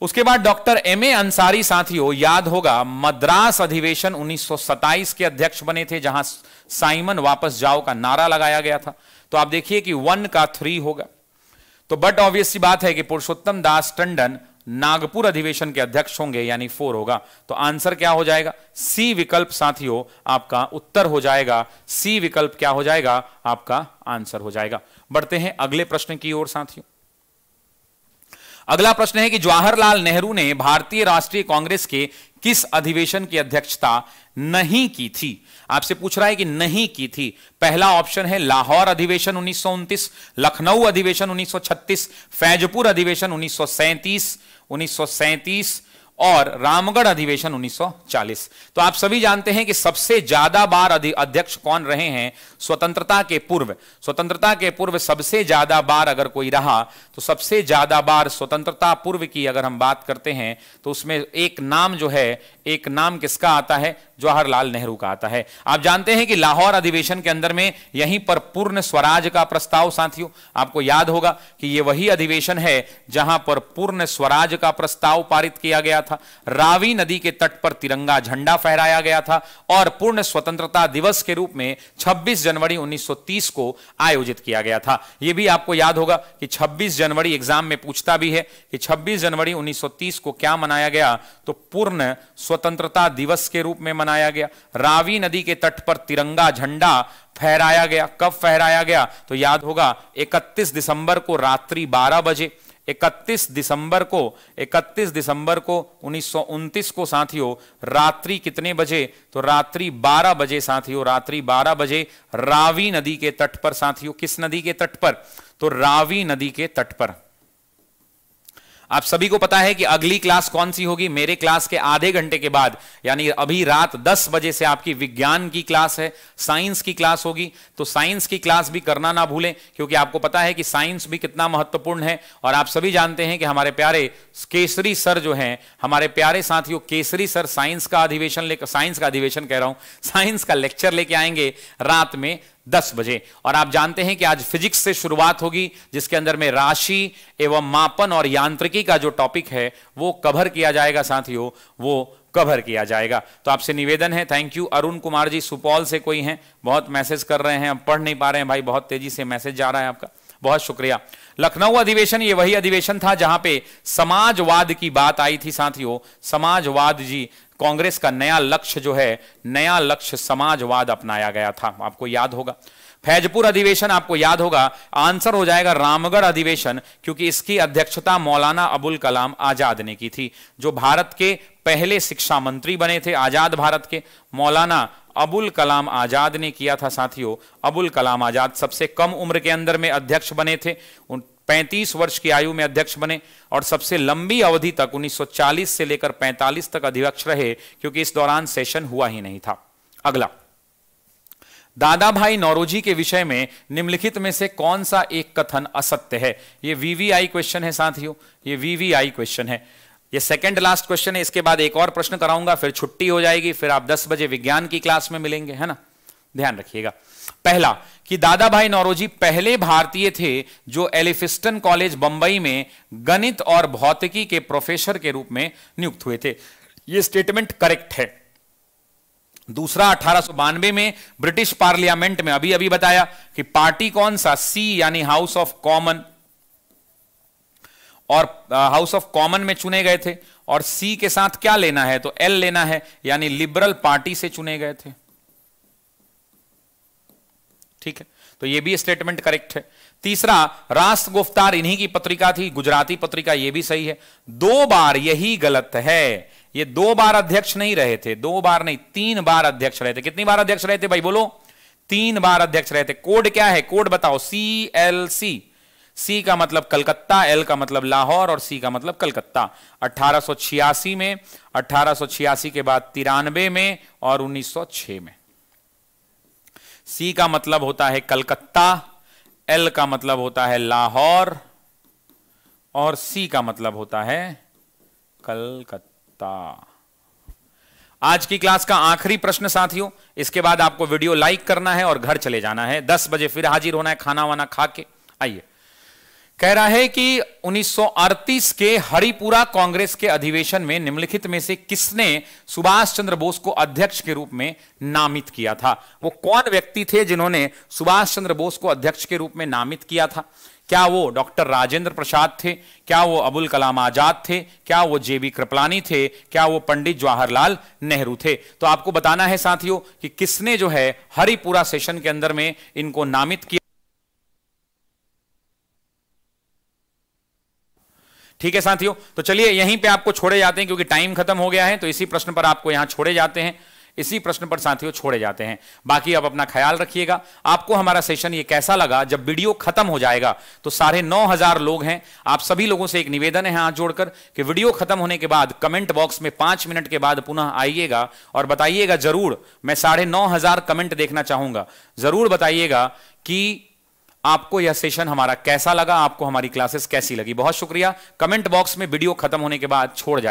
उसके बाद डॉक्टर एम ए अंसारी साथियों याद होगा मद्रास अधिवेशन 1927 के अध्यक्ष बने थे जहां साइमन वापस जाओ का नारा लगाया गया था तो आप देखिए कि वन का थ्री होगा तो बट ऑब्वियसली बात है कि पुरुषोत्तम दास टंडन नागपुर अधिवेशन के अध्यक्ष होंगे यानी फोर होगा तो आंसर क्या हो जाएगा सी विकल्प साथियों आपका उत्तर हो जाएगा सी विकल्प क्या हो जाएगा आपका आंसर हो जाएगा बढ़ते हैं अगले प्रश्न की ओर साथियों अगला प्रश्न है कि जवाहरलाल नेहरू ने भारतीय राष्ट्रीय कांग्रेस के किस अधिवेशन की अध्यक्षता नहीं की थी आपसे पूछ रहा है कि नहीं की थी पहला ऑप्शन है लाहौर अधिवेशन उन्नीस लखनऊ अधिवेशन 1936, फैजपुर अधिवेशन उन्नीस 1937, 1937 और रामगढ़ अधिवेशन 1940 तो आप सभी जानते हैं कि सबसे ज्यादा बार अध्यक्ष कौन रहे हैं स्वतंत्रता के पूर्व स्वतंत्रता के पूर्व सबसे ज्यादा बार अगर कोई रहा तो सबसे ज्यादा बार स्वतंत्रता पूर्व की अगर हम बात करते हैं तो उसमें एक नाम जो है एक नाम किसका आता है जवाहरलाल नेहरू का आता है आप जानते हैं कि लाहौर अधिवेशन के अंदर में यहीं पर पूर्ण स्वराज का प्रस्ताव साथियों आपको याद होगा कि यह वही अधिवेशन है जहां पर पूर्ण स्वराज का प्रस्ताव पारित किया गया था रावी नदी के तट पर तिरंगा झंडा फहराया गया था और पूर्ण स्वतंत्रता दिवस के रूप में छब्बीस जनवरी उन्नीस को आयोजित किया गया था यह भी आपको याद होगा कि छब्बीस जनवरी एग्जाम में पूछता भी है कि छब्बीस जनवरी उन्नीस को क्या मनाया गया तो पूर्ण स्वतंत्रता दिवस के रूप में बनाया गया रावी नदी के तट पर तिरंगा झंडा फहराया गया कब फहराया गया तो याद होगा 31 दिसंबर को रात्रि 12 बजे 31 दिसंबर को 31 दिसंबर को उन्नीस को साथियों रात्रि कितने बजे तो रात्रि 12 बजे साथियों रात्रि 12 बजे रावी नदी के तट पर साथियों किस नदी के तट पर तो रावी नदी के तट पर आप सभी को पता है कि अगली क्लास कौन सी होगी मेरे क्लास के आधे घंटे के बाद यानी अभी रात 10 बजे से आपकी विज्ञान की क्लास है साइंस की क्लास होगी तो साइंस की क्लास भी करना ना भूलें क्योंकि आपको पता है कि साइंस भी कितना महत्वपूर्ण है और आप सभी जानते हैं कि हमारे प्यारे केसरी सर जो हैं हमारे प्यारे साथियों केसरी सर साइंस का अधिवेशन लेकर साइंस का अधिवेशन कह रहा हूं साइंस का लेक्चर लेके आएंगे रात में दस बजे और आप जानते हैं कि आज फिजिक्स से शुरुआत होगी जिसके अंदर में राशि एवं मापन और यांत्रिकी का जो टॉपिक है वो कवर किया जाएगा साथियों वो कवर किया जाएगा तो आपसे निवेदन है थैंक यू अरुण कुमार जी सुपौल से कोई हैं बहुत मैसेज कर रहे हैं हम पढ़ नहीं पा रहे हैं भाई बहुत तेजी से मैसेज जा रहा है आपका बहुत शुक्रिया लखनऊ अधिवेशन ये वही अधिवेशन था जहां पे समाजवाद की बात आई थी साथियों समाजवाद जी कांग्रेस का नया लक्ष्य जो है नया लक्ष्य समाजवाद अपनाया गया था आपको याद होगा फैजपुर अधिवेशन आपको याद होगा आंसर हो जाएगा रामगढ़ अधिवेशन क्योंकि इसकी अध्यक्षता मौलाना अबुल कलाम आजाद ने की थी जो भारत के पहले शिक्षा मंत्री बने थे आजाद भारत के मौलाना अबुल कलाम आजाद ने किया था साथियों अबुल कलाम आजाद सबसे कम उम्र के अंदर में अध्यक्ष बने थे 35 वर्ष की आयु में अध्यक्ष बने और सबसे लंबी अवधि तक 1940 से लेकर 45 तक अध्यक्ष रहे क्योंकि इस दौरान सेशन हुआ ही नहीं था अगला दादा भाई नौरोजी के विषय में निम्नलिखित में से कौन सा एक कथन असत्य है यह वीवीआई क्वेश्चन है साथियों ये वीवीआई क्वेश्चन है ये सेकंड लास्ट क्वेश्चन है इसके बाद एक और प्रश्न कराऊंगा फिर छुट्टी हो जाएगी फिर आप 10 बजे विज्ञान की क्लास में मिलेंगे है ना ध्यान रखिएगा पहला कि दादा भाई नौरोजी पहले भारतीय थे जो एलिफिस्टन कॉलेज बंबई में गणित और भौतिकी के प्रोफेसर के रूप में नियुक्त हुए थे यह स्टेटमेंट करेक्ट है दूसरा अठारह में ब्रिटिश पार्लियामेंट में अभी अभी बताया कि पार्टी कौन सा सी यानी हाउस ऑफ कॉमन और हाउस ऑफ कॉमन में चुने गए थे और सी के साथ क्या लेना है तो एल लेना है यानी लिबरल पार्टी से चुने गए थे ठीक है तो ये भी स्टेटमेंट करेक्ट है तीसरा रास गुफ्तार इन्हीं की पत्रिका थी गुजराती पत्रिका ये भी सही है दो बार यही गलत है ये दो बार अध्यक्ष नहीं रहे थे दो बार नहीं तीन बार अध्यक्ष रहे थे कितनी बार अध्यक्ष रहे थे भाई बोलो तीन बार अध्यक्ष रहे थे कोड क्या है कोड बताओ सी एल सी सी का मतलब कलकत्ता एल का मतलब लाहौर और सी का मतलब कलकत्ता 1886 में 1886 के बाद तिरानवे में और 1906 में सी का मतलब होता है कलकत्ता एल का मतलब होता है लाहौर और सी का मतलब होता है कलकत्ता आज की क्लास का आखिरी प्रश्न साथियों इसके बाद आपको वीडियो लाइक करना है और घर चले जाना है दस बजे फिर हाजिर होना है खाना वाना खा के आइए कह रहा है कि 1938 के हरिपुरा कांग्रेस के अधिवेशन में निम्नलिखित में से किसने सुभाष चंद्र बोस को अध्यक्ष के रूप में नामित किया था वो कौन व्यक्ति थे जिन्होंने सुभाष चंद्र बोस को अध्यक्ष के रूप में नामित किया था क्या वो डॉक्टर राजेंद्र प्रसाद थे क्या वो अबुल कलाम आजाद थे क्या वो जेबी कृपलानी थे क्या वो पंडित जवाहरलाल नेहरू थे तो आपको बताना है साथियों कि किसने जो है हरिपुरा सेशन के अंदर में इनको नामित किया ठीक है साथियों तो चलिए यहीं पे आपको छोड़े जाते हैं क्योंकि टाइम खत्म हो गया है तो इसी प्रश्न पर आपको यहां छोड़े जाते हैं इसी प्रश्न पर साथियों छोड़े जाते हैं बाकी आप अपना ख्याल रखिएगा आपको हमारा सेशन ये कैसा लगा जब वीडियो खत्म हो जाएगा तो साढ़े नौ हजार लोग हैं आप सभी लोगों से एक निवेदन है हाथ जोड़कर कि वीडियो खत्म होने के बाद कमेंट बॉक्स में पांच मिनट के बाद पुनः आइएगा और बताइएगा जरूर मैं साढ़े नौ हजार कमेंट देखना चाहूंगा जरूर बताइएगा कि आपको यह सेशन हमारा कैसा लगा आपको हमारी क्लासेस कैसी लगी बहुत शुक्रिया कमेंट बॉक्स में वीडियो खत्म होने के बाद छोड़ जाए